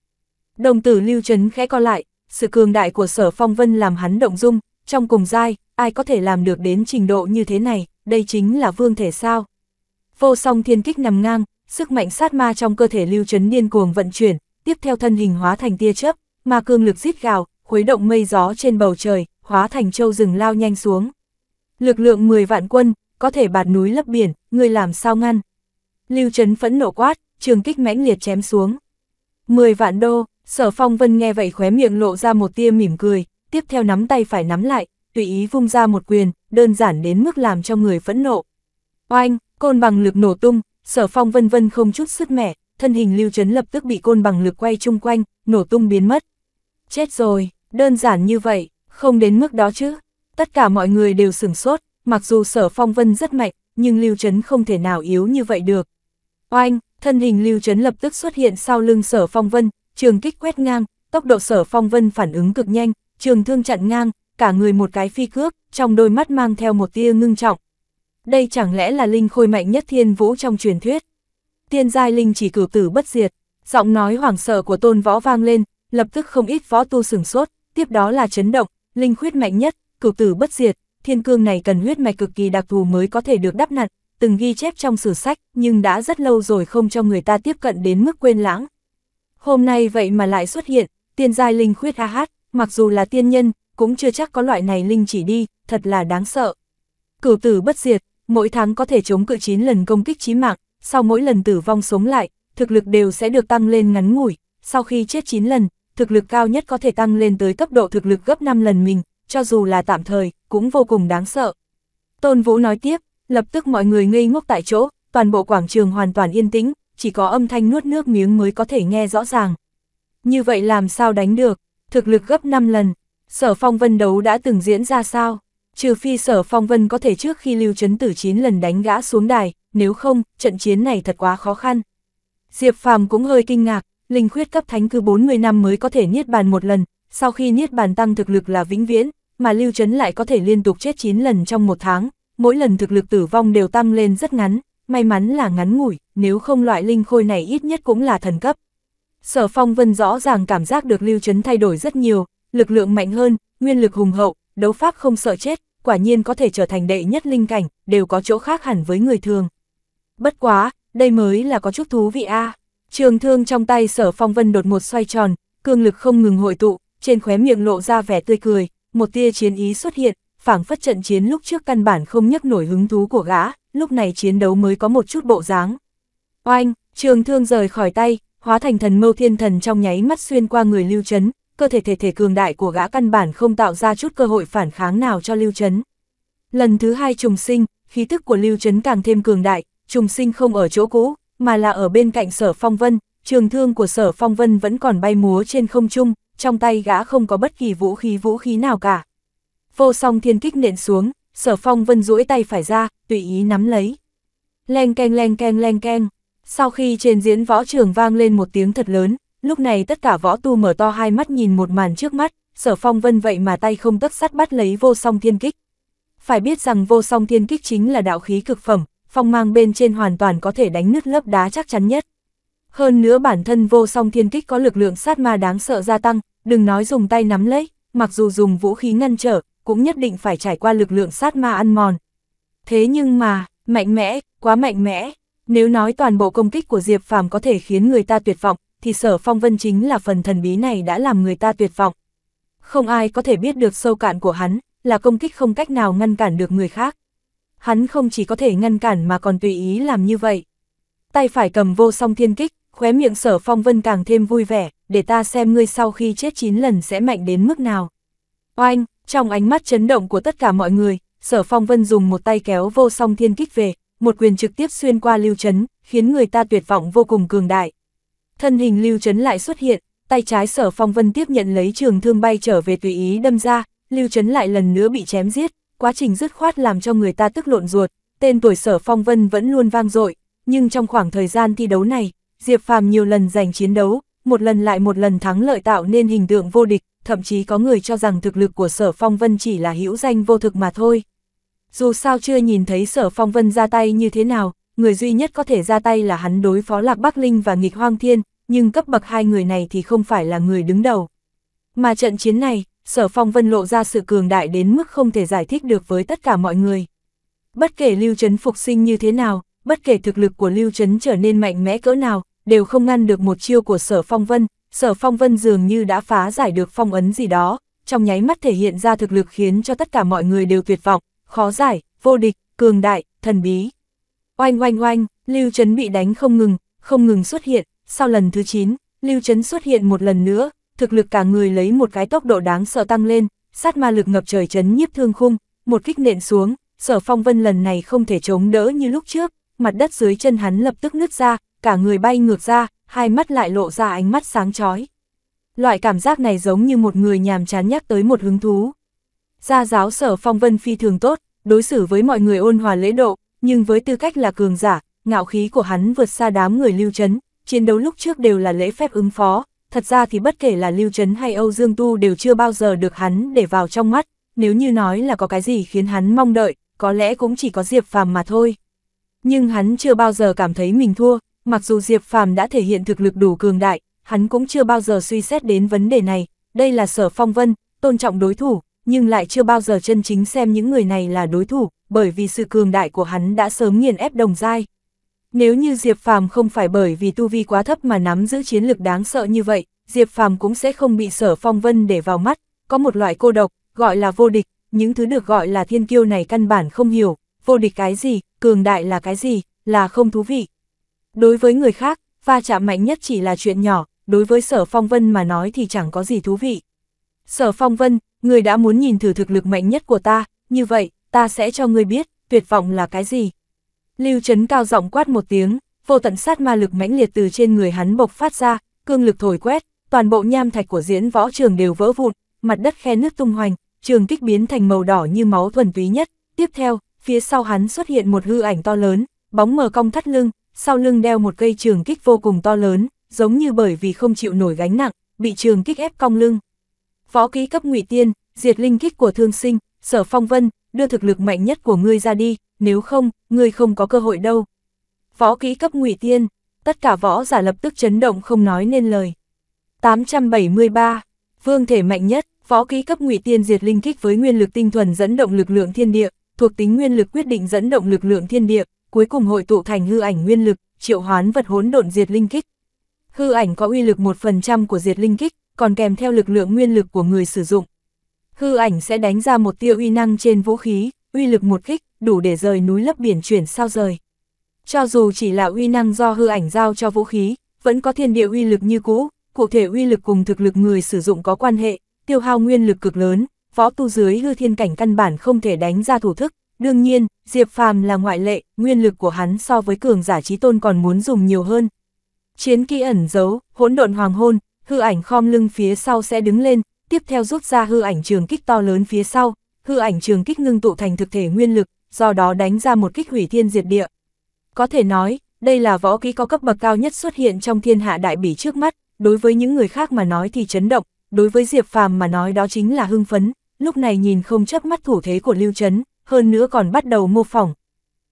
Đồng tử lưu trấn khẽ co lại, sự cường đại của sở phong vân làm hắn động dung, trong cùng giai, ai có thể làm được đến trình độ như thế này, đây chính là vương thể sao? vô song thiên kích nằm ngang, sức mạnh sát ma trong cơ thể Lưu Trấn điên cuồng vận chuyển, tiếp theo thân hình hóa thành tia chớp, ma cương lực rít gào, khuấy động mây gió trên bầu trời, hóa thành châu rừng lao nhanh xuống. Lực lượng 10 vạn quân, có thể bạt núi lấp biển, người làm sao ngăn? Lưu Trấn phẫn nộ quát, trường kích mãnh liệt chém xuống. 10 vạn đô, Sở Phong Vân nghe vậy khóe miệng lộ ra một tia mỉm cười, tiếp theo nắm tay phải nắm lại, tùy ý vung ra một quyền, đơn giản đến mức làm cho người phẫn nộ. Oanh, Côn bằng lực nổ tung, sở phong vân vân không chút sức mẻ, thân hình lưu chấn lập tức bị côn bằng lực quay chung quanh, nổ tung biến mất. Chết rồi, đơn giản như vậy, không đến mức đó chứ. Tất cả mọi người đều sửng sốt, mặc dù sở phong vân rất mạnh, nhưng lưu chấn không thể nào yếu như vậy được. Oanh, thân hình lưu chấn lập tức xuất hiện sau lưng sở phong vân, trường kích quét ngang, tốc độ sở phong vân phản ứng cực nhanh, trường thương chặn ngang, cả người một cái phi cước, trong đôi mắt mang theo một tia ngưng trọng, đây chẳng lẽ là linh khôi mạnh nhất thiên vũ trong truyền thuyết. Tiên giai linh chỉ cử tử bất diệt, giọng nói hoảng sợ của tôn võ vang lên, lập tức không ít võ tu sửng sốt, tiếp đó là chấn động, linh khuyết mạnh nhất, cử tử bất diệt, thiên cương này cần huyết mạch cực kỳ đặc thù mới có thể được đắp nặn, từng ghi chép trong sử sách, nhưng đã rất lâu rồi không cho người ta tiếp cận đến mức quên lãng. Hôm nay vậy mà lại xuất hiện, tiên giai linh khuyết a hát, mặc dù là tiên nhân, cũng chưa chắc có loại này linh chỉ đi, thật là đáng sợ. Cửu tử bất diệt, mỗi tháng có thể chống cự 9 lần công kích chí mạng, sau mỗi lần tử vong sống lại, thực lực đều sẽ được tăng lên ngắn ngủi, sau khi chết 9 lần, thực lực cao nhất có thể tăng lên tới cấp độ thực lực gấp 5 lần mình, cho dù là tạm thời, cũng vô cùng đáng sợ. Tôn Vũ nói tiếp, lập tức mọi người ngây ngốc tại chỗ, toàn bộ quảng trường hoàn toàn yên tĩnh, chỉ có âm thanh nuốt nước miếng mới có thể nghe rõ ràng. Như vậy làm sao đánh được, thực lực gấp 5 lần, sở phong vân đấu đã từng diễn ra sao? Trừ phi sở phong vân có thể trước khi lưu chấn tử 9 lần đánh gã xuống đài, nếu không, trận chiến này thật quá khó khăn. Diệp phàm cũng hơi kinh ngạc, linh khuyết cấp thánh cứ 40 năm mới có thể niết bàn một lần, sau khi niết bàn tăng thực lực là vĩnh viễn, mà lưu chấn lại có thể liên tục chết 9 lần trong một tháng, mỗi lần thực lực tử vong đều tăng lên rất ngắn, may mắn là ngắn ngủi, nếu không loại linh khôi này ít nhất cũng là thần cấp. Sở Phong Vân rõ ràng cảm giác được Lưu Trấn thay đổi rất nhiều, lực lượng mạnh hơn, nguyên lực hùng hậu, đấu pháp không sợ chết, quả nhiên có thể trở thành đệ nhất linh cảnh, đều có chỗ khác hẳn với người thường. Bất quá, đây mới là có chút thú vị a. Trường thương trong tay sở phong vân đột ngột xoay tròn, cương lực không ngừng hội tụ, trên khóe miệng lộ ra vẻ tươi cười, một tia chiến ý xuất hiện, phảng phất trận chiến lúc trước căn bản không nhắc nổi hứng thú của gã, lúc này chiến đấu mới có một chút bộ dáng. Oanh, trường thương rời khỏi tay, hóa thành thần mâu thiên thần trong nháy mắt xuyên qua người lưu chấn, cơ thể thể thể cường đại của gã căn bản không tạo ra chút cơ hội phản kháng nào cho Lưu Trấn. Lần thứ hai trùng sinh, khí tức của Lưu Trấn càng thêm cường đại, trùng sinh không ở chỗ cũ, mà là ở bên cạnh sở phong vân, trường thương của sở phong vân vẫn còn bay múa trên không trung, trong tay gã không có bất kỳ vũ khí vũ khí nào cả. Vô song thiên kích nện xuống, sở phong vân duỗi tay phải ra, tùy ý nắm lấy. Leng keng leng keng leng keng, sau khi trên diễn võ trường vang lên một tiếng thật lớn, Lúc này tất cả võ tu mở to hai mắt nhìn một màn trước mắt, sở phong vân vậy mà tay không tấc sắt bắt lấy vô song thiên kích. Phải biết rằng vô song thiên kích chính là đạo khí cực phẩm, phong mang bên trên hoàn toàn có thể đánh nứt lớp đá chắc chắn nhất. Hơn nữa bản thân vô song thiên kích có lực lượng sát ma đáng sợ gia tăng, đừng nói dùng tay nắm lấy, mặc dù dùng vũ khí ngăn trở, cũng nhất định phải trải qua lực lượng sát ma ăn mòn. Thế nhưng mà, mạnh mẽ, quá mạnh mẽ, nếu nói toàn bộ công kích của Diệp Phàm có thể khiến người ta tuyệt vọng, thì sở phong vân chính là phần thần bí này đã làm người ta tuyệt vọng. Không ai có thể biết được sâu cạn của hắn, là công kích không cách nào ngăn cản được người khác. Hắn không chỉ có thể ngăn cản mà còn tùy ý làm như vậy. Tay phải cầm vô song thiên kích, khóe miệng sở phong vân càng thêm vui vẻ, để ta xem ngươi sau khi chết 9 lần sẽ mạnh đến mức nào. Oanh, trong ánh mắt chấn động của tất cả mọi người, sở phong vân dùng một tay kéo vô song thiên kích về, một quyền trực tiếp xuyên qua lưu chấn, khiến người ta tuyệt vọng vô cùng cường đại thân hình Lưu Trấn lại xuất hiện, tay trái sở phong vân tiếp nhận lấy trường thương bay trở về tùy ý đâm ra, Lưu Trấn lại lần nữa bị chém giết, quá trình dứt khoát làm cho người ta tức lộn ruột, tên tuổi sở phong vân vẫn luôn vang dội, nhưng trong khoảng thời gian thi đấu này, Diệp Phàm nhiều lần giành chiến đấu, một lần lại một lần thắng lợi tạo nên hình tượng vô địch, thậm chí có người cho rằng thực lực của sở phong vân chỉ là hữu danh vô thực mà thôi. Dù sao chưa nhìn thấy sở phong vân ra tay như thế nào, người duy nhất có thể ra tay là hắn đối phó Lạc Bắc Linh và nghịch hoang thiên, nhưng cấp bậc hai người này thì không phải là người đứng đầu. Mà trận chiến này, Sở Phong Vân lộ ra sự cường đại đến mức không thể giải thích được với tất cả mọi người. Bất kể Lưu Trấn phục sinh như thế nào, bất kể thực lực của Lưu Trấn trở nên mạnh mẽ cỡ nào, đều không ngăn được một chiêu của Sở Phong Vân, Sở Phong Vân dường như đã phá giải được phong ấn gì đó, trong nháy mắt thể hiện ra thực lực khiến cho tất cả mọi người đều tuyệt vọng, khó giải, vô địch, cường đại, thần bí. Oanh oanh oanh, Lưu Trấn bị đánh không ngừng, không ngừng xuất hiện, sau lần thứ 9, Lưu Trấn xuất hiện một lần nữa, thực lực cả người lấy một cái tốc độ đáng sợ tăng lên, sát ma lực ngập trời chấn nhiếp thương khung, một kích nện xuống, sở phong vân lần này không thể chống đỡ như lúc trước, mặt đất dưới chân hắn lập tức nứt ra, cả người bay ngược ra, hai mắt lại lộ ra ánh mắt sáng chói. Loại cảm giác này giống như một người nhàm chán nhắc tới một hứng thú. Gia giáo sở phong vân phi thường tốt, đối xử với mọi người ôn hòa lễ độ, nhưng với tư cách là cường giả, ngạo khí của hắn vượt xa đám người lưu chấn, chiến đấu lúc trước đều là lễ phép ứng phó, thật ra thì bất kể là lưu chấn hay Âu Dương Tu đều chưa bao giờ được hắn để vào trong mắt, nếu như nói là có cái gì khiến hắn mong đợi, có lẽ cũng chỉ có Diệp Phàm mà thôi. Nhưng hắn chưa bao giờ cảm thấy mình thua, mặc dù Diệp Phàm đã thể hiện thực lực đủ cường đại, hắn cũng chưa bao giờ suy xét đến vấn đề này, đây là sở phong vân, tôn trọng đối thủ, nhưng lại chưa bao giờ chân chính xem những người này là đối thủ, bởi vì sự cường đại của hắn đã sớm nghiền ép đồng dai Nếu như Diệp Phàm không phải bởi vì tu vi quá thấp mà nắm giữ chiến lực đáng sợ như vậy, Diệp Phàm cũng sẽ không bị Sở Phong Vân để vào mắt, có một loại cô độc, gọi là vô địch, những thứ được gọi là thiên kiêu này căn bản không hiểu, vô địch cái gì, cường đại là cái gì, là không thú vị. Đối với người khác, va chạm mạnh nhất chỉ là chuyện nhỏ, đối với Sở Phong Vân mà nói thì chẳng có gì thú vị. Sở Phong Vân, người đã muốn nhìn thử thực lực mạnh nhất của ta, như vậy, ta sẽ cho ngươi biết, tuyệt vọng là cái gì. Lưu Trấn cao giọng quát một tiếng, vô tận sát ma lực mãnh liệt từ trên người hắn bộc phát ra, cương lực thổi quét, toàn bộ nham thạch của diễn võ trường đều vỡ vụn, mặt đất khe nước tung hoành, trường kích biến thành màu đỏ như máu thuần túy nhất. Tiếp theo, phía sau hắn xuất hiện một hư ảnh to lớn, bóng mờ cong thắt lưng, sau lưng đeo một cây trường kích vô cùng to lớn, giống như bởi vì không chịu nổi gánh nặng, bị trường kích ép cong lưng. Võ ký cấp ngụy tiên, diệt linh kích của thương sinh, sở phong vân, đưa thực lực mạnh nhất của ngươi ra đi, nếu không, ngươi không có cơ hội đâu. Võ kỹ cấp ngụy tiên, tất cả võ giả lập tức chấn động không nói nên lời. 873, vương thể mạnh nhất, võ kỹ cấp ngụy tiên diệt linh kích với nguyên lực tinh thuần dẫn động lực lượng thiên địa, thuộc tính nguyên lực quyết định dẫn động lực lượng thiên địa, cuối cùng hội tụ thành hư ảnh nguyên lực, triệu hoán vật hỗn độn diệt linh kích. Hư ảnh có uy lực 1% của diệt linh kích, còn kèm theo lực lượng nguyên lực của người sử dụng, hư ảnh sẽ đánh ra một tia uy năng trên vũ khí, uy lực một kích, đủ để rời núi lấp biển chuyển sao rời. Cho dù chỉ là uy năng do hư ảnh giao cho vũ khí, vẫn có thiên địa uy lực như cũ, cụ thể uy lực cùng thực lực người sử dụng có quan hệ, tiêu hao nguyên lực cực lớn, võ tu dưới hư thiên cảnh căn bản không thể đánh ra thủ thức. Đương nhiên, Diệp Phàm là ngoại lệ, nguyên lực của hắn so với cường giả trí tôn còn muốn dùng nhiều hơn. Chiến kỹ ẩn giấu, hỗn độn hoàng hôn, hư ảnh khom lưng phía sau sẽ đứng lên, tiếp theo rút ra hư ảnh trường kích to lớn phía sau, hư ảnh trường kích ngưng tụ thành thực thể nguyên lực, do đó đánh ra một kích hủy thiên diệt địa. Có thể nói, đây là võ kỹ có cấp bậc cao nhất xuất hiện trong thiên hạ đại bỉ trước mắt, đối với những người khác mà nói thì chấn động, đối với Diệp Phàm mà nói đó chính là hưng phấn, lúc này nhìn không chấp mắt thủ thế của Lưu Trấn, hơn nữa còn bắt đầu mô phỏng.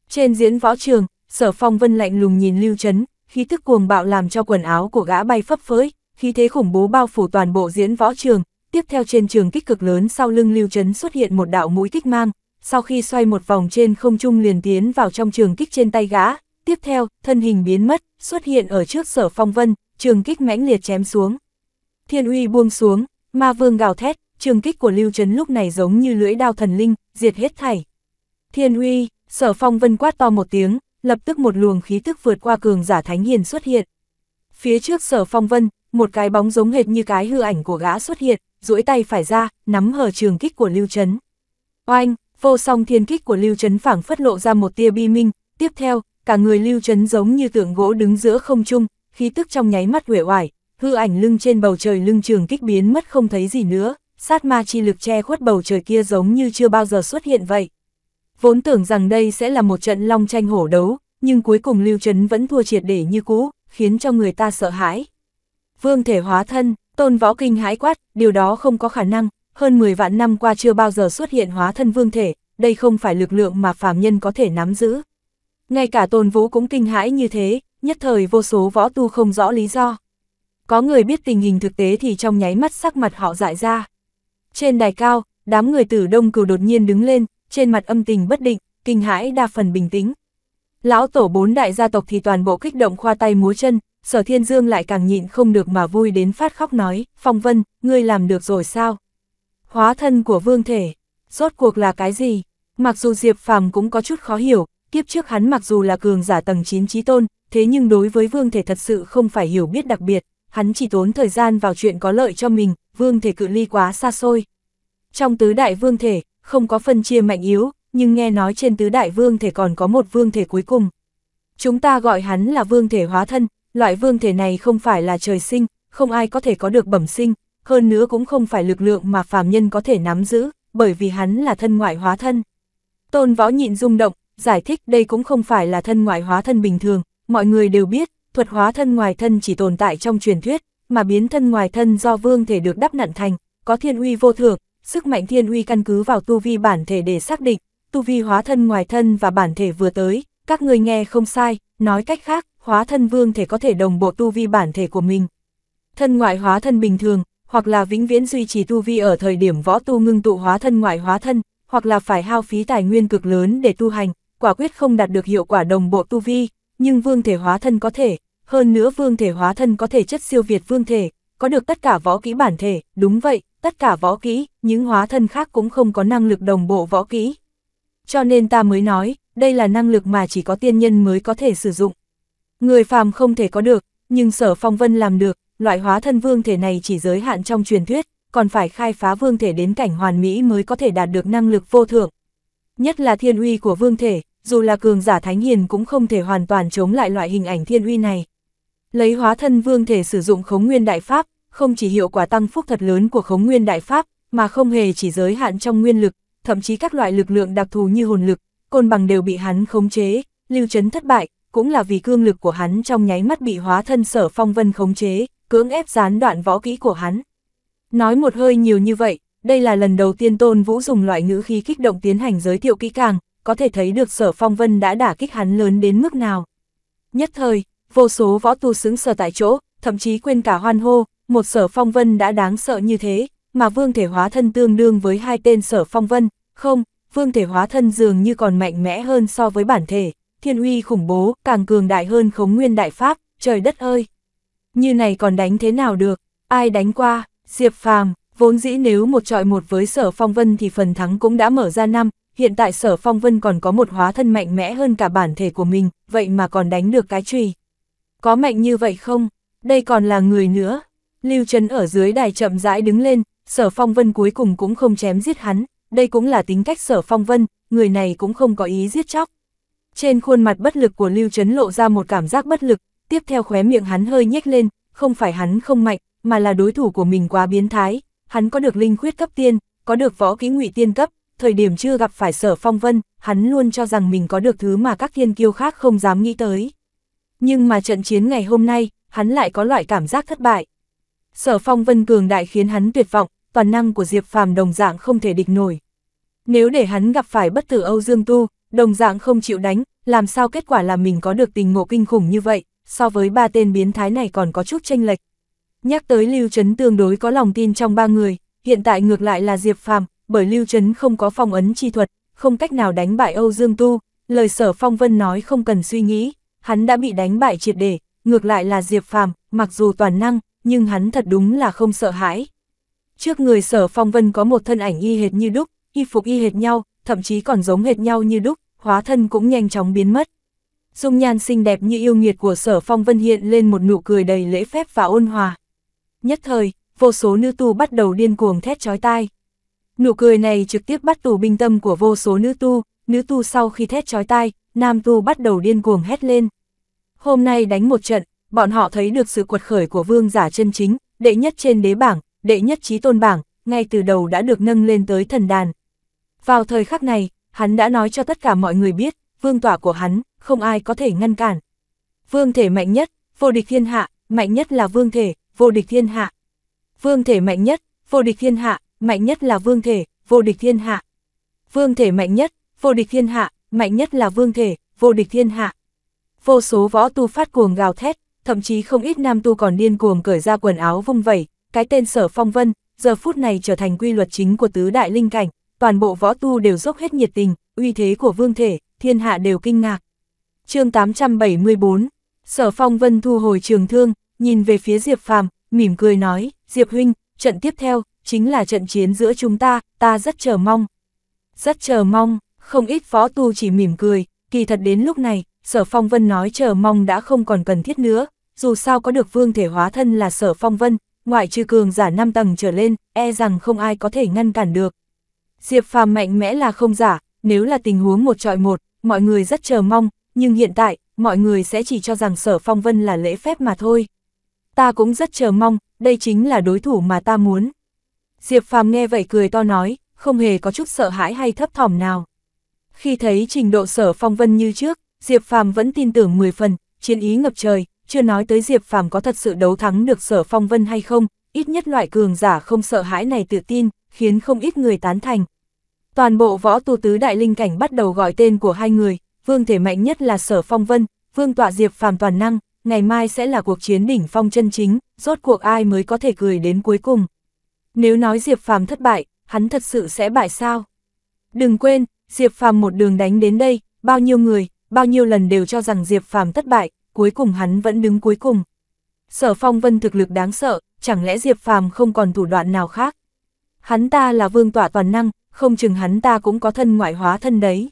Trên diễn võ trường, Sở Phong Vân lạnh lùng nhìn Lưu Trấn, khí tức cuồng bạo làm cho quần áo của gã bay phấp phới, khí thế khủng bố bao phủ toàn bộ diễn võ trường, tiếp theo trên trường kích cực lớn sau lưng Lưu Trấn xuất hiện một đạo mũi kích mang, sau khi xoay một vòng trên không trung liền tiến vào trong trường kích trên tay gã, tiếp theo, thân hình biến mất, xuất hiện ở trước sở phong vân, trường kích mãnh liệt chém xuống. Thiên uy buông xuống, ma vương gào thét, trường kích của Lưu Trấn lúc này giống như lưỡi đao thần linh, diệt hết thảy. Thiên uy, sở phong vân quát to một tiếng, lập tức một luồng khí tức vượt qua cường giả thánh hiền xuất hiện. Phía trước sở phong vân, một cái bóng giống hệt như cái hư ảnh của gã xuất hiện, duỗi tay phải ra, nắm hờ trường kích của Lưu Trấn. Oanh, vô song thiên kích của Lưu Trấn phảng phất lộ ra một tia bi minh, tiếp theo, cả người Lưu Trấn giống như tượng gỗ đứng giữa không trung, khí tức trong nháy mắt huệ oải, hư ảnh lưng trên bầu trời lưng trường kích biến mất không thấy gì nữa, sát ma chi lực che khuất bầu trời kia giống như chưa bao giờ xuất hiện vậy. Vốn tưởng rằng đây sẽ là một trận long tranh hổ đấu, nhưng cuối cùng Lưu Trấn vẫn thua triệt để như cũ, khiến cho người ta sợ hãi. Vương thể hóa thân, Tôn võ kinh hãi quát, điều đó không có khả năng, hơn 10 vạn năm qua chưa bao giờ xuất hiện hóa thân vương thể, đây không phải lực lượng mà phàm nhân có thể nắm giữ. Ngay cả tôn vũ cũng kinh hãi như thế, nhất thời vô số võ tu không rõ lý do. Có người biết tình hình thực tế thì trong nháy mắt sắc mặt họ dại ra. Trên đài cao, đám người tử đông cửu đột nhiên đứng lên, trên mặt âm tình bất định, kinh hãi đa phần bình tĩnh. Lão tổ bốn đại gia tộc thì toàn bộ kích động khoa tay múa chân, sở thiên dương lại càng nhịn không được mà vui đến phát khóc nói, phong vân, ngươi làm được rồi sao? Hóa thân của vương thể, rốt cuộc là cái gì? Mặc dù Diệp Phàm cũng có chút khó hiểu, kiếp trước hắn mặc dù là cường giả tầng 9 trí tôn, thế nhưng đối với vương thể thật sự không phải hiểu biết đặc biệt, hắn chỉ tốn thời gian vào chuyện có lợi cho mình, vương thể cự ly quá xa xôi. Trong tứ đại vương thể, không có phân chia mạnh yếu, nhưng nghe nói trên tứ đại vương thể còn có một vương thể cuối cùng. Chúng ta gọi hắn là vương thể hóa thân, Loại vương thể này không phải là trời sinh, không ai có thể có được bẩm sinh, hơn nữa cũng không phải lực lượng mà phàm nhân có thể nắm giữ, bởi vì hắn là thân ngoại hóa thân. Tôn võ nhịn rung động, giải thích đây cũng không phải là thân ngoại hóa thân bình thường, mọi người đều biết, thuật hóa thân ngoài thân chỉ tồn tại trong truyền thuyết, mà biến thân ngoài thân do vương thể được đắp nặn thành, có thiên uy vô thượng, sức mạnh thiên uy căn cứ vào tu vi bản thể để xác định, tu vi hóa thân ngoài thân và bản thể vừa tới, các người nghe không sai, Nói cách khác, hóa thân vương thể có thể đồng bộ tu vi bản thể của mình. Thân ngoại hóa thân bình thường, hoặc là vĩnh viễn duy trì tu vi ở thời điểm võ tu ngưng tụ hóa thân ngoại hóa thân, hoặc là phải hao phí tài nguyên cực lớn để tu hành, quả quyết không đạt được hiệu quả đồng bộ tu vi, nhưng vương thể hóa thân có thể, hơn nữa vương thể hóa thân có thể chất siêu việt vương thể, có được tất cả võ kỹ bản thể, đúng vậy, tất cả võ kỹ, những hóa thân khác cũng không có năng lực đồng bộ võ kỹ. Cho nên ta mới nói, đây là năng lực mà chỉ có tiên nhân mới có thể sử dụng. Người phàm không thể có được, nhưng sở phong vân làm được, loại hóa thân vương thể này chỉ giới hạn trong truyền thuyết, còn phải khai phá vương thể đến cảnh hoàn mỹ mới có thể đạt được năng lực vô thượng. Nhất là thiên uy của vương thể, dù là cường giả thánh hiền cũng không thể hoàn toàn chống lại loại hình ảnh thiên uy này. Lấy hóa thân vương thể sử dụng khống nguyên đại pháp, không chỉ hiệu quả tăng phúc thật lớn của khống nguyên đại pháp, mà không hề chỉ giới hạn trong nguyên lực, thậm chí các loại lực lượng đặc thù như hồn lực, côn bằng đều bị hắn khống chế, lưu chấn thất bại, cũng là vì cương lực của hắn trong nháy mắt bị hóa thân sở phong vân khống chế, cưỡng ép gián đoạn võ kỹ của hắn. Nói một hơi nhiều như vậy, đây là lần đầu tiên Tôn Vũ dùng loại ngữ khí kích động tiến hành giới thiệu kỹ càng, có thể thấy được sở phong vân đã đả kích hắn lớn đến mức nào. Nhất thời, vô số võ tu xứng sở tại chỗ, thậm chí quên cả hoan hô, một sở phong vân đã đáng sợ như thế, mà vương thể hóa thân tương đương với hai tên sở phong vân, không, vương thể hóa thân dường như còn mạnh mẽ hơn so với bản thể, thiên uy khủng bố, càng cường đại hơn khống nguyên đại pháp, trời đất ơi! Như này còn đánh thế nào được, ai đánh qua, Diệp Phàm vốn dĩ nếu một trọi một với sở phong vân thì phần thắng cũng đã mở ra năm, hiện tại sở phong vân còn có một hóa thân mạnh mẽ hơn cả bản thể của mình, vậy mà còn đánh được cái trùy. Có mạnh như vậy không? Đây còn là người nữa. Lưu Trấn ở dưới đài chậm rãi đứng lên, sở phong vân cuối cùng cũng không chém giết hắn, đây cũng là tính cách sở phong vân, người này cũng không có ý giết chóc. Trên khuôn mặt bất lực của Lưu Trấn lộ ra một cảm giác bất lực, tiếp theo khóe miệng hắn hơi nhếch lên, không phải hắn không mạnh, mà là đối thủ của mình quá biến thái, hắn có được linh khuyết cấp tiên, có được võ kỹ ngụy tiên cấp, thời điểm chưa gặp phải sở phong vân, hắn luôn cho rằng mình có được thứ mà các thiên kiêu khác không dám nghĩ tới. Nhưng mà trận chiến ngày hôm nay, hắn lại có loại cảm giác thất bại. Sở phong vân cường đại khiến hắn tuyệt vọng, toàn năng của Diệp Phàm đồng dạng không thể địch nổi. Nếu để hắn gặp phải bất tử Âu Dương Tu, đồng dạng không chịu đánh, làm sao kết quả là mình có được tình ngộ kinh khủng như vậy, so với ba tên biến thái này còn có chút tranh lệch. Nhắc tới Lưu Trấn tương đối có lòng tin trong ba người, hiện tại ngược lại là Diệp Phàm, bởi Lưu Trấn không có phong ấn chi thuật, không cách nào đánh bại Âu Dương Tu, lời sở phong vân nói không cần suy nghĩ, hắn đã bị đánh bại triệt để, ngược lại là Diệp Phàm, mặc dù toàn năng, nhưng hắn thật đúng là không sợ hãi. Trước người sở phong vân có một thân ảnh y hệt như đúc, y phục y hệt nhau, thậm chí còn giống hệt nhau như đúc, hóa thân cũng nhanh chóng biến mất. Dung nhan xinh đẹp như yêu nghiệt của sở phong vân hiện lên một nụ cười đầy lễ phép và ôn hòa. Nhất thời, vô số nữ tu bắt đầu điên cuồng thét chói tai. Nụ cười này trực tiếp bắt tù binh tâm của vô số nữ tu, nữ tu sau khi thét chói tai, nam tu bắt đầu điên cuồng hét lên. Hôm nay đánh một trận, bọn họ thấy được sự quật khởi của vương giả chân chính, đệ nhất trên đế bảng, đệ nhất trí tôn bảng, ngay từ đầu đã được nâng lên tới thần đàn. Vào thời khắc này, hắn đã nói cho tất cả mọi người biết, vương tỏa của hắn, không ai có thể ngăn cản. Vương thể mạnh nhất, vô địch thiên hạ, mạnh nhất là vương thể, vô địch thiên hạ. Vương thể mạnh nhất, vô địch thiên hạ, mạnh nhất là vương thể, vô địch thiên hạ. Vương thể mạnh nhất, vô địch thiên hạ, mạnh nhất là vương thể, vô địch thiên hạ. Vô số võ tu phát cuồng gào thét, thậm chí không ít nam tu còn điên cuồng cởi ra quần áo vung vẩy, cái tên sở phong vân, giờ phút này trở thành quy luật chính của tứ đại linh cảnh, toàn bộ võ tu đều dốc hết nhiệt tình, uy thế của vương thể, thiên hạ đều kinh ngạc. chương 874, sở phong vân thu hồi trường thương, nhìn về phía Diệp Phàm, mỉm cười nói, Diệp Huynh, trận tiếp theo, chính là trận chiến giữa chúng ta, ta rất chờ mong. Rất chờ mong, không ít võ tu chỉ mỉm cười, kỳ thật đến lúc này, sở phong vân nói chờ mong đã không còn cần thiết nữa, dù sao có được vương thể hóa thân là sở phong vân, ngoại trừ cường giả 5 tầng trở lên, e rằng không ai có thể ngăn cản được. Diệp Phàm mạnh mẽ là không giả, nếu là tình huống một trọi một, mọi người rất chờ mong, nhưng hiện tại, mọi người sẽ chỉ cho rằng sở phong vân là lễ phép mà thôi. Ta cũng rất chờ mong, đây chính là đối thủ mà ta muốn. Diệp Phàm nghe vậy cười to nói, không hề có chút sợ hãi hay thấp thỏm nào. Khi thấy trình độ sở phong vân như trước, Diệp Phàm vẫn tin tưởng 10 phần, chiến ý ngập trời, chưa nói tới Diệp Phàm có thật sự đấu thắng được sở phong vân hay không, ít nhất loại cường giả không sợ hãi này tự tin, khiến không ít người tán thành. Toàn bộ võ tu tứ đại linh cảnh bắt đầu gọi tên của hai người, vương thể mạnh nhất là sở phong vân, vương tọa Diệp Phàm toàn năng, ngày mai sẽ là cuộc chiến đỉnh phong chân chính, rốt cuộc ai mới có thể cười đến cuối cùng. Nếu nói Diệp Phàm thất bại, hắn thật sự sẽ bại sao? Đừng quên, Diệp Phàm một đường đánh đến đây, bao nhiêu người, bao nhiêu lần đều cho rằng Diệp Phàm thất bại, cuối cùng hắn vẫn đứng cuối cùng. Sở phong vân thực lực đáng sợ, chẳng lẽ Diệp Phàm không còn thủ đoạn nào khác? Hắn ta là vương tỏa toàn năng, không chừng hắn ta cũng có thân ngoại hóa thân đấy.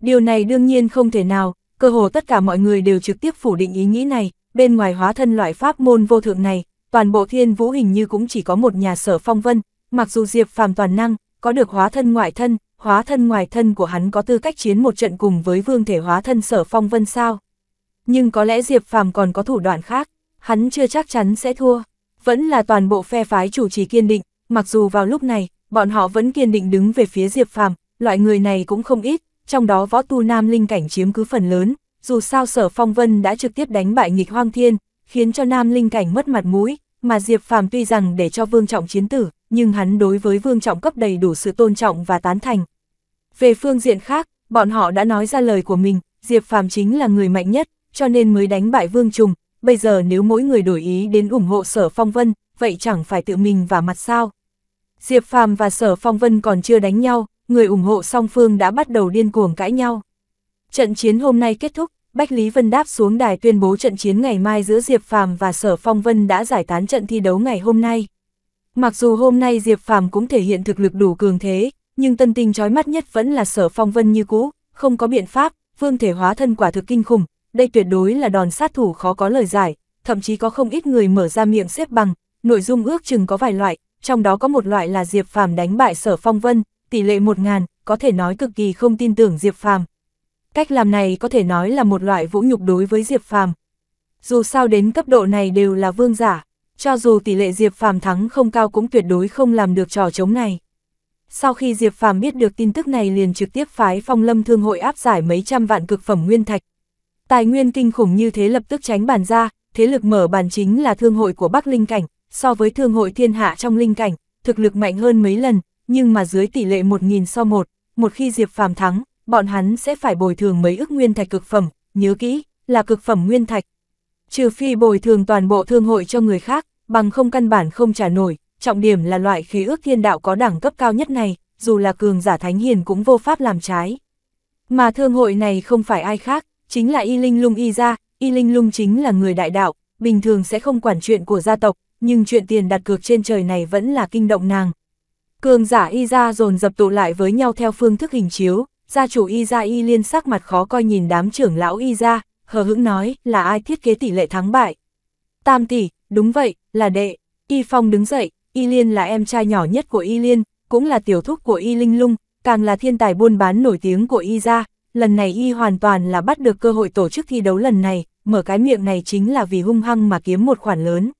Điều này đương nhiên không thể nào, cơ hồ tất cả mọi người đều trực tiếp phủ định ý nghĩ này, bên ngoài hóa thân loại pháp môn vô thượng này, toàn bộ thiên vũ hình như cũng chỉ có một nhà sở phong vân, mặc dù Diệp Phàm toàn năng, có được hóa thân ngoại thân, hóa thân ngoài thân của hắn có tư cách chiến một trận cùng với vương thể hóa thân sở phong vân sao nhưng có lẽ Diệp Phàm còn có thủ đoạn khác, hắn chưa chắc chắn sẽ thua. Vẫn là toàn bộ phe phái chủ trì kiên định, mặc dù vào lúc này, bọn họ vẫn kiên định đứng về phía Diệp Phàm, loại người này cũng không ít, trong đó võ tu nam linh cảnh chiếm cứ phần lớn, dù sao Sở Phong Vân đã trực tiếp đánh bại nghịch hoang thiên, khiến cho nam linh cảnh mất mặt mũi, mà Diệp Phàm tuy rằng để cho Vương Trọng chiến tử, nhưng hắn đối với Vương Trọng cấp đầy đủ sự tôn trọng và tán thành. Về phương diện khác, bọn họ đã nói ra lời của mình, Diệp Phàm chính là người mạnh nhất, cho nên mới đánh bại Vương Trùng, bây giờ nếu mỗi người đổi ý đến ủng hộ Sở Phong Vân, vậy chẳng phải tự mình và mặt sao. Diệp Phàm và Sở Phong Vân còn chưa đánh nhau, người ủng hộ song phương đã bắt đầu điên cuồng cãi nhau. Trận chiến hôm nay kết thúc, Bách Lý Vân đáp xuống đài tuyên bố trận chiến ngày mai giữa Diệp Phàm và Sở Phong Vân đã giải tán trận thi đấu ngày hôm nay. Mặc dù hôm nay Diệp Phàm cũng thể hiện thực lực đủ cường thế, nhưng tân tinh chói mắt nhất vẫn là Sở Phong Vân như cũ, không có biện pháp, vương thể hóa thân quả thực kinh khủng, đây tuyệt đối là đòn sát thủ khó có lời giải, thậm chí có không ít người mở ra miệng xếp bằng, nội dung ước chừng có vài loại, trong đó có một loại là Diệp Phàm đánh bại Sở Phong Vân, tỷ lệ 1000, có thể nói cực kỳ không tin tưởng Diệp Phàm. Cách làm này có thể nói là một loại vũ nhục đối với Diệp Phàm. Dù sao đến cấp độ này đều là vương giả, cho dù tỷ lệ Diệp Phàm thắng không cao cũng tuyệt đối không làm được trò chống này. Sau khi Diệp Phàm biết được tin tức này liền trực tiếp phái Phong Lâm Thương hội áp giải mấy trăm vạn cực phẩm nguyên thạch, Tài nguyên kinh khủng như thế lập tức tránh bàn ra, thế lực mở bàn chính là thương hội của Bắc Linh Cảnh, so với thương hội thiên hạ trong Linh Cảnh, thực lực mạnh hơn mấy lần, nhưng mà dưới tỷ lệ 1.000 so 1, một khi Diệp Phàm thắng, bọn hắn sẽ phải bồi thường mấy ức nguyên thạch cực phẩm, nhớ kỹ, là cực phẩm nguyên thạch. Trừ phi bồi thường toàn bộ thương hội cho người khác, bằng không căn bản không trả nổi, trọng điểm là loại khí ước thiên đạo có đẳng cấp cao nhất này, dù là cường giả thánh hiền cũng vô pháp làm trái. Mà thương hội này không phải ai khác, chính là Y Linh Lung Y ra, Y Linh Lung chính là người đại đạo, bình thường sẽ không quản chuyện của gia tộc, nhưng chuyện tiền đặt cược trên trời này vẫn là kinh động nàng. Cường giả Y ra dồn dập tụ lại với nhau theo phương thức hình chiếu, gia chủ Y ra Y liên sắc mặt khó coi nhìn đám trưởng lão Y ra, hờ hững nói là ai thiết kế tỷ lệ thắng bại. Tam tỷ, đúng vậy, là đệ. Y Phong đứng dậy, Y Liên là em trai nhỏ nhất của Y Liên, cũng là tiểu thúc của Y Linh Lung, càng là thiên tài buôn bán nổi tiếng của Y gia, lần này y hoàn toàn là bắt được cơ hội tổ chức thi đấu lần này, mở cái miệng này chính là vì hung hăng mà kiếm một khoản lớn.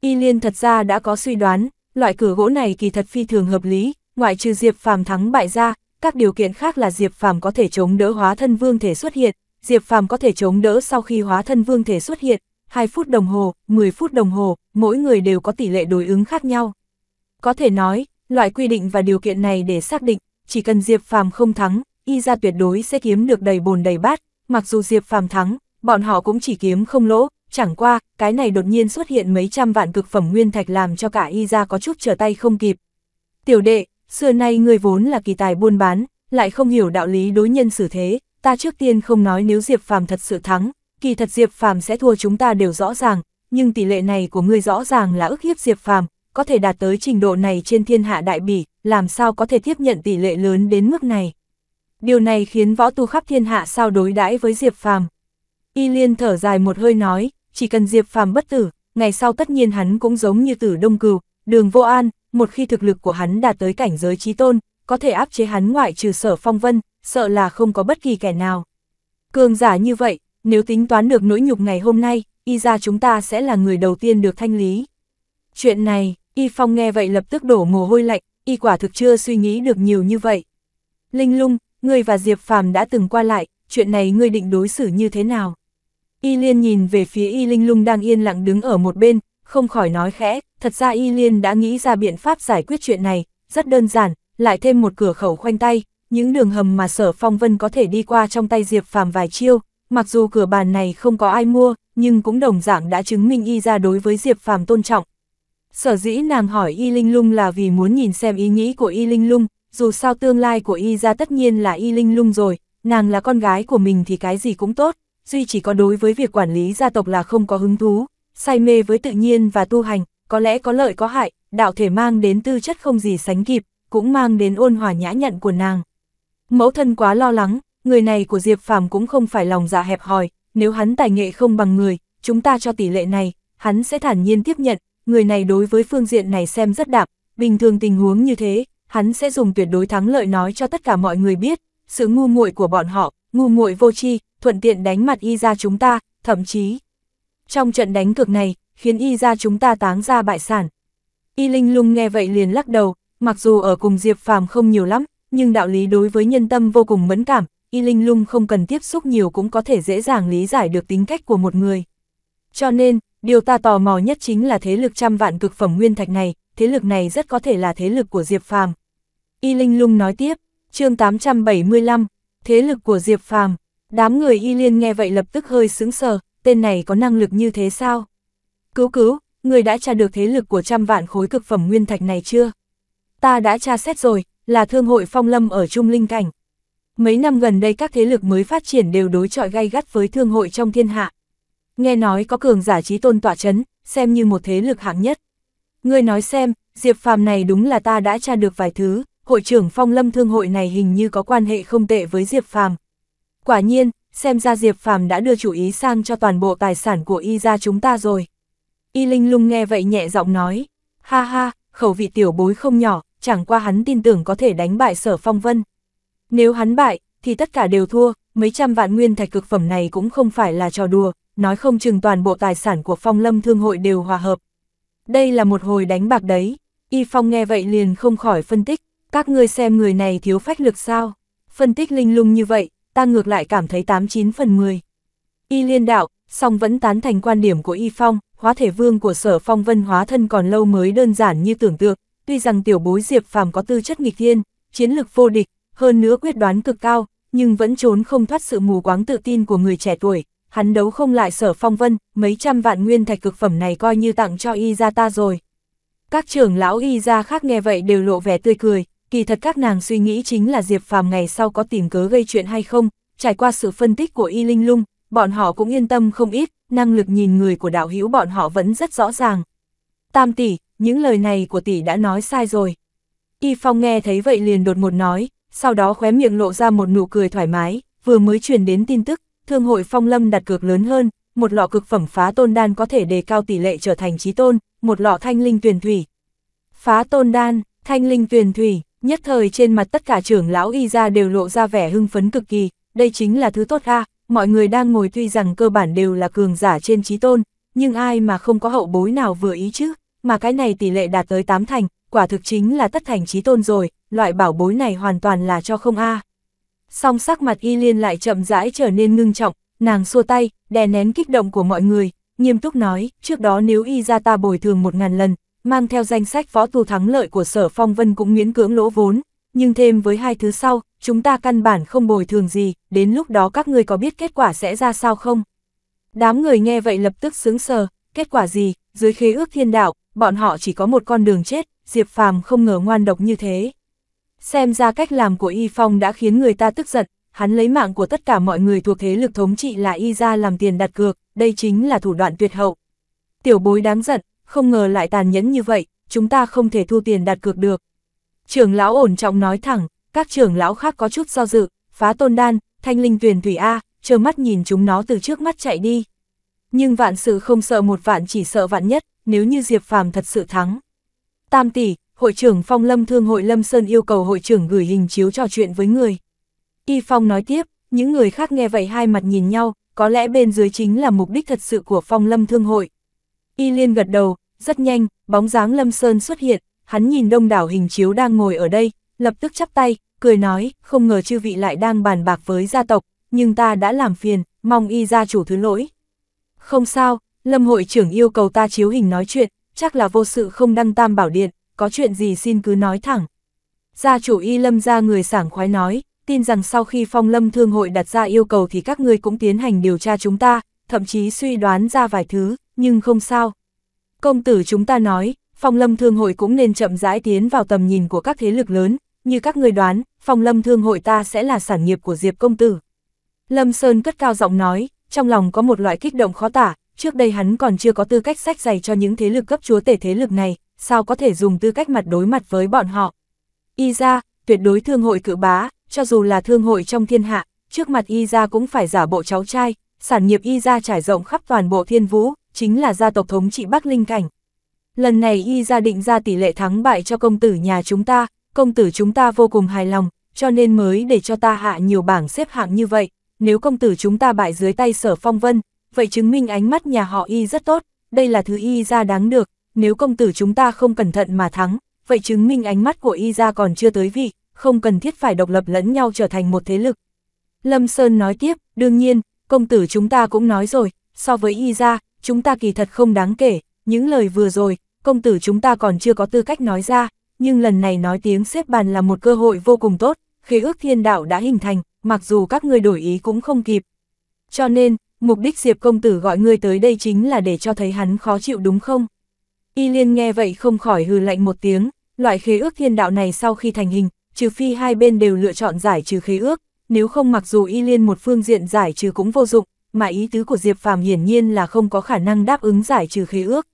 Y liên thật ra đã có suy đoán, loại cửa gỗ này kỳ thật phi thường hợp lý, ngoại trừ Diệp Phàm thắng bại ra, các điều kiện khác là Diệp Phàm có thể chống đỡ hóa thân vương thể xuất hiện, Diệp Phàm có thể chống đỡ sau khi hóa thân vương thể xuất hiện, 2 phút đồng hồ, 10 phút đồng hồ, mỗi người đều có tỷ lệ đối ứng khác nhau. Có thể nói, loại quy định và điều kiện này để xác định, chỉ cần Diệp Phàm không thắng, y ra tuyệt đối sẽ kiếm được đầy bồn đầy bát, mặc dù Diệp Phàm thắng, bọn họ cũng chỉ kiếm không lỗ, chẳng qua, cái này đột nhiên xuất hiện mấy trăm vạn cực phẩm nguyên thạch làm cho cả y ra có chút trở tay không kịp. Tiểu đệ, xưa nay người vốn là kỳ tài buôn bán, lại không hiểu đạo lý đối nhân xử thế, ta trước tiên không nói nếu Diệp Phàm thật sự thắng, kỳ thật Diệp Phàm sẽ thua chúng ta đều rõ ràng, nhưng tỷ lệ này của ngươi rõ ràng là ức hiếp Diệp Phàm, có thể đạt tới trình độ này trên thiên hạ đại bỉ, làm sao có thể tiếp nhận tỷ lệ lớn đến mức này điều này khiến võ tu khắp thiên hạ sao đối đãi với Diệp Phàm. Y Liên thở dài một hơi nói, chỉ cần Diệp Phàm bất tử, ngày sau tất nhiên hắn cũng giống như Tử Đông Cừu, Đường Vô An, một khi thực lực của hắn đạt tới cảnh giới trí tôn, có thể áp chế hắn ngoại trừ Sở Phong Vân, sợ là không có bất kỳ kẻ nào. Cường giả như vậy, nếu tính toán được nỗi nhục ngày hôm nay, y ra chúng ta sẽ là người đầu tiên được thanh lý. Chuyện này, y Phong nghe vậy lập tức đổ mồ hôi lạnh, y quả thực chưa suy nghĩ được nhiều như vậy. Linh lung, ngươi và Diệp Phàm đã từng qua lại, chuyện này ngươi định đối xử như thế nào? Y Liên nhìn về phía Y Linh Lung đang yên lặng đứng ở một bên, không khỏi nói khẽ, thật ra Y Liên đã nghĩ ra biện pháp giải quyết chuyện này, rất đơn giản, lại thêm một cửa khẩu khoanh tay, những đường hầm mà Sở Phong Vân có thể đi qua trong tay Diệp Phàm vài chiêu, mặc dù cửa bàn này không có ai mua, nhưng cũng đồng dạng đã chứng minh y ra đối với Diệp Phàm tôn trọng. Sở dĩ nàng hỏi Y Linh Lung là vì muốn nhìn xem ý nghĩ của Y Linh Lung, dù sao tương lai của y ra tất nhiên là y linh lung rồi, nàng là con gái của mình thì cái gì cũng tốt, duy chỉ có đối với việc quản lý gia tộc là không có hứng thú, say mê với tự nhiên và tu hành, có lẽ có lợi có hại, đạo thể mang đến tư chất không gì sánh kịp, cũng mang đến ôn hòa nhã nhặn của nàng. Mẫu thân quá lo lắng, người này của Diệp Phàm cũng không phải lòng dạ hẹp hòi, nếu hắn tài nghệ không bằng người, chúng ta cho tỷ lệ này, hắn sẽ thản nhiên tiếp nhận, người này đối với phương diện này xem rất đạm, bình thường tình huống như thế, hắn sẽ dùng tuyệt đối thắng lợi nói cho tất cả mọi người biết, sự ngu muội của bọn họ, ngu muội vô tri, thuận tiện đánh mặt y ra chúng ta, thậm chí. Trong trận đánh cược này, khiến y ra chúng ta táng ra bại sản. Y Linh Lung nghe vậy liền lắc đầu, mặc dù ở cùng Diệp Phàm không nhiều lắm, nhưng đạo lý đối với nhân tâm vô cùng mẫn cảm, Y Linh Lung không cần tiếp xúc nhiều cũng có thể dễ dàng lý giải được tính cách của một người. Cho nên, điều ta tò mò nhất chính là thế lực trăm vạn cực phẩm nguyên thạch này, thế lực này rất có thể là thế lực của Diệp Phàm. Y Linh Lung nói tiếp, chương 875, thế lực của Diệp Phàm. Đám người Y Liên nghe vậy lập tức hơi sững sờ, tên này có năng lực như thế sao? Cứu cứu, người đã tra được thế lực của trăm vạn khối cực phẩm nguyên thạch này chưa? Ta đã tra xét rồi, là thương hội phong lâm ở Trung Linh Cảnh. Mấy năm gần đây các thế lực mới phát triển đều đối chọi gay gắt với thương hội trong thiên hạ. Nghe nói có cường giả trí tôn tỏa chấn, xem như một thế lực hạng nhất. Ngươi nói xem, Diệp Phàm này đúng là ta đã tra được vài thứ, hội trưởng Phong Lâm Thương hội này hình như có quan hệ không tệ với Diệp Phàm. Quả nhiên, xem ra Diệp Phàm đã đưa chủ ý sang cho toàn bộ tài sản của y gia chúng ta rồi. Y Linh Lung nghe vậy nhẹ giọng nói, ha ha, khẩu vị tiểu bối không nhỏ, chẳng qua hắn tin tưởng có thể đánh bại Sở Phong Vân. Nếu hắn bại, thì tất cả đều thua, mấy trăm vạn nguyên thạch cực phẩm này cũng không phải là trò đùa, nói không chừng toàn bộ tài sản của Phong Lâm Thương hội đều hòa hợp, đây là một hồi đánh bạc đấy. Y Phong nghe vậy liền không khỏi phân tích, các ngươi xem người này thiếu phách lực sao? Phân tích linh lung như vậy, ta ngược lại cảm thấy 89 phần 10. Y liên đạo, song vẫn tán thành quan điểm của Y Phong, hóa thể vương của sở phong vân hóa thân còn lâu mới đơn giản như tưởng tượng, tuy rằng tiểu bối Diệp Phàm có tư chất nghịch thiên, chiến lực vô địch, hơn nữa quyết đoán cực cao, nhưng vẫn trốn không thoát sự mù quáng tự tin của người trẻ tuổi, hắn đấu không lại sở phong vân, mấy trăm vạn nguyên thạch cực phẩm này coi như tặng cho y gia ta rồi. Các trưởng lão y gia khác nghe vậy đều lộ vẻ tươi cười, kỳ thật các nàng suy nghĩ chính là Diệp Phàm ngày sau có tìm cớ gây chuyện hay không, trải qua sự phân tích của y linh lung, bọn họ cũng yên tâm không ít, năng lực nhìn người của đạo hữu bọn họ vẫn rất rõ ràng. Tam tỷ, những lời này của tỷ đã nói sai rồi. Y Phong nghe thấy vậy liền đột ngột nói, sau đó khóe miệng lộ ra một nụ cười thoải mái, vừa mới truyền đến tin tức, Thương hội Phong Lâm đặt cược lớn hơn, một lọ cực phẩm phá tôn đan có thể đề cao tỷ lệ trở thành trí tôn, một lọ thanh linh tuyền thủy. Phá tôn đan, thanh linh tuyền thủy, nhất thời trên mặt tất cả trưởng lão y ra đều lộ ra vẻ hưng phấn cực kỳ, đây chính là thứ tốt a mọi người đang ngồi tuy rằng cơ bản đều là cường giả trên trí tôn, nhưng ai mà không có hậu bối nào vừa ý chứ, mà cái này tỷ lệ đạt tới tám thành, quả thực chính là tất thành trí tôn rồi, loại bảo bối này hoàn toàn là cho không a à song sắc mặt y liên lại chậm rãi trở nên ngưng trọng, nàng xua tay, đè nén kích động của mọi người, nghiêm túc nói, trước đó nếu y ra ta bồi thường một ngàn lần, mang theo danh sách phó tu thắng lợi của sở phong vân cũng miễn cưỡng lỗ vốn, nhưng thêm với hai thứ sau, chúng ta căn bản không bồi thường gì, đến lúc đó các người có biết kết quả sẽ ra sao không? Đám người nghe vậy lập tức sướng sờ, kết quả gì, dưới khế ước thiên đạo, bọn họ chỉ có một con đường chết, Diệp Phàm không ngờ ngoan độc như thế. Xem ra cách làm của Y Phong đã khiến người ta tức giận, hắn lấy mạng của tất cả mọi người thuộc thế lực thống trị là Y ra làm tiền đặt cược, đây chính là thủ đoạn tuyệt hậu. Tiểu bối đáng giận, không ngờ lại tàn nhẫn như vậy, chúng ta không thể thu tiền đặt cược được. Trưởng lão ổn trọng nói thẳng, các trưởng lão khác có chút do dự, phá tôn đan, thanh linh tuyển thủy A, chờ mắt nhìn chúng nó từ trước mắt chạy đi. Nhưng vạn sự không sợ một vạn chỉ sợ vạn nhất, nếu như Diệp Phàm thật sự thắng. Tam tỷ, hội trưởng Phong Lâm Thương hội Lâm Sơn yêu cầu hội trưởng gửi hình chiếu trò chuyện với người. Y Phong nói tiếp, những người khác nghe vậy hai mặt nhìn nhau, có lẽ bên dưới chính là mục đích thật sự của Phong Lâm Thương hội. Y Liên gật đầu, rất nhanh, bóng dáng Lâm Sơn xuất hiện, hắn nhìn đông đảo hình chiếu đang ngồi ở đây, lập tức chắp tay, cười nói, không ngờ chư vị lại đang bàn bạc với gia tộc, nhưng ta đã làm phiền, mong y gia chủ thứ lỗi. Không sao, Lâm hội trưởng yêu cầu ta chiếu hình nói chuyện, chắc là vô sự không đăng tam bảo điện, có chuyện gì xin cứ nói thẳng. Gia chủ y lâm ra người sảng khoái nói, tin rằng sau khi phong lâm thương hội đặt ra yêu cầu thì các ngươi cũng tiến hành điều tra chúng ta, thậm chí suy đoán ra vài thứ, nhưng không sao. Công tử chúng ta nói, phong lâm thương hội cũng nên chậm rãi tiến vào tầm nhìn của các thế lực lớn, như các ngươi đoán, phong lâm thương hội ta sẽ là sản nghiệp của Diệp công tử. Lâm Sơn cất cao giọng nói, trong lòng có một loại kích động khó tả, trước đây hắn còn chưa có tư cách sách giày cho những thế lực cấp chúa tể thế lực này, sao có thể dùng tư cách mặt đối mặt với bọn họ. Y ra, tuyệt đối thương hội cự bá, cho dù là thương hội trong thiên hạ, trước mặt Y ra cũng phải giả bộ cháu trai, sản nghiệp Y ra trải rộng khắp toàn bộ thiên vũ, chính là gia tộc thống trị Bắc Linh Cảnh. Lần này Y ra định ra tỷ lệ thắng bại cho công tử nhà chúng ta, công tử chúng ta vô cùng hài lòng, cho nên mới để cho ta hạ nhiều bảng xếp hạng như vậy, nếu công tử chúng ta bại dưới tay sở phong vân, vậy chứng minh ánh mắt nhà họ Y rất tốt, đây là thứ Y ra đáng được, nếu công tử chúng ta không cẩn thận mà thắng, vậy chứng minh ánh mắt của y ra còn chưa tới vị, không cần thiết phải độc lập lẫn nhau trở thành một thế lực. Lâm Sơn nói tiếp, đương nhiên, công tử chúng ta cũng nói rồi, so với y ra, chúng ta kỳ thật không đáng kể, những lời vừa rồi, công tử chúng ta còn chưa có tư cách nói ra, nhưng lần này nói tiếng xếp bàn là một cơ hội vô cùng tốt, khí ước thiên đạo đã hình thành, mặc dù các người đổi ý cũng không kịp. Cho nên, mục đích Diệp công tử gọi người tới đây chính là để cho thấy hắn khó chịu đúng không? Y Liên nghe vậy không khỏi hừ lạnh một tiếng, loại khế ước thiên đạo này sau khi thành hình, trừ phi hai bên đều lựa chọn giải trừ khế ước, nếu không mặc dù Y Liên một phương diện giải trừ cũng vô dụng, mà ý tứ của Diệp Phàm hiển nhiên là không có khả năng đáp ứng giải trừ khế ước.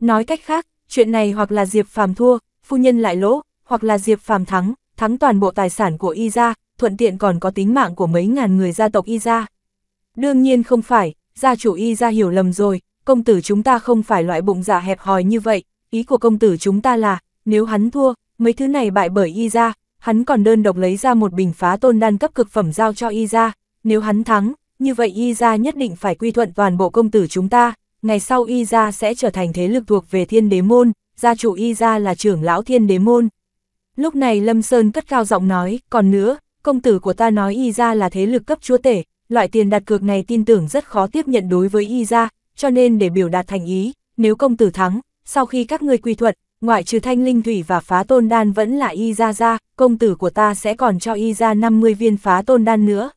Nói cách khác, chuyện này hoặc là Diệp Phàm thua, phu nhân lại lỗ, hoặc là Diệp Phàm thắng, thắng toàn bộ tài sản của Y gia, thuận tiện còn có tính mạng của mấy ngàn người gia tộc Y gia. Đương nhiên không phải, gia chủ Y gia hiểu lầm rồi, công tử chúng ta không phải loại bụng giả dạ hẹp hòi như vậy, ý của công tử chúng ta là, nếu hắn thua, mấy thứ này bại bởi y ra, hắn còn đơn độc lấy ra một bình phá tôn đan cấp cực phẩm giao cho y ra, nếu hắn thắng, như vậy y ra nhất định phải quy thuận toàn bộ công tử chúng ta, ngày sau y ra sẽ trở thành thế lực thuộc về thiên đế môn, gia chủ y ra là trưởng lão thiên đế môn. Lúc này Lâm Sơn cất cao giọng nói, còn nữa, công tử của ta nói y ra là thế lực cấp chúa tể, loại tiền đặt cược này tin tưởng rất khó tiếp nhận đối với y ra, cho nên để biểu đạt thành ý, nếu công tử thắng, sau khi các ngươi quy thuận, ngoại trừ thanh linh thủy và phá tôn đan vẫn là y ra ra, công tử của ta sẽ còn cho y ra 50 viên phá tôn đan nữa.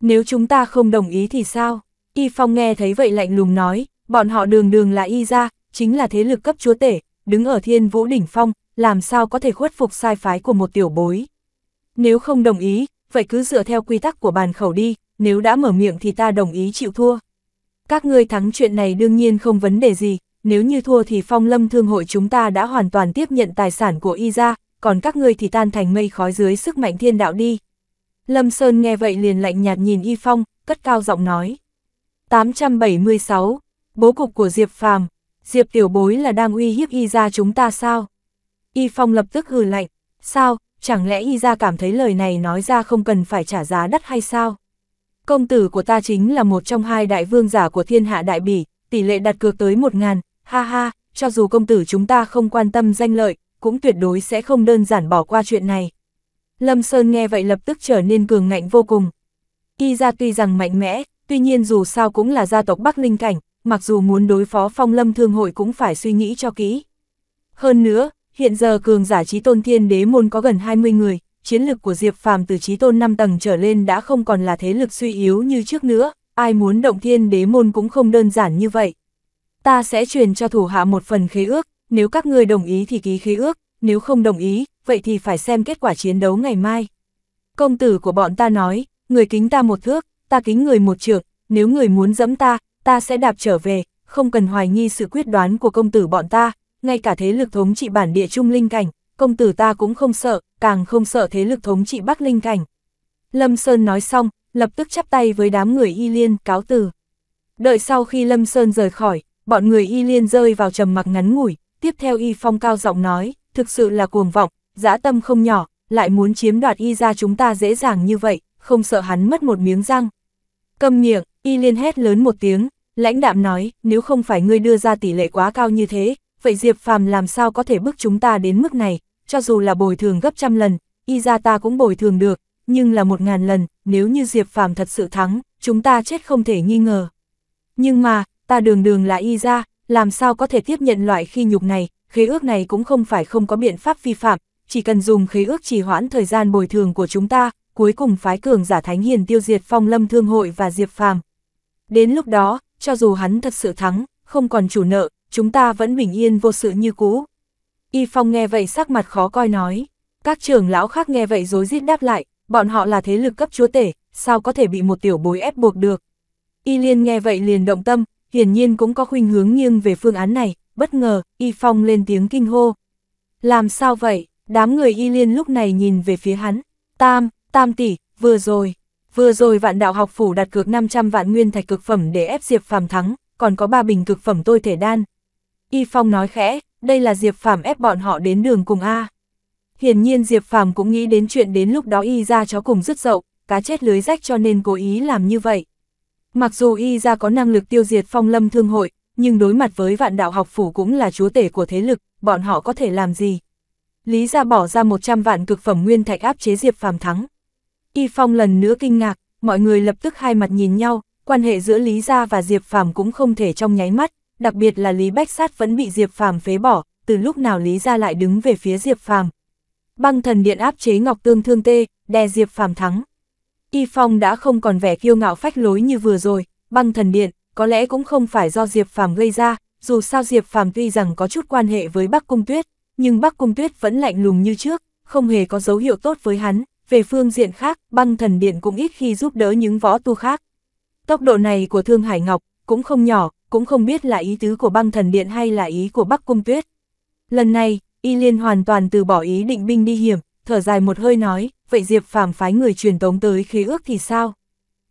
Nếu chúng ta không đồng ý thì sao? Y Phong nghe thấy vậy lạnh lùng nói, bọn họ đường đường là y ra, chính là thế lực cấp chúa tể, đứng ở thiên vũ đỉnh phong, làm sao có thể khuất phục sai phái của một tiểu bối. Nếu không đồng ý, vậy cứ dựa theo quy tắc của bàn khẩu đi, nếu đã mở miệng thì ta đồng ý chịu thua các ngươi thắng chuyện này đương nhiên không vấn đề gì, nếu như thua thì phong lâm thương hội chúng ta đã hoàn toàn tiếp nhận tài sản của y ra, còn các ngươi thì tan thành mây khói dưới sức mạnh thiên đạo đi. Lâm Sơn nghe vậy liền lạnh nhạt nhìn y phong, cất cao giọng nói. 876. Bố cục của Diệp Phàm Diệp tiểu bối là đang uy hiếp y ra chúng ta sao? Y phong lập tức hừ lạnh, sao, chẳng lẽ y ra cảm thấy lời này nói ra không cần phải trả giá đắt hay sao? Công tử của ta chính là một trong hai đại vương giả của thiên hạ đại bỉ, tỷ lệ đặt cược tới một ngàn, ha ha, cho dù công tử chúng ta không quan tâm danh lợi, cũng tuyệt đối sẽ không đơn giản bỏ qua chuyện này. Lâm Sơn nghe vậy lập tức trở nên cường ngạnh vô cùng. Y ra tuy rằng mạnh mẽ, tuy nhiên dù sao cũng là gia tộc Bắc Linh Cảnh, mặc dù muốn đối phó phong lâm thương hội cũng phải suy nghĩ cho kỹ. Hơn nữa, hiện giờ cường giả trí tôn thiên đế môn có gần 20 người, chiến lực của Diệp Phàm từ trí tôn 5 tầng trở lên đã không còn là thế lực suy yếu như trước nữa, ai muốn động thiên đế môn cũng không đơn giản như vậy. Ta sẽ truyền cho thủ hạ một phần khế ước, nếu các người đồng ý thì ký khế ước, nếu không đồng ý, vậy thì phải xem kết quả chiến đấu ngày mai. Công tử của bọn ta nói, người kính ta một thước, ta kính người một trượng, nếu người muốn dẫm ta, ta sẽ đạp trở về, không cần hoài nghi sự quyết đoán của công tử bọn ta, ngay cả thế lực thống trị bản địa trung linh cảnh, công tử ta cũng không sợ, càng không sợ thế lực thống trị Bắc Linh Cảnh. Lâm Sơn nói xong, lập tức chắp tay với đám người y liên cáo từ. Đợi sau khi Lâm Sơn rời khỏi, bọn người y liên rơi vào trầm mặc ngắn ngủi, tiếp theo y phong cao giọng nói, thực sự là cuồng vọng, dã tâm không nhỏ, lại muốn chiếm đoạt y ra chúng ta dễ dàng như vậy, không sợ hắn mất một miếng răng. Cầm miệng, y liên hét lớn một tiếng, lãnh đạm nói, nếu không phải ngươi đưa ra tỷ lệ quá cao như thế, vậy Diệp Phàm làm sao có thể bước chúng ta đến mức này, cho dù là bồi thường gấp trăm lần, y ra ta cũng bồi thường được, nhưng là một ngàn lần, nếu như Diệp Phàm thật sự thắng, chúng ta chết không thể nghi ngờ. Nhưng mà, ta đường đường là y ra, làm sao có thể tiếp nhận loại khi nhục này, khế ước này cũng không phải không có biện pháp vi phạm, chỉ cần dùng khế ước trì hoãn thời gian bồi thường của chúng ta, cuối cùng phái cường giả thánh hiền tiêu diệt phong lâm thương hội và Diệp Phàm. Đến lúc đó, cho dù hắn thật sự thắng, không còn chủ nợ, chúng ta vẫn bình yên vô sự như cũ. Y Phong nghe vậy sắc mặt khó coi nói. Các trưởng lão khác nghe vậy dối rít đáp lại, bọn họ là thế lực cấp chúa tể, sao có thể bị một tiểu bối ép buộc được. Y Liên nghe vậy liền động tâm, hiển nhiên cũng có khuynh hướng nghiêng về phương án này, bất ngờ, Y Phong lên tiếng kinh hô. Làm sao vậy? Đám người Y Liên lúc này nhìn về phía hắn. Tam, tam tỷ, vừa rồi. Vừa rồi vạn đạo học phủ đặt cược 500 vạn nguyên thạch cực phẩm để ép Diệp Phàm thắng, còn có ba bình cực phẩm tôi thể đan. Y Phong nói khẽ, đây là Diệp Phạm ép bọn họ đến đường cùng A. Hiển nhiên Diệp Phạm cũng nghĩ đến chuyện đến lúc đó y ra chó cùng rứt dậu, cá chết lưới rách cho nên cố ý làm như vậy. Mặc dù y ra có năng lực tiêu diệt phong lâm thương hội, nhưng đối mặt với vạn đạo học phủ cũng là chúa tể của thế lực, bọn họ có thể làm gì? Lý ra bỏ ra 100 vạn cực phẩm nguyên thạch áp chế Diệp Phạm thắng. Y Phong lần nữa kinh ngạc, mọi người lập tức hai mặt nhìn nhau, quan hệ giữa Lý gia và Diệp Phạm cũng không thể trong nháy mắt, đặc biệt là Lý Bách Sát vẫn bị Diệp Phàm phế bỏ, từ lúc nào Lý ra lại đứng về phía Diệp Phàm. Băng thần điện áp chế Ngọc Tương Thương Tê, đe Diệp Phàm thắng. Y Phong đã không còn vẻ kiêu ngạo phách lối như vừa rồi, băng thần điện có lẽ cũng không phải do Diệp Phàm gây ra, dù sao Diệp Phàm tuy rằng có chút quan hệ với Bắc Cung Tuyết, nhưng Bắc Cung Tuyết vẫn lạnh lùng như trước, không hề có dấu hiệu tốt với hắn, về phương diện khác, băng thần điện cũng ít khi giúp đỡ những võ tu khác. Tốc độ này của Thương Hải Ngọc cũng không nhỏ, cũng không biết là ý tứ của băng thần điện hay là ý của Bắc Cung Tuyết. Lần này, Y Liên hoàn toàn từ bỏ ý định binh đi hiểm, thở dài một hơi nói, vậy Diệp Phàm phái người truyền tống tới khí ước thì sao?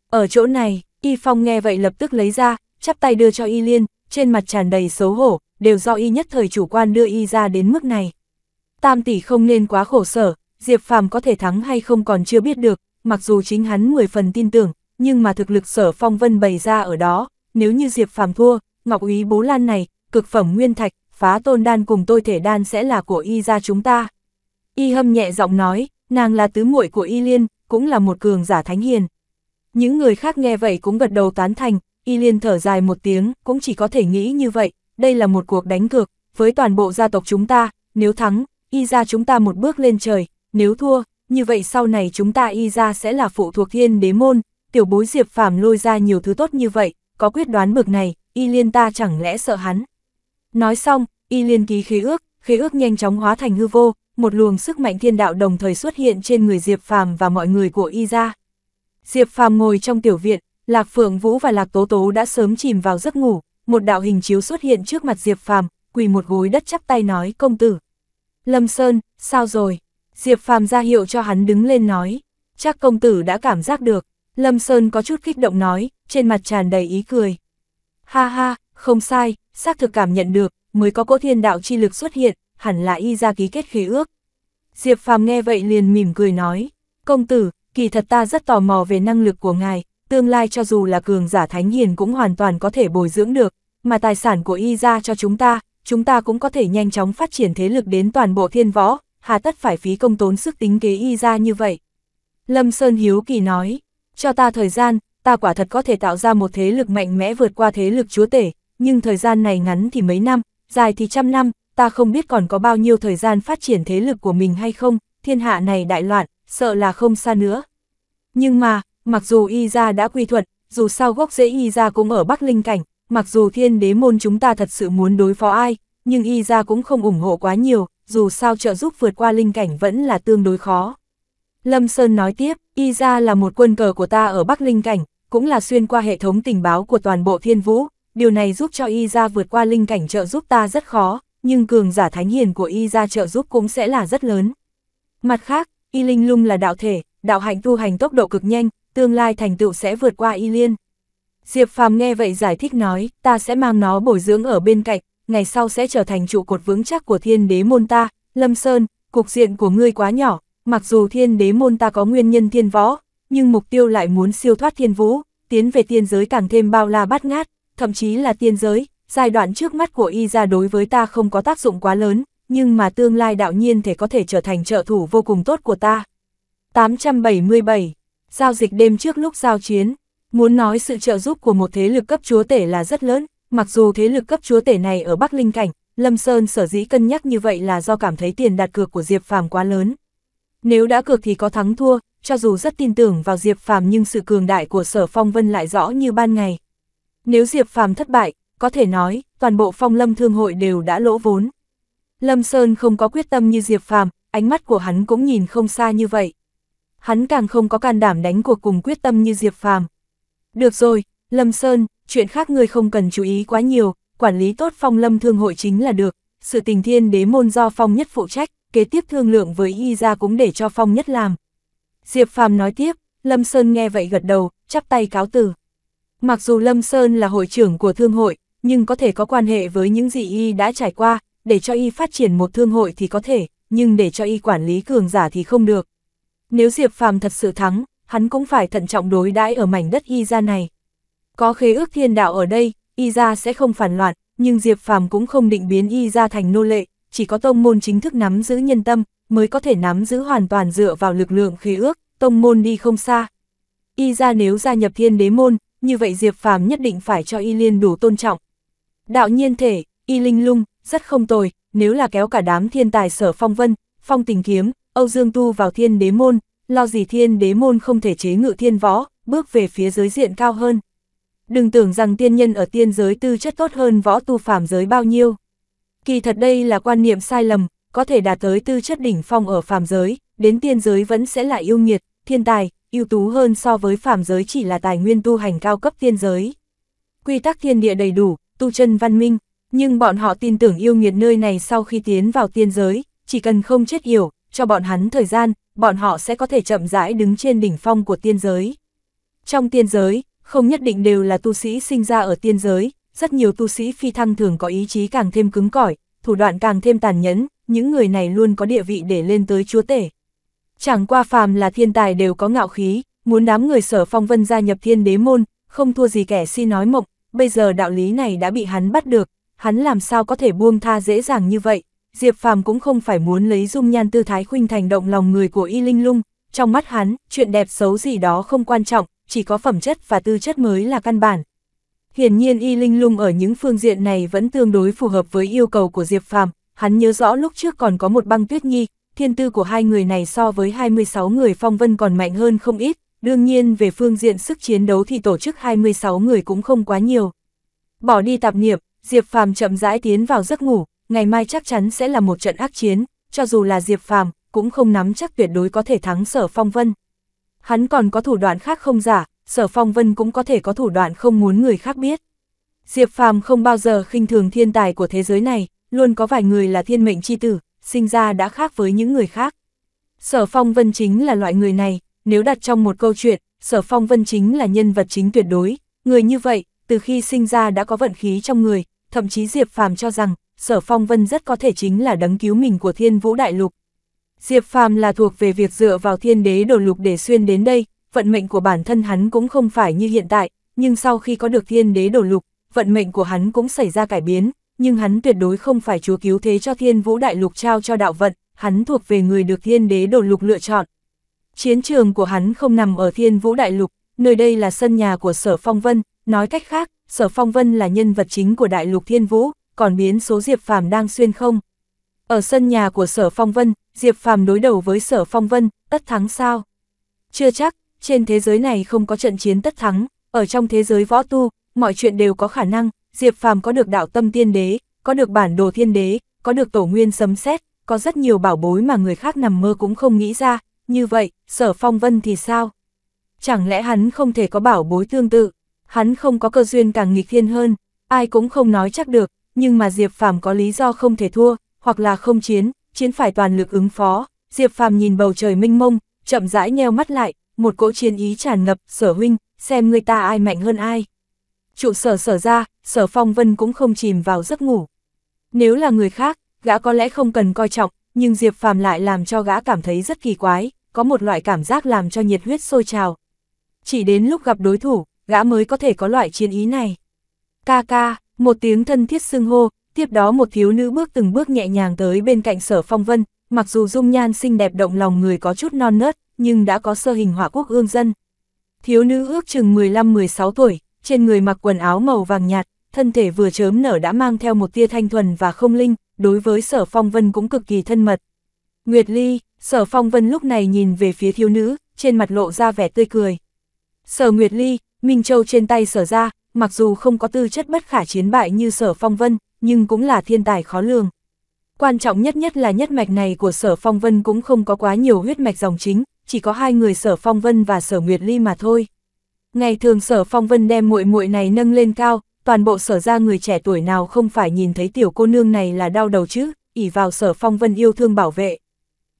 Ở chỗ này, Y Phong nghe vậy lập tức lấy ra, chắp tay đưa cho Y Liên, trên mặt tràn đầy xấu hổ, đều do Y nhất thời chủ quan đưa Y ra đến mức này. Tam tỷ không nên quá khổ sở, Diệp Phàm có thể thắng hay không còn chưa biết được, mặc dù chính hắn 10 phần tin tưởng, nhưng mà thực lực sở phong vân bày ra ở đó, nếu như Diệp Phàm thua, Ngọc Úy Bố Lan này, cực phẩm nguyên thạch, phá tôn đan cùng tôi thể đan sẽ là của y gia chúng ta. Y hâm nhẹ giọng nói, nàng là tứ muội của Y Liên, cũng là một cường giả thánh hiền. Những người khác nghe vậy cũng gật đầu tán thành, Y Liên thở dài một tiếng, cũng chỉ có thể nghĩ như vậy, đây là một cuộc đánh cược, với toàn bộ gia tộc chúng ta, nếu thắng, Y gia chúng ta một bước lên trời, nếu thua, như vậy sau này chúng ta Y gia sẽ là phụ thuộc thiên đế môn, tiểu bối Diệp Phàm lôi ra nhiều thứ tốt như vậy, có quyết đoán bực này, y liên ta chẳng lẽ sợ hắn. Nói xong, y liên ký khế ước, khế ước nhanh chóng hóa thành hư vô, một luồng sức mạnh thiên đạo đồng thời xuất hiện trên người Diệp Phàm và mọi người của y ra. Diệp Phàm ngồi trong tiểu viện, Lạc Phượng Vũ và Lạc Tố Tố đã sớm chìm vào giấc ngủ, một đạo hình chiếu xuất hiện trước mặt Diệp Phàm, quỳ một gối đất chắp tay nói công tử. Lâm Sơn, sao rồi? Diệp Phàm ra hiệu cho hắn đứng lên nói, chắc công tử đã cảm giác được, Lâm Sơn có chút kích động nói, trên mặt tràn đầy ý cười. Ha ha, không sai, xác thực cảm nhận được, mới có cỗ thiên đạo chi lực xuất hiện, hẳn là y ra ký kết khế ước. Diệp Phàm nghe vậy liền mỉm cười nói, công tử, kỳ thật ta rất tò mò về năng lực của ngài, tương lai cho dù là cường giả thánh hiền cũng hoàn toàn có thể bồi dưỡng được, mà tài sản của y ra cho chúng ta, chúng ta cũng có thể nhanh chóng phát triển thế lực đến toàn bộ thiên võ, hà tất phải phí công tốn sức tính kế y ra như vậy. Lâm Sơn Hiếu Kỳ nói, cho ta thời gian, ta quả thật có thể tạo ra một thế lực mạnh mẽ vượt qua thế lực chúa tể, nhưng thời gian này ngắn thì mấy năm, dài thì trăm năm, ta không biết còn có bao nhiêu thời gian phát triển thế lực của mình hay không, thiên hạ này đại loạn, sợ là không xa nữa. Nhưng mà, mặc dù y ra đã quy thuận, dù sao gốc rễ y ra cũng ở Bắc Linh Cảnh, mặc dù thiên đế môn chúng ta thật sự muốn đối phó ai, nhưng y ra cũng không ủng hộ quá nhiều, dù sao trợ giúp vượt qua Linh Cảnh vẫn là tương đối khó. Lâm Sơn nói tiếp, y ra là một quân cờ của ta ở Bắc Linh Cảnh, cũng là xuyên qua hệ thống tình báo của toàn bộ thiên vũ, điều này giúp cho y ra vượt qua linh cảnh trợ giúp ta rất khó, nhưng cường giả thánh hiền của y ra trợ giúp cũng sẽ là rất lớn. Mặt khác, y linh lung là đạo thể, đạo hạnh tu hành tốc độ cực nhanh, tương lai thành tựu sẽ vượt qua y liên. Diệp Phàm nghe vậy giải thích nói, ta sẽ mang nó bồi dưỡng ở bên cạnh, ngày sau sẽ trở thành trụ cột vững chắc của thiên đế môn ta, Lâm Sơn, cục diện của ngươi quá nhỏ, Mặc dù thiên đế môn ta có nguyên nhân thiên võ, nhưng mục tiêu lại muốn siêu thoát thiên vũ, tiến về tiên giới càng thêm bao la bát ngát, thậm chí là tiên giới, giai đoạn trước mắt của y ra đối với ta không có tác dụng quá lớn, nhưng mà tương lai đạo nhiên thể có thể trở thành trợ thủ vô cùng tốt của ta. 877. Giao dịch đêm trước lúc giao chiến, muốn nói sự trợ giúp của một thế lực cấp chúa tể là rất lớn, mặc dù thế lực cấp chúa tể này ở Bắc Linh Cảnh, Lâm Sơn sở dĩ cân nhắc như vậy là do cảm thấy tiền đặt cược của Diệp Phàm quá lớn. Nếu đã cược thì có thắng thua, cho dù rất tin tưởng vào Diệp Phàm nhưng sự cường đại của Sở Phong Vân lại rõ như ban ngày. Nếu Diệp Phàm thất bại, có thể nói, toàn bộ Phong Lâm Thương hội đều đã lỗ vốn. Lâm Sơn không có quyết tâm như Diệp Phàm, ánh mắt của hắn cũng nhìn không xa như vậy. Hắn càng không có can đảm đánh cuộc cùng quyết tâm như Diệp Phàm. Được rồi, Lâm Sơn, chuyện khác ngươi không cần chú ý quá nhiều, quản lý tốt Phong Lâm Thương hội chính là được, sự tình thiên đế môn do Phong nhất phụ trách kế tiếp thương lượng với y ra cũng để cho Phong Nhất làm. Diệp Phàm nói tiếp, Lâm Sơn nghe vậy gật đầu, chắp tay cáo từ. Mặc dù Lâm Sơn là hội trưởng của thương hội, nhưng có thể có quan hệ với những gì y đã trải qua, để cho y phát triển một thương hội thì có thể, nhưng để cho y quản lý cường giả thì không được. Nếu Diệp Phàm thật sự thắng, hắn cũng phải thận trọng đối đãi ở mảnh đất y ra này. Có khế ước thiên đạo ở đây, y ra sẽ không phản loạn, nhưng Diệp Phàm cũng không định biến y ra thành nô lệ, chỉ có tông môn chính thức nắm giữ nhân tâm, mới có thể nắm giữ hoàn toàn dựa vào lực lượng khí ước, tông môn đi không xa. Y ra nếu gia nhập thiên đế môn, như vậy Diệp Phàm nhất định phải cho Y Liên đủ tôn trọng. Đạo nhiên thể, Y Linh Lung, rất không tồi, nếu là kéo cả đám thiên tài sở phong vân, phong tình kiếm, Âu Dương Tu vào thiên đế môn, lo gì thiên đế môn không thể chế ngự thiên võ, bước về phía giới diện cao hơn. Đừng tưởng rằng tiên nhân ở tiên giới tư chất tốt hơn võ tu phàm giới bao nhiêu. Kỳ thật đây là quan niệm sai lầm, có thể đạt tới tư chất đỉnh phong ở phàm giới, đến tiên giới vẫn sẽ là yêu nghiệt, thiên tài, ưu tú hơn so với phàm giới chỉ là tài nguyên tu hành cao cấp tiên giới. Quy tắc thiên địa đầy đủ, tu chân văn minh, nhưng bọn họ tin tưởng yêu nghiệt nơi này sau khi tiến vào tiên giới, chỉ cần không chết hiểu, cho bọn hắn thời gian, bọn họ sẽ có thể chậm rãi đứng trên đỉnh phong của tiên giới. Trong tiên giới, không nhất định đều là tu sĩ sinh ra ở tiên giới, rất nhiều tu sĩ phi thăng thường có ý chí càng thêm cứng cỏi, thủ đoạn càng thêm tàn nhẫn, những người này luôn có địa vị để lên tới chúa tể. Chẳng qua phàm là thiên tài đều có ngạo khí, muốn đám người sở phong vân gia nhập thiên đế môn, không thua gì kẻ si nói mộng, bây giờ đạo lý này đã bị hắn bắt được, hắn làm sao có thể buông tha dễ dàng như vậy. Diệp Phàm cũng không phải muốn lấy dung nhan tư thái khuynh thành động lòng người của Y Linh Lung, trong mắt hắn, chuyện đẹp xấu gì đó không quan trọng, chỉ có phẩm chất và tư chất mới là căn bản, Hiển nhiên y linh lung ở những phương diện này vẫn tương đối phù hợp với yêu cầu của Diệp Phàm, hắn nhớ rõ lúc trước còn có một băng tuyết nhi, thiên tư của hai người này so với 26 người phong vân còn mạnh hơn không ít, đương nhiên về phương diện sức chiến đấu thì tổ chức 26 người cũng không quá nhiều. Bỏ đi tạp niệm Diệp Phàm chậm rãi tiến vào giấc ngủ, ngày mai chắc chắn sẽ là một trận ác chiến, cho dù là Diệp Phàm cũng không nắm chắc tuyệt đối có thể thắng sở phong vân. Hắn còn có thủ đoạn khác không giả, Sở Phong Vân cũng có thể có thủ đoạn không muốn người khác biết. Diệp Phàm không bao giờ khinh thường thiên tài của thế giới này, luôn có vài người là thiên mệnh chi tử, sinh ra đã khác với những người khác. Sở Phong Vân chính là loại người này, nếu đặt trong một câu chuyện, Sở Phong Vân chính là nhân vật chính tuyệt đối, người như vậy, từ khi sinh ra đã có vận khí trong người, thậm chí Diệp Phàm cho rằng, Sở Phong Vân rất có thể chính là đấng cứu mình của Thiên Vũ Đại Lục. Diệp Phàm là thuộc về việc dựa vào Thiên Đế Đổ Lục để xuyên đến đây, vận mệnh của bản thân hắn cũng không phải như hiện tại, nhưng sau khi có được thiên đế đổ lục, vận mệnh của hắn cũng xảy ra cải biến, nhưng hắn tuyệt đối không phải chúa cứu thế cho thiên vũ đại lục trao cho đạo vận, hắn thuộc về người được thiên đế đổ lục lựa chọn. Chiến trường của hắn không nằm ở thiên vũ đại lục, nơi đây là sân nhà của sở phong vân, nói cách khác, sở phong vân là nhân vật chính của đại lục thiên vũ, còn biến số Diệp Phàm đang xuyên không. Ở sân nhà của sở phong vân, Diệp Phàm đối đầu với sở phong vân, tất thắng sao? Chưa chắc, trên thế giới này không có trận chiến tất thắng, ở trong thế giới võ tu, mọi chuyện đều có khả năng, Diệp Phàm có được đạo tâm tiên đế, có được bản đồ thiên đế, có được tổ nguyên sấm xét, có rất nhiều bảo bối mà người khác nằm mơ cũng không nghĩ ra, như vậy, sở phong vân thì sao? Chẳng lẽ hắn không thể có bảo bối tương tự, hắn không có cơ duyên càng nghịch thiên hơn, ai cũng không nói chắc được, nhưng mà Diệp Phàm có lý do không thể thua, hoặc là không chiến, chiến phải toàn lực ứng phó, Diệp Phàm nhìn bầu trời minh mông, chậm rãi nheo mắt lại, một cỗ chiến ý tràn ngập, sở huynh, xem người ta ai mạnh hơn ai. Trụ sở sở ra, sở phong vân cũng không chìm vào giấc ngủ. Nếu là người khác, gã có lẽ không cần coi trọng, nhưng Diệp Phàm lại làm cho gã cảm thấy rất kỳ quái, có một loại cảm giác làm cho nhiệt huyết sôi trào. Chỉ đến lúc gặp đối thủ, gã mới có thể có loại chiến ý này. Ca ca, một tiếng thân thiết xưng hô, tiếp đó một thiếu nữ bước từng bước nhẹ nhàng tới bên cạnh sở phong vân, mặc dù dung nhan xinh đẹp động lòng người có chút non nớt, nhưng đã có sơ hình hỏa quốc ương dân. Thiếu nữ ước chừng 15-16 tuổi, trên người mặc quần áo màu vàng nhạt, thân thể vừa chớm nở đã mang theo một tia thanh thuần và không linh, đối với sở phong vân cũng cực kỳ thân mật. Nguyệt Ly, sở phong vân lúc này nhìn về phía thiếu nữ, trên mặt lộ ra vẻ tươi cười. Sở Nguyệt Ly, Minh Châu trên tay sở ra, mặc dù không có tư chất bất khả chiến bại như sở phong vân, nhưng cũng là thiên tài khó lường. Quan trọng nhất nhất là nhất mạch này của sở phong vân cũng không có quá nhiều huyết mạch dòng chính, chỉ có hai người Sở Phong Vân và Sở Nguyệt Ly mà thôi. Ngày thường Sở Phong Vân đem muội muội này nâng lên cao, toàn bộ sở ra người trẻ tuổi nào không phải nhìn thấy tiểu cô nương này là đau đầu chứ, ỉ vào Sở Phong Vân yêu thương bảo vệ.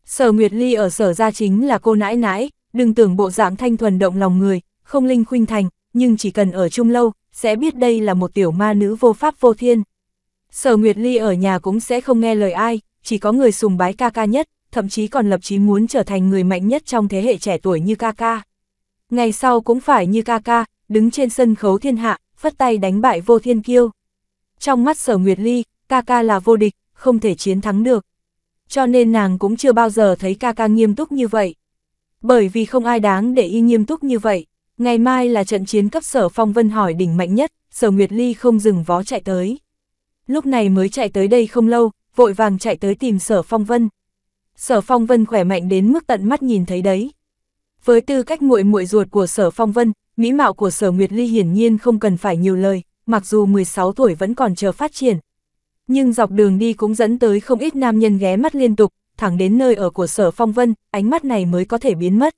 Sở Nguyệt Ly ở sở ra chính là cô nãi nãi, đừng tưởng bộ dạng thanh thuần động lòng người, không linh khuynh thành, nhưng chỉ cần ở chung lâu, sẽ biết đây là một tiểu ma nữ vô pháp vô thiên. Sở Nguyệt Ly ở nhà cũng sẽ không nghe lời ai, chỉ có người sùng bái ca ca nhất, thậm chí còn lập chí muốn trở thành người mạnh nhất trong thế hệ trẻ tuổi như ca ca. Ngày sau cũng phải như ca ca, đứng trên sân khấu thiên hạ, phất tay đánh bại vô thiên kiêu. Trong mắt sở Nguyệt Ly, ca ca là vô địch, không thể chiến thắng được. Cho nên nàng cũng chưa bao giờ thấy ca ca nghiêm túc như vậy. Bởi vì không ai đáng để y nghiêm túc như vậy. Ngày mai là trận chiến cấp sở phong vân hỏi đỉnh mạnh nhất, sở Nguyệt Ly không dừng vó chạy tới. Lúc này mới chạy tới đây không lâu, vội vàng chạy tới tìm sở phong vân. Sở Phong Vân khỏe mạnh đến mức tận mắt nhìn thấy đấy. Với tư cách muội muội ruột của Sở Phong Vân, mỹ mạo của Sở Nguyệt Ly hiển nhiên không cần phải nhiều lời, mặc dù 16 tuổi vẫn còn chờ phát triển. Nhưng dọc đường đi cũng dẫn tới không ít nam nhân ghé mắt liên tục, thẳng đến nơi ở của Sở Phong Vân, ánh mắt này mới có thể biến mất.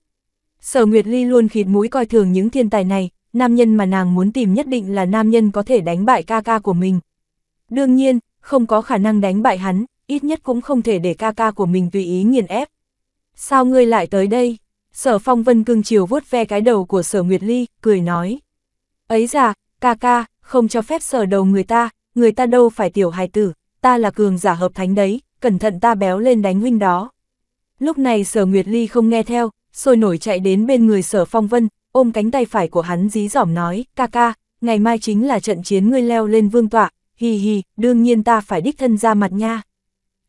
Sở Nguyệt Ly luôn khịt mũi coi thường những thiên tài này, nam nhân mà nàng muốn tìm nhất định là nam nhân có thể đánh bại ca ca của mình. Đương nhiên, không có khả năng đánh bại hắn, ít nhất cũng không thể để ca ca của mình tùy ý nghiền ép. Sao ngươi lại tới đây? Sở phong vân cưng chiều vuốt ve cái đầu của sở Nguyệt Ly, cười nói. Ấy già, ca ca, không cho phép sở đầu người ta, người ta đâu phải tiểu hài tử, ta là cường giả hợp thánh đấy, cẩn thận ta béo lên đánh huynh đó. Lúc này sở Nguyệt Ly không nghe theo, sôi nổi chạy đến bên người sở phong vân, ôm cánh tay phải của hắn dí dỏm nói, ca ca, ngày mai chính là trận chiến ngươi leo lên vương tọa, hì hì, đương nhiên ta phải đích thân ra mặt nha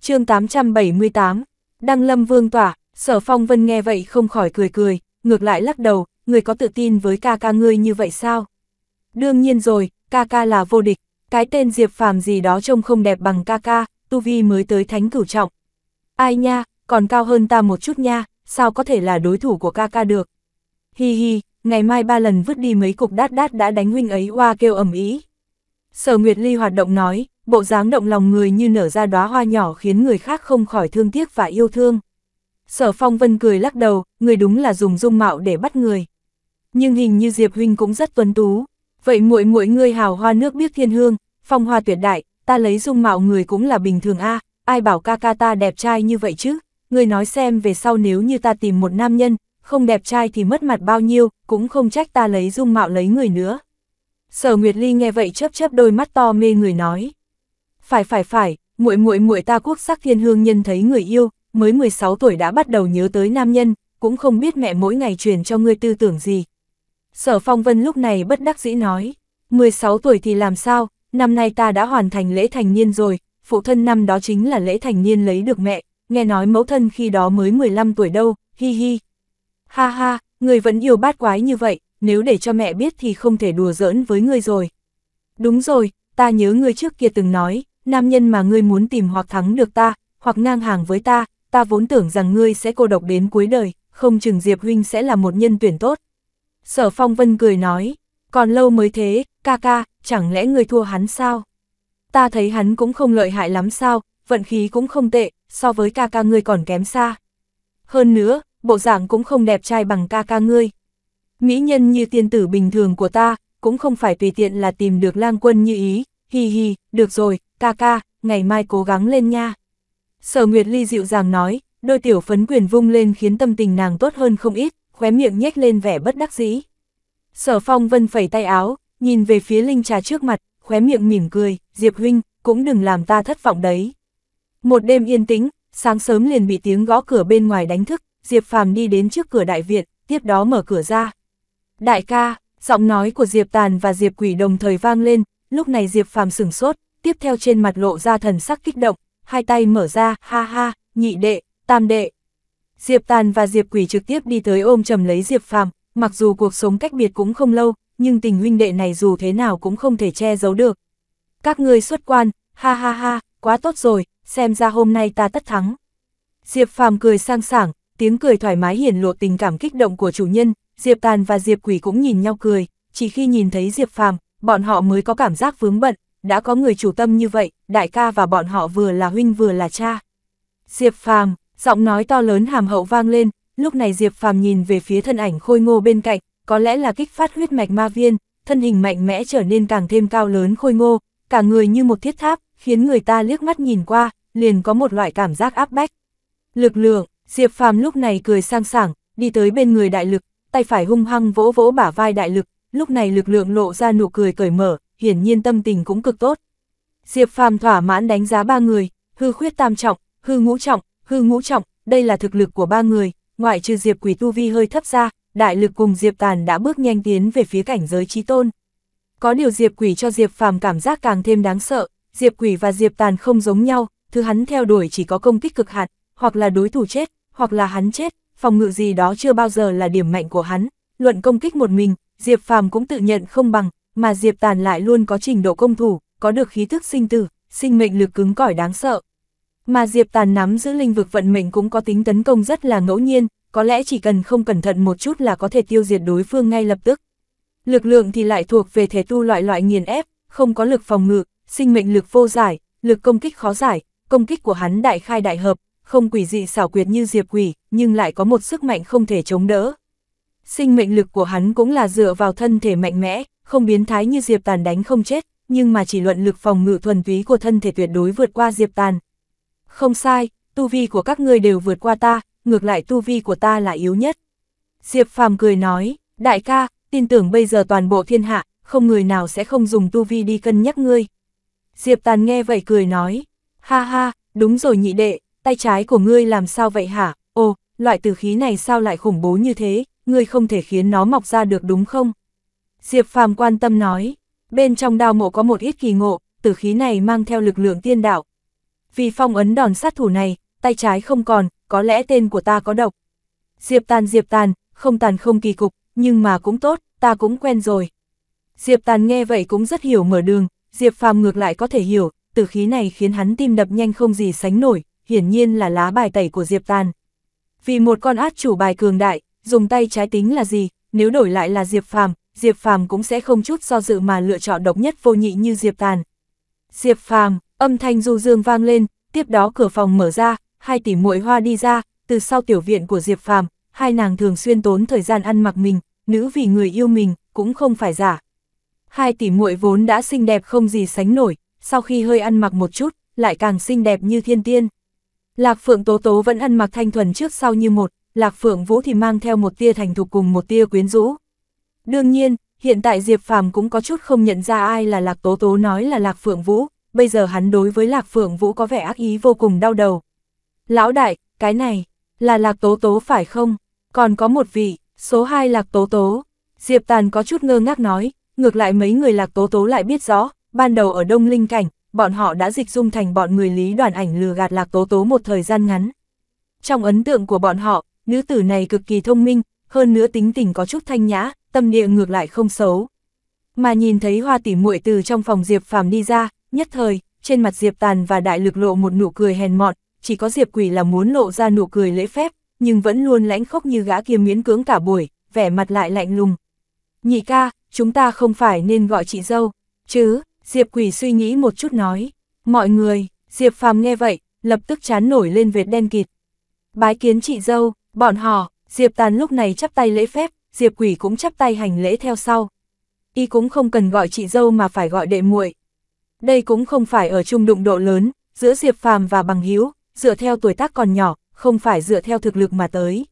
chương 878, Đăng Lâm Vương Tỏa, Sở Phong Vân nghe vậy không khỏi cười cười, ngược lại lắc đầu, người có tự tin với ca ca ngươi như vậy sao? Đương nhiên rồi, ca ca là vô địch, cái tên Diệp Phàm gì đó trông không đẹp bằng ca ca, tu vi mới tới thánh cửu trọng. Ai nha, còn cao hơn ta một chút nha, sao có thể là đối thủ của ca ca được? Hi hi, ngày mai ba lần vứt đi mấy cục đát đát đã đánh huynh ấy hoa kêu ầm ý. Sở Nguyệt Ly hoạt động nói, bộ dáng động lòng người như nở ra đóa hoa nhỏ khiến người khác không khỏi thương tiếc và yêu thương. Sở Phong Vân cười lắc đầu, người đúng là dùng dung mạo để bắt người. Nhưng hình như Diệp huynh cũng rất tuấn tú, vậy muội muội ngươi hào hoa nước biếc thiên hương, phong hoa tuyệt đại, ta lấy dung mạo người cũng là bình thường a, ai bảo ca ca ta đẹp trai như vậy chứ? người nói xem về sau nếu như ta tìm một nam nhân, không đẹp trai thì mất mặt bao nhiêu, cũng không trách ta lấy dung mạo lấy người nữa. Sở Nguyệt Ly nghe vậy chớp chớp đôi mắt to mê người nói. Phải phải phải, muội muội muội ta quốc sắc thiên hương nhân thấy người yêu, mới 16 tuổi đã bắt đầu nhớ tới nam nhân, cũng không biết mẹ mỗi ngày truyền cho ngươi tư tưởng gì. Sở Phong Vân lúc này bất đắc dĩ nói, 16 tuổi thì làm sao, năm nay ta đã hoàn thành lễ thành niên rồi, phụ thân năm đó chính là lễ thành niên lấy được mẹ, nghe nói mẫu thân khi đó mới 15 tuổi đâu, hi hi. Ha ha, người vẫn yêu bát quái như vậy, nếu để cho mẹ biết thì không thể đùa giỡn với ngươi rồi. Đúng rồi, ta nhớ ngươi trước kia từng nói, nam nhân mà ngươi muốn tìm hoặc thắng được ta, hoặc ngang hàng với ta, ta vốn tưởng rằng ngươi sẽ cô độc đến cuối đời, không chừng Diệp Huynh sẽ là một nhân tuyển tốt. Sở Phong Vân cười nói, còn lâu mới thế, ca ca, chẳng lẽ ngươi thua hắn sao? Ta thấy hắn cũng không lợi hại lắm sao, vận khí cũng không tệ, so với ca ca ngươi còn kém xa. Hơn nữa, bộ dạng cũng không đẹp trai bằng ca ca ngươi. Mỹ nhân như tiên tử bình thường của ta, cũng không phải tùy tiện là tìm được lang quân như ý, hi hi, được rồi, ca ca, ngày mai cố gắng lên nha. Sở Nguyệt Ly dịu dàng nói, đôi tiểu phấn quyền vung lên khiến tâm tình nàng tốt hơn không ít, khóe miệng nhếch lên vẻ bất đắc dĩ. Sở Phong Vân phẩy tay áo, nhìn về phía Linh Trà trước mặt, khóe miệng mỉm cười, Diệp Huynh, cũng đừng làm ta thất vọng đấy. Một đêm yên tĩnh, sáng sớm liền bị tiếng gõ cửa bên ngoài đánh thức, Diệp Phàm đi đến trước cửa đại viện, tiếp đó mở cửa ra. Đại ca, giọng nói của Diệp Tàn và Diệp Quỷ đồng thời vang lên, lúc này Diệp Phàm sửng sốt, tiếp theo trên mặt lộ ra thần sắc kích động, hai tay mở ra, ha ha, nhị đệ, tam đệ. Diệp Tàn và Diệp Quỷ trực tiếp đi tới ôm chầm lấy Diệp Phàm, mặc dù cuộc sống cách biệt cũng không lâu, nhưng tình huynh đệ này dù thế nào cũng không thể che giấu được. Các ngươi xuất quan, ha ha ha, quá tốt rồi, xem ra hôm nay ta tất thắng. Diệp Phàm cười sang sảng, tiếng cười thoải mái hiển lộ tình cảm kích động của chủ nhân, Diệp Tàn và Diệp Quỷ cũng nhìn nhau cười, chỉ khi nhìn thấy Diệp Phàm, bọn họ mới có cảm giác vướng bận, đã có người chủ tâm như vậy, đại ca và bọn họ vừa là huynh vừa là cha. Diệp Phàm, giọng nói to lớn hàm hậu vang lên, lúc này Diệp Phàm nhìn về phía thân ảnh khôi ngô bên cạnh, có lẽ là kích phát huyết mạch ma viên, thân hình mạnh mẽ trở nên càng thêm cao lớn khôi ngô, cả người như một thiết tháp, khiến người ta liếc mắt nhìn qua, liền có một loại cảm giác áp bách. Lực lượng, Diệp Phàm lúc này cười sang sảng, đi tới bên người đại lực, tay phải hung hăng vỗ vỗ bả vai đại lực, lúc này lực lượng lộ ra nụ cười cởi mở, hiển nhiên tâm tình cũng cực tốt. Diệp Phàm thỏa mãn đánh giá ba người, hư khuyết tam trọng, hư ngũ trọng, hư ngũ trọng, đây là thực lực của ba người, ngoại trừ Diệp Quỷ tu vi hơi thấp ra, đại lực cùng Diệp Tàn đã bước nhanh tiến về phía cảnh giới trí tôn. Có điều Diệp Quỷ cho Diệp Phàm cảm giác càng thêm đáng sợ, Diệp Quỷ và Diệp Tàn không giống nhau, thứ hắn theo đuổi chỉ có công kích cực hạn, hoặc là đối thủ chết, hoặc là hắn chết, phòng ngự gì đó chưa bao giờ là điểm mạnh của hắn, luận công kích một mình, Diệp Phàm cũng tự nhận không bằng, mà Diệp Tàn lại luôn có trình độ công thủ, có được khí thức sinh tử, sinh mệnh lực cứng cỏi đáng sợ. Mà Diệp Tàn nắm giữ lĩnh vực vận mệnh cũng có tính tấn công rất là ngẫu nhiên, có lẽ chỉ cần không cẩn thận một chút là có thể tiêu diệt đối phương ngay lập tức. Lực lượng thì lại thuộc về thể tu loại loại nghiền ép, không có lực phòng ngự, sinh mệnh lực vô giải, lực công kích khó giải, công kích của hắn đại khai đại hợp, không quỷ dị xảo quyệt như Diệp Quỷ, nhưng lại có một sức mạnh không thể chống đỡ sinh mệnh lực của hắn cũng là dựa vào thân thể mạnh mẽ, không biến thái như Diệp Tàn đánh không chết, nhưng mà chỉ luận lực phòng ngự thuần túy của thân thể tuyệt đối vượt qua Diệp Tàn. Không sai, tu vi của các ngươi đều vượt qua ta, ngược lại tu vi của ta là yếu nhất. Diệp Phàm cười nói, đại ca, tin tưởng bây giờ toàn bộ thiên hạ, không người nào sẽ không dùng tu vi đi cân nhắc ngươi. Diệp Tàn nghe vậy cười nói, ha ha, đúng rồi nhị đệ, tay trái của ngươi làm sao vậy hả, ồ, loại tử khí này sao lại khủng bố như thế, ngươi không thể khiến nó mọc ra được đúng không? Diệp Phàm quan tâm nói, bên trong đao mộ có một ít kỳ ngộ, tử khí này mang theo lực lượng tiên đạo. Vì phong ấn đòn sát thủ này, tay trái không còn, có lẽ tên của ta có độc. Diệp Tàn Diệp Tàn, không tàn không kỳ cục, nhưng mà cũng tốt, ta cũng quen rồi. Diệp Tàn nghe vậy cũng rất hiểu mở đường, Diệp Phàm ngược lại có thể hiểu, tử khí này khiến hắn tim đập nhanh không gì sánh nổi, hiển nhiên là lá bài tẩy của Diệp Tàn. Vì một con át chủ bài cường đại, dùng tay trái tính là gì, nếu đổi lại là Diệp Phàm, Diệp Phàm cũng sẽ không chút do dự mà lựa chọn độc nhất vô nhị như Diệp Tàn. Diệp Phàm, âm thanh du dương vang lên, tiếp đó cửa phòng mở ra, hai tỷ muội hoa đi ra, từ sau tiểu viện của Diệp Phàm, hai nàng thường xuyên tốn thời gian ăn mặc mình, nữ vì người yêu mình, cũng không phải giả. Hai tỷ muội vốn đã xinh đẹp không gì sánh nổi, sau khi hơi ăn mặc một chút, lại càng xinh đẹp như thiên tiên. Lạc Phượng Tố Tố vẫn ăn mặc thanh thuần trước sau như một, Lạc Phượng Vũ thì mang theo một tia thành thục cùng một tia quyến rũ. Đương nhiên, hiện tại Diệp Phàm cũng có chút không nhận ra ai là Lạc Tố Tố nói là Lạc Phượng Vũ, bây giờ hắn đối với Lạc Phượng Vũ có vẻ ác ý vô cùng đau đầu. Lão đại, cái này, là Lạc Tố Tố phải không? Còn có một vị, số 2 Lạc Tố Tố. Diệp Tàn có chút ngơ ngác nói, ngược lại mấy người Lạc Tố Tố lại biết rõ, ban đầu ở Đông Linh Cảnh, bọn họ đã dịch dung thành bọn người lý đoàn ảnh lừa gạt Lạc Tố Tố một thời gian ngắn. Trong ấn tượng của bọn họ, nữ tử này cực kỳ thông minh, hơn nữa tính tình có chút thanh nhã, tâm địa ngược lại không xấu. Mà nhìn thấy hoa tỉ muội từ trong phòng Diệp Phàm đi ra, nhất thời, trên mặt Diệp Tàn và Đại Lực lộ một nụ cười hèn mọn, chỉ có Diệp Quỷ là muốn lộ ra nụ cười lễ phép, nhưng vẫn luôn lãnh khốc như gã kia miễn cưỡng cả buổi, vẻ mặt lại lạnh lùng. Nhị ca, chúng ta không phải nên gọi chị dâu, chứ, Diệp Quỷ suy nghĩ một chút nói. Mọi người, Diệp Phàm nghe vậy, lập tức chán nổi lên vệt đen kịt. Bái kiến chị dâu, Bọn họ, Diệp Tàn lúc này chắp tay lễ phép, Diệp Quỷ cũng chắp tay hành lễ theo sau. Y cũng không cần gọi chị dâu mà phải gọi đệ muội. Đây cũng không phải ở chung đụng độ lớn, giữa Diệp Phàm và Bằng Hiếu, dựa theo tuổi tác còn nhỏ, không phải dựa theo thực lực mà tới.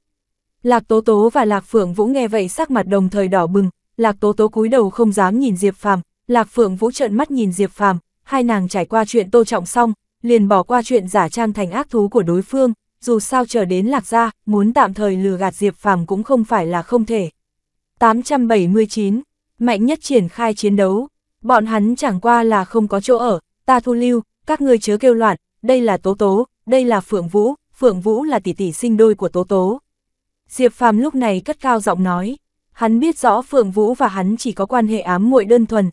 Lạc Tố Tố và Lạc Phượng Vũ nghe vậy sắc mặt đồng thời đỏ bừng, Lạc Tố Tố cúi đầu không dám nhìn Diệp Phàm, Lạc Phượng Vũ trợn mắt nhìn Diệp Phàm, hai nàng trải qua chuyện Tô Trọng xong, liền bỏ qua chuyện giả trang thành ác thú của đối phương, dù sao chờ đến lạc gia, muốn tạm thời lừa gạt Diệp Phàm cũng không phải là không thể. 879, mạnh nhất triển khai chiến đấu, bọn hắn chẳng qua là không có chỗ ở, ta thu lưu, các ngươi chớ kêu loạn, đây là Tố Tố, đây là Phượng Vũ, Phượng Vũ là tỷ tỷ sinh đôi của Tố Tố. Diệp Phàm lúc này cất cao giọng nói, hắn biết rõ Phượng Vũ và hắn chỉ có quan hệ ám muội đơn thuần.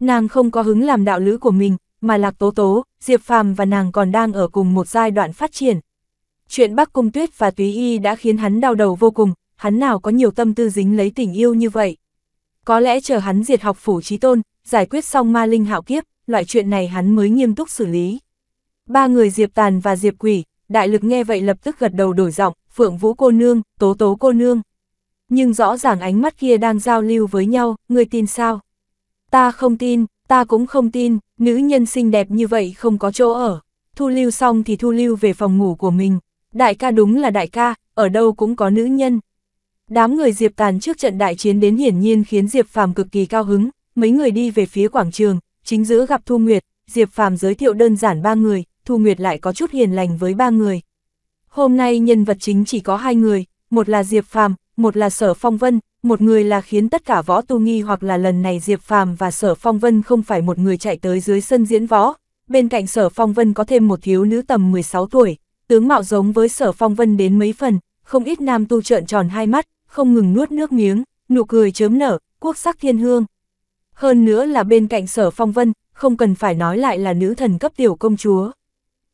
Nàng không có hứng làm đạo lữ của mình, mà Lạc Tố Tố, Diệp Phàm và nàng còn đang ở cùng một giai đoạn phát triển. Chuyện Bắc Cung Tuyết và Túy Y đã khiến hắn đau đầu vô cùng, hắn nào có nhiều tâm tư dính lấy tình yêu như vậy. Có lẽ chờ hắn diệt học phủ trí tôn, giải quyết xong ma linh hạo kiếp, loại chuyện này hắn mới nghiêm túc xử lý. Ba người Diệp Tàn và Diệp Quỷ, đại lực nghe vậy lập tức gật đầu đổi giọng, Phượng Vũ cô nương, Tố Tố cô nương. Nhưng rõ ràng ánh mắt kia đang giao lưu với nhau, người tin sao? Ta không tin, ta cũng không tin, nữ nhân xinh đẹp như vậy không có chỗ ở. Thu lưu xong thì thu lưu về phòng ngủ của mình, Đại ca đúng là đại ca, ở đâu cũng có nữ nhân. Đám người Diệp Tàn trước trận đại chiến đến hiển nhiên khiến Diệp Phàm cực kỳ cao hứng, mấy người đi về phía quảng trường, chính giữa gặp Thu Nguyệt, Diệp Phàm giới thiệu đơn giản ba người, Thu Nguyệt lại có chút hiền lành với ba người. Hôm nay nhân vật chính chỉ có hai người, một là Diệp Phàm, một là Sở Phong Vân, một người là khiến tất cả võ tu nghi hoặc là lần này Diệp Phàm và Sở Phong Vân không phải một người chạy tới dưới sân diễn võ, bên cạnh Sở Phong Vân có thêm một thiếu nữ tầm 16 tuổi, tướng mạo giống với sở phong vân đến mấy phần, không ít nam tu trợn tròn hai mắt, không ngừng nuốt nước miếng, nụ cười chớm nở, quốc sắc thiên hương. Hơn nữa là bên cạnh sở phong vân, không cần phải nói lại là nữ thần cấp tiểu công chúa.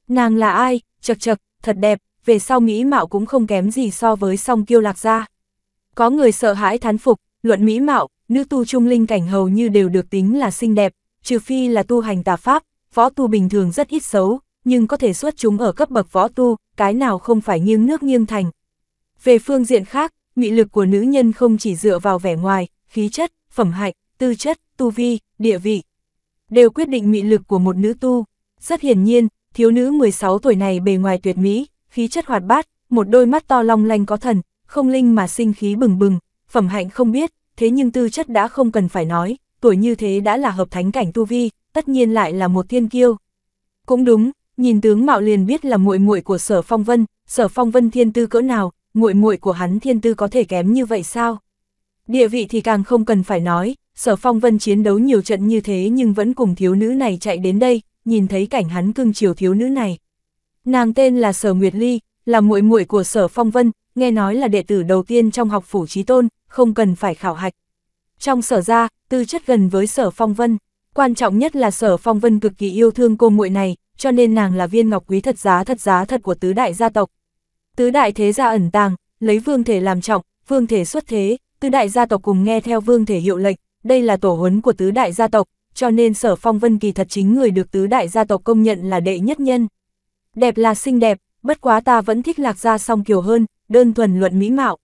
Nàng là ai, chật chật, thật đẹp, về sau mỹ mạo cũng không kém gì so với song kiêu lạc gia. Có người sợ hãi thán phục, luận mỹ mạo, nữ tu trung linh cảnh hầu như đều được tính là xinh đẹp, trừ phi là tu hành tà pháp, võ tu bình thường rất ít xấu, nhưng có thể xuất chúng ở cấp bậc võ tu, cái nào không phải nghiêng nước nghiêng thành. Về phương diện khác, mị lực của nữ nhân không chỉ dựa vào vẻ ngoài, khí chất, phẩm hạnh, tư chất, tu vi, địa vị. Đều quyết định mị lực của một nữ tu. Rất hiển nhiên, thiếu nữ 16 tuổi này bề ngoài tuyệt mỹ, khí chất hoạt bát, một đôi mắt to long lanh có thần, không linh mà sinh khí bừng bừng, phẩm hạnh không biết, thế nhưng tư chất đã không cần phải nói, tuổi như thế đã là hợp thánh cảnh tu vi, tất nhiên lại là một thiên kiêu. Cũng đúng, nhìn tướng mạo liền biết là muội muội của Sở Phong Vân, Sở Phong Vân thiên tư cỡ nào, muội muội của hắn thiên tư có thể kém như vậy sao? Địa vị thì càng không cần phải nói, Sở Phong Vân chiến đấu nhiều trận như thế nhưng vẫn cùng thiếu nữ này chạy đến đây, nhìn thấy cảnh hắn cưng chiều thiếu nữ này. Nàng tên là Sở Nguyệt Ly, là muội muội của Sở Phong Vân, nghe nói là đệ tử đầu tiên trong học phủ trí tôn, không cần phải khảo hạch. Trong sở gia, tư chất gần với Sở Phong Vân, quan trọng nhất là Sở Phong Vân cực kỳ yêu thương cô muội này, cho nên nàng là viên ngọc quý thật giá thật giá thật của tứ đại gia tộc. Tứ đại thế gia ẩn tàng, lấy vương thể làm trọng, vương thể xuất thế, tứ đại gia tộc cùng nghe theo vương thể hiệu lệnh, đây là tổ huấn của tứ đại gia tộc, cho nên sở phong vân kỳ thật chính người được tứ đại gia tộc công nhận là đệ nhất nhân. Đẹp là xinh đẹp, bất quá ta vẫn thích lạc gia song kiều hơn, đơn thuần luận mỹ mạo.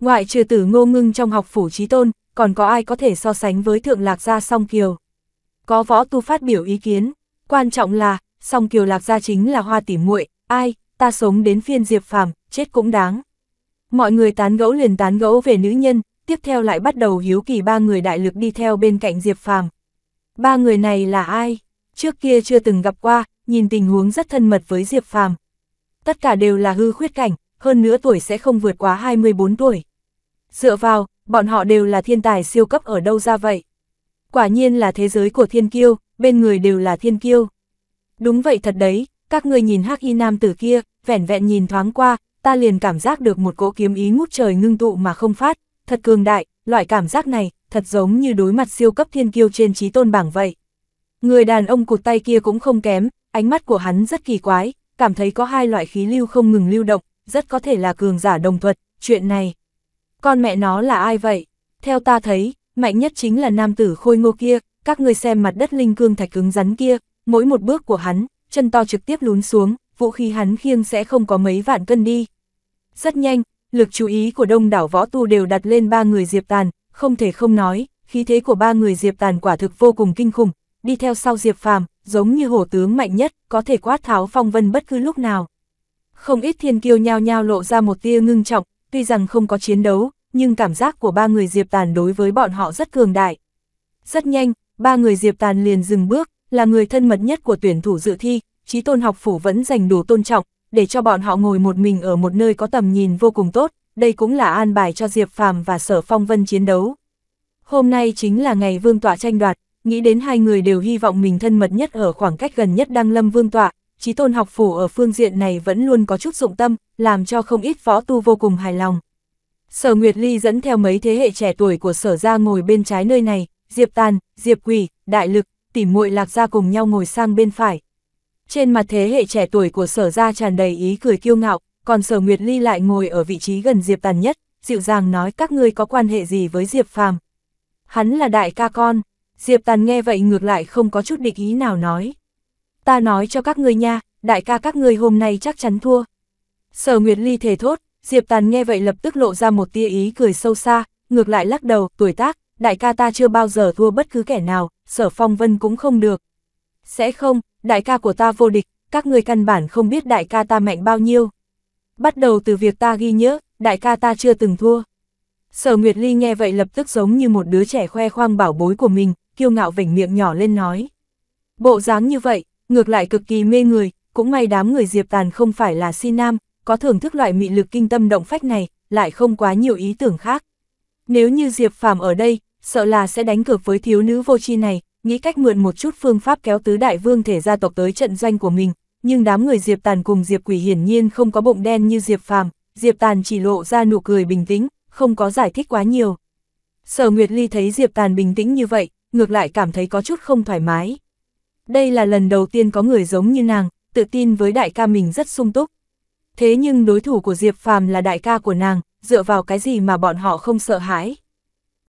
Ngoại trừ tử ngô ngưng trong học phủ trí tôn, còn có ai có thể so sánh với thượng lạc gia song kiều. Có võ tu phát biểu ý kiến, quan trọng là, song Kiều Lạc gia chính là hoa tỉ muội, ai, ta sống đến phiên Diệp Phàm, chết cũng đáng. Mọi người tán gẫu liền tán gẫu về nữ nhân, tiếp theo lại bắt đầu hiếu kỳ ba người đại lực đi theo bên cạnh Diệp Phàm. Ba người này là ai? Trước kia chưa từng gặp qua, nhìn tình huống rất thân mật với Diệp Phàm. Tất cả đều là hư khuyết cảnh, hơn nữa tuổi sẽ không vượt quá 24 tuổi. Dựa vào, bọn họ đều là thiên tài siêu cấp ở đâu ra vậy? Quả nhiên là thế giới của thiên kiêu, bên người đều là thiên kiêu. Đúng vậy thật đấy, các người nhìn hắc y nam tử kia, vẻn vẹn nhìn thoáng qua, ta liền cảm giác được một cỗ kiếm ý ngút trời ngưng tụ mà không phát, thật cường đại, loại cảm giác này, thật giống như đối mặt siêu cấp thiên kiêu trên trí tôn bảng vậy. Người đàn ông cụt tay kia cũng không kém, ánh mắt của hắn rất kỳ quái, cảm thấy có hai loại khí lưu không ngừng lưu động, rất có thể là cường giả đồng thuật, chuyện này. Con mẹ nó là ai vậy? Theo ta thấy, mạnh nhất chính là nam tử khôi ngô kia, các người xem mặt đất linh cương thạch cứng rắn kia, mỗi một bước của hắn, chân to trực tiếp lún xuống, vũ khí hắn khiêng sẽ không có mấy vạn cân đi. Rất nhanh, lực chú ý của đông đảo võ tu đều đặt lên ba người Diệp Tàn, không thể không nói, khí thế của ba người Diệp Tàn quả thực vô cùng kinh khủng, đi theo sau Diệp Phàm, giống như hổ tướng mạnh nhất, có thể quát tháo phong vân bất cứ lúc nào. Không ít thiên kiêu nhao nhao lộ ra một tia ngưng trọng, tuy rằng không có chiến đấu, nhưng cảm giác của ba người Diệp Tàn đối với bọn họ rất cường đại. Rất nhanh, ba người Diệp Tàn liền dừng bước, là người thân mật nhất của tuyển thủ dự thi, trí tôn học phủ vẫn dành đủ tôn trọng, để cho bọn họ ngồi một mình ở một nơi có tầm nhìn vô cùng tốt, đây cũng là an bài cho Diệp Phàm và Sở Phong Vân chiến đấu. Hôm nay chính là ngày vương tọa tranh đoạt, nghĩ đến hai người đều hy vọng mình thân mật nhất ở khoảng cách gần nhất đăng lâm vương tọa, trí tôn học phủ ở phương diện này vẫn luôn có chút dụng tâm, làm cho không ít võ tu vô cùng hài lòng. Sở Nguyệt Ly dẫn theo mấy thế hệ trẻ tuổi của sở ra ngồi bên trái nơi này, Diệp Tàn, Diệp Quỷ, Đại Lực, tỉ muội lạc ra cùng nhau ngồi sang bên phải. Trên mặt thế hệ trẻ tuổi của sở ra tràn đầy ý cười kiêu ngạo, còn sở Nguyệt Ly lại ngồi ở vị trí gần Diệp Tàn nhất, dịu dàng nói các ngươi có quan hệ gì với Diệp Phàm. Hắn là đại ca con, Diệp Tàn nghe vậy ngược lại không có chút địch ý nào nói. Ta nói cho các ngươi nha, đại ca các ngươi hôm nay chắc chắn thua. Sở Nguyệt Ly thề thốt, Diệp Tàn nghe vậy lập tức lộ ra một tia ý cười sâu xa, ngược lại lắc đầu, tuổi tác, đại ca ta chưa bao giờ thua bất cứ kẻ nào, sở phong vân cũng không được. Sẽ không, đại ca của ta vô địch, các người căn bản không biết đại ca ta mạnh bao nhiêu. Bắt đầu từ việc ta ghi nhớ, đại ca ta chưa từng thua. Sở Nguyệt Ly nghe vậy lập tức giống như một đứa trẻ khoe khoang bảo bối của mình, kiêu ngạo vểnh miệng nhỏ lên nói. Bộ dáng như vậy, ngược lại cực kỳ mê người, cũng may đám người Diệp Tàn không phải là si nam, có thưởng thức loại mị lực kinh tâm động phách này, lại không quá nhiều ý tưởng khác. Nếu như Diệp Phàm ở đây, sợ là sẽ đánh cược với thiếu nữ vô tri này, nghĩ cách mượn một chút phương pháp kéo tứ đại vương thể gia tộc tới trận doanh của mình, nhưng đám người Diệp Tàn cùng Diệp Quỷ hiển nhiên không có bụng đen như Diệp Phàm, Diệp Tàn chỉ lộ ra nụ cười bình tĩnh, không có giải thích quá nhiều. Sở Nguyệt Ly thấy Diệp Tàn bình tĩnh như vậy, ngược lại cảm thấy có chút không thoải mái. Đây là lần đầu tiên có người giống như nàng, tự tin với đại ca mình rất sung túc. Thế nhưng đối thủ của Diệp Phàm là đại ca của nàng, dựa vào cái gì mà bọn họ không sợ hãi.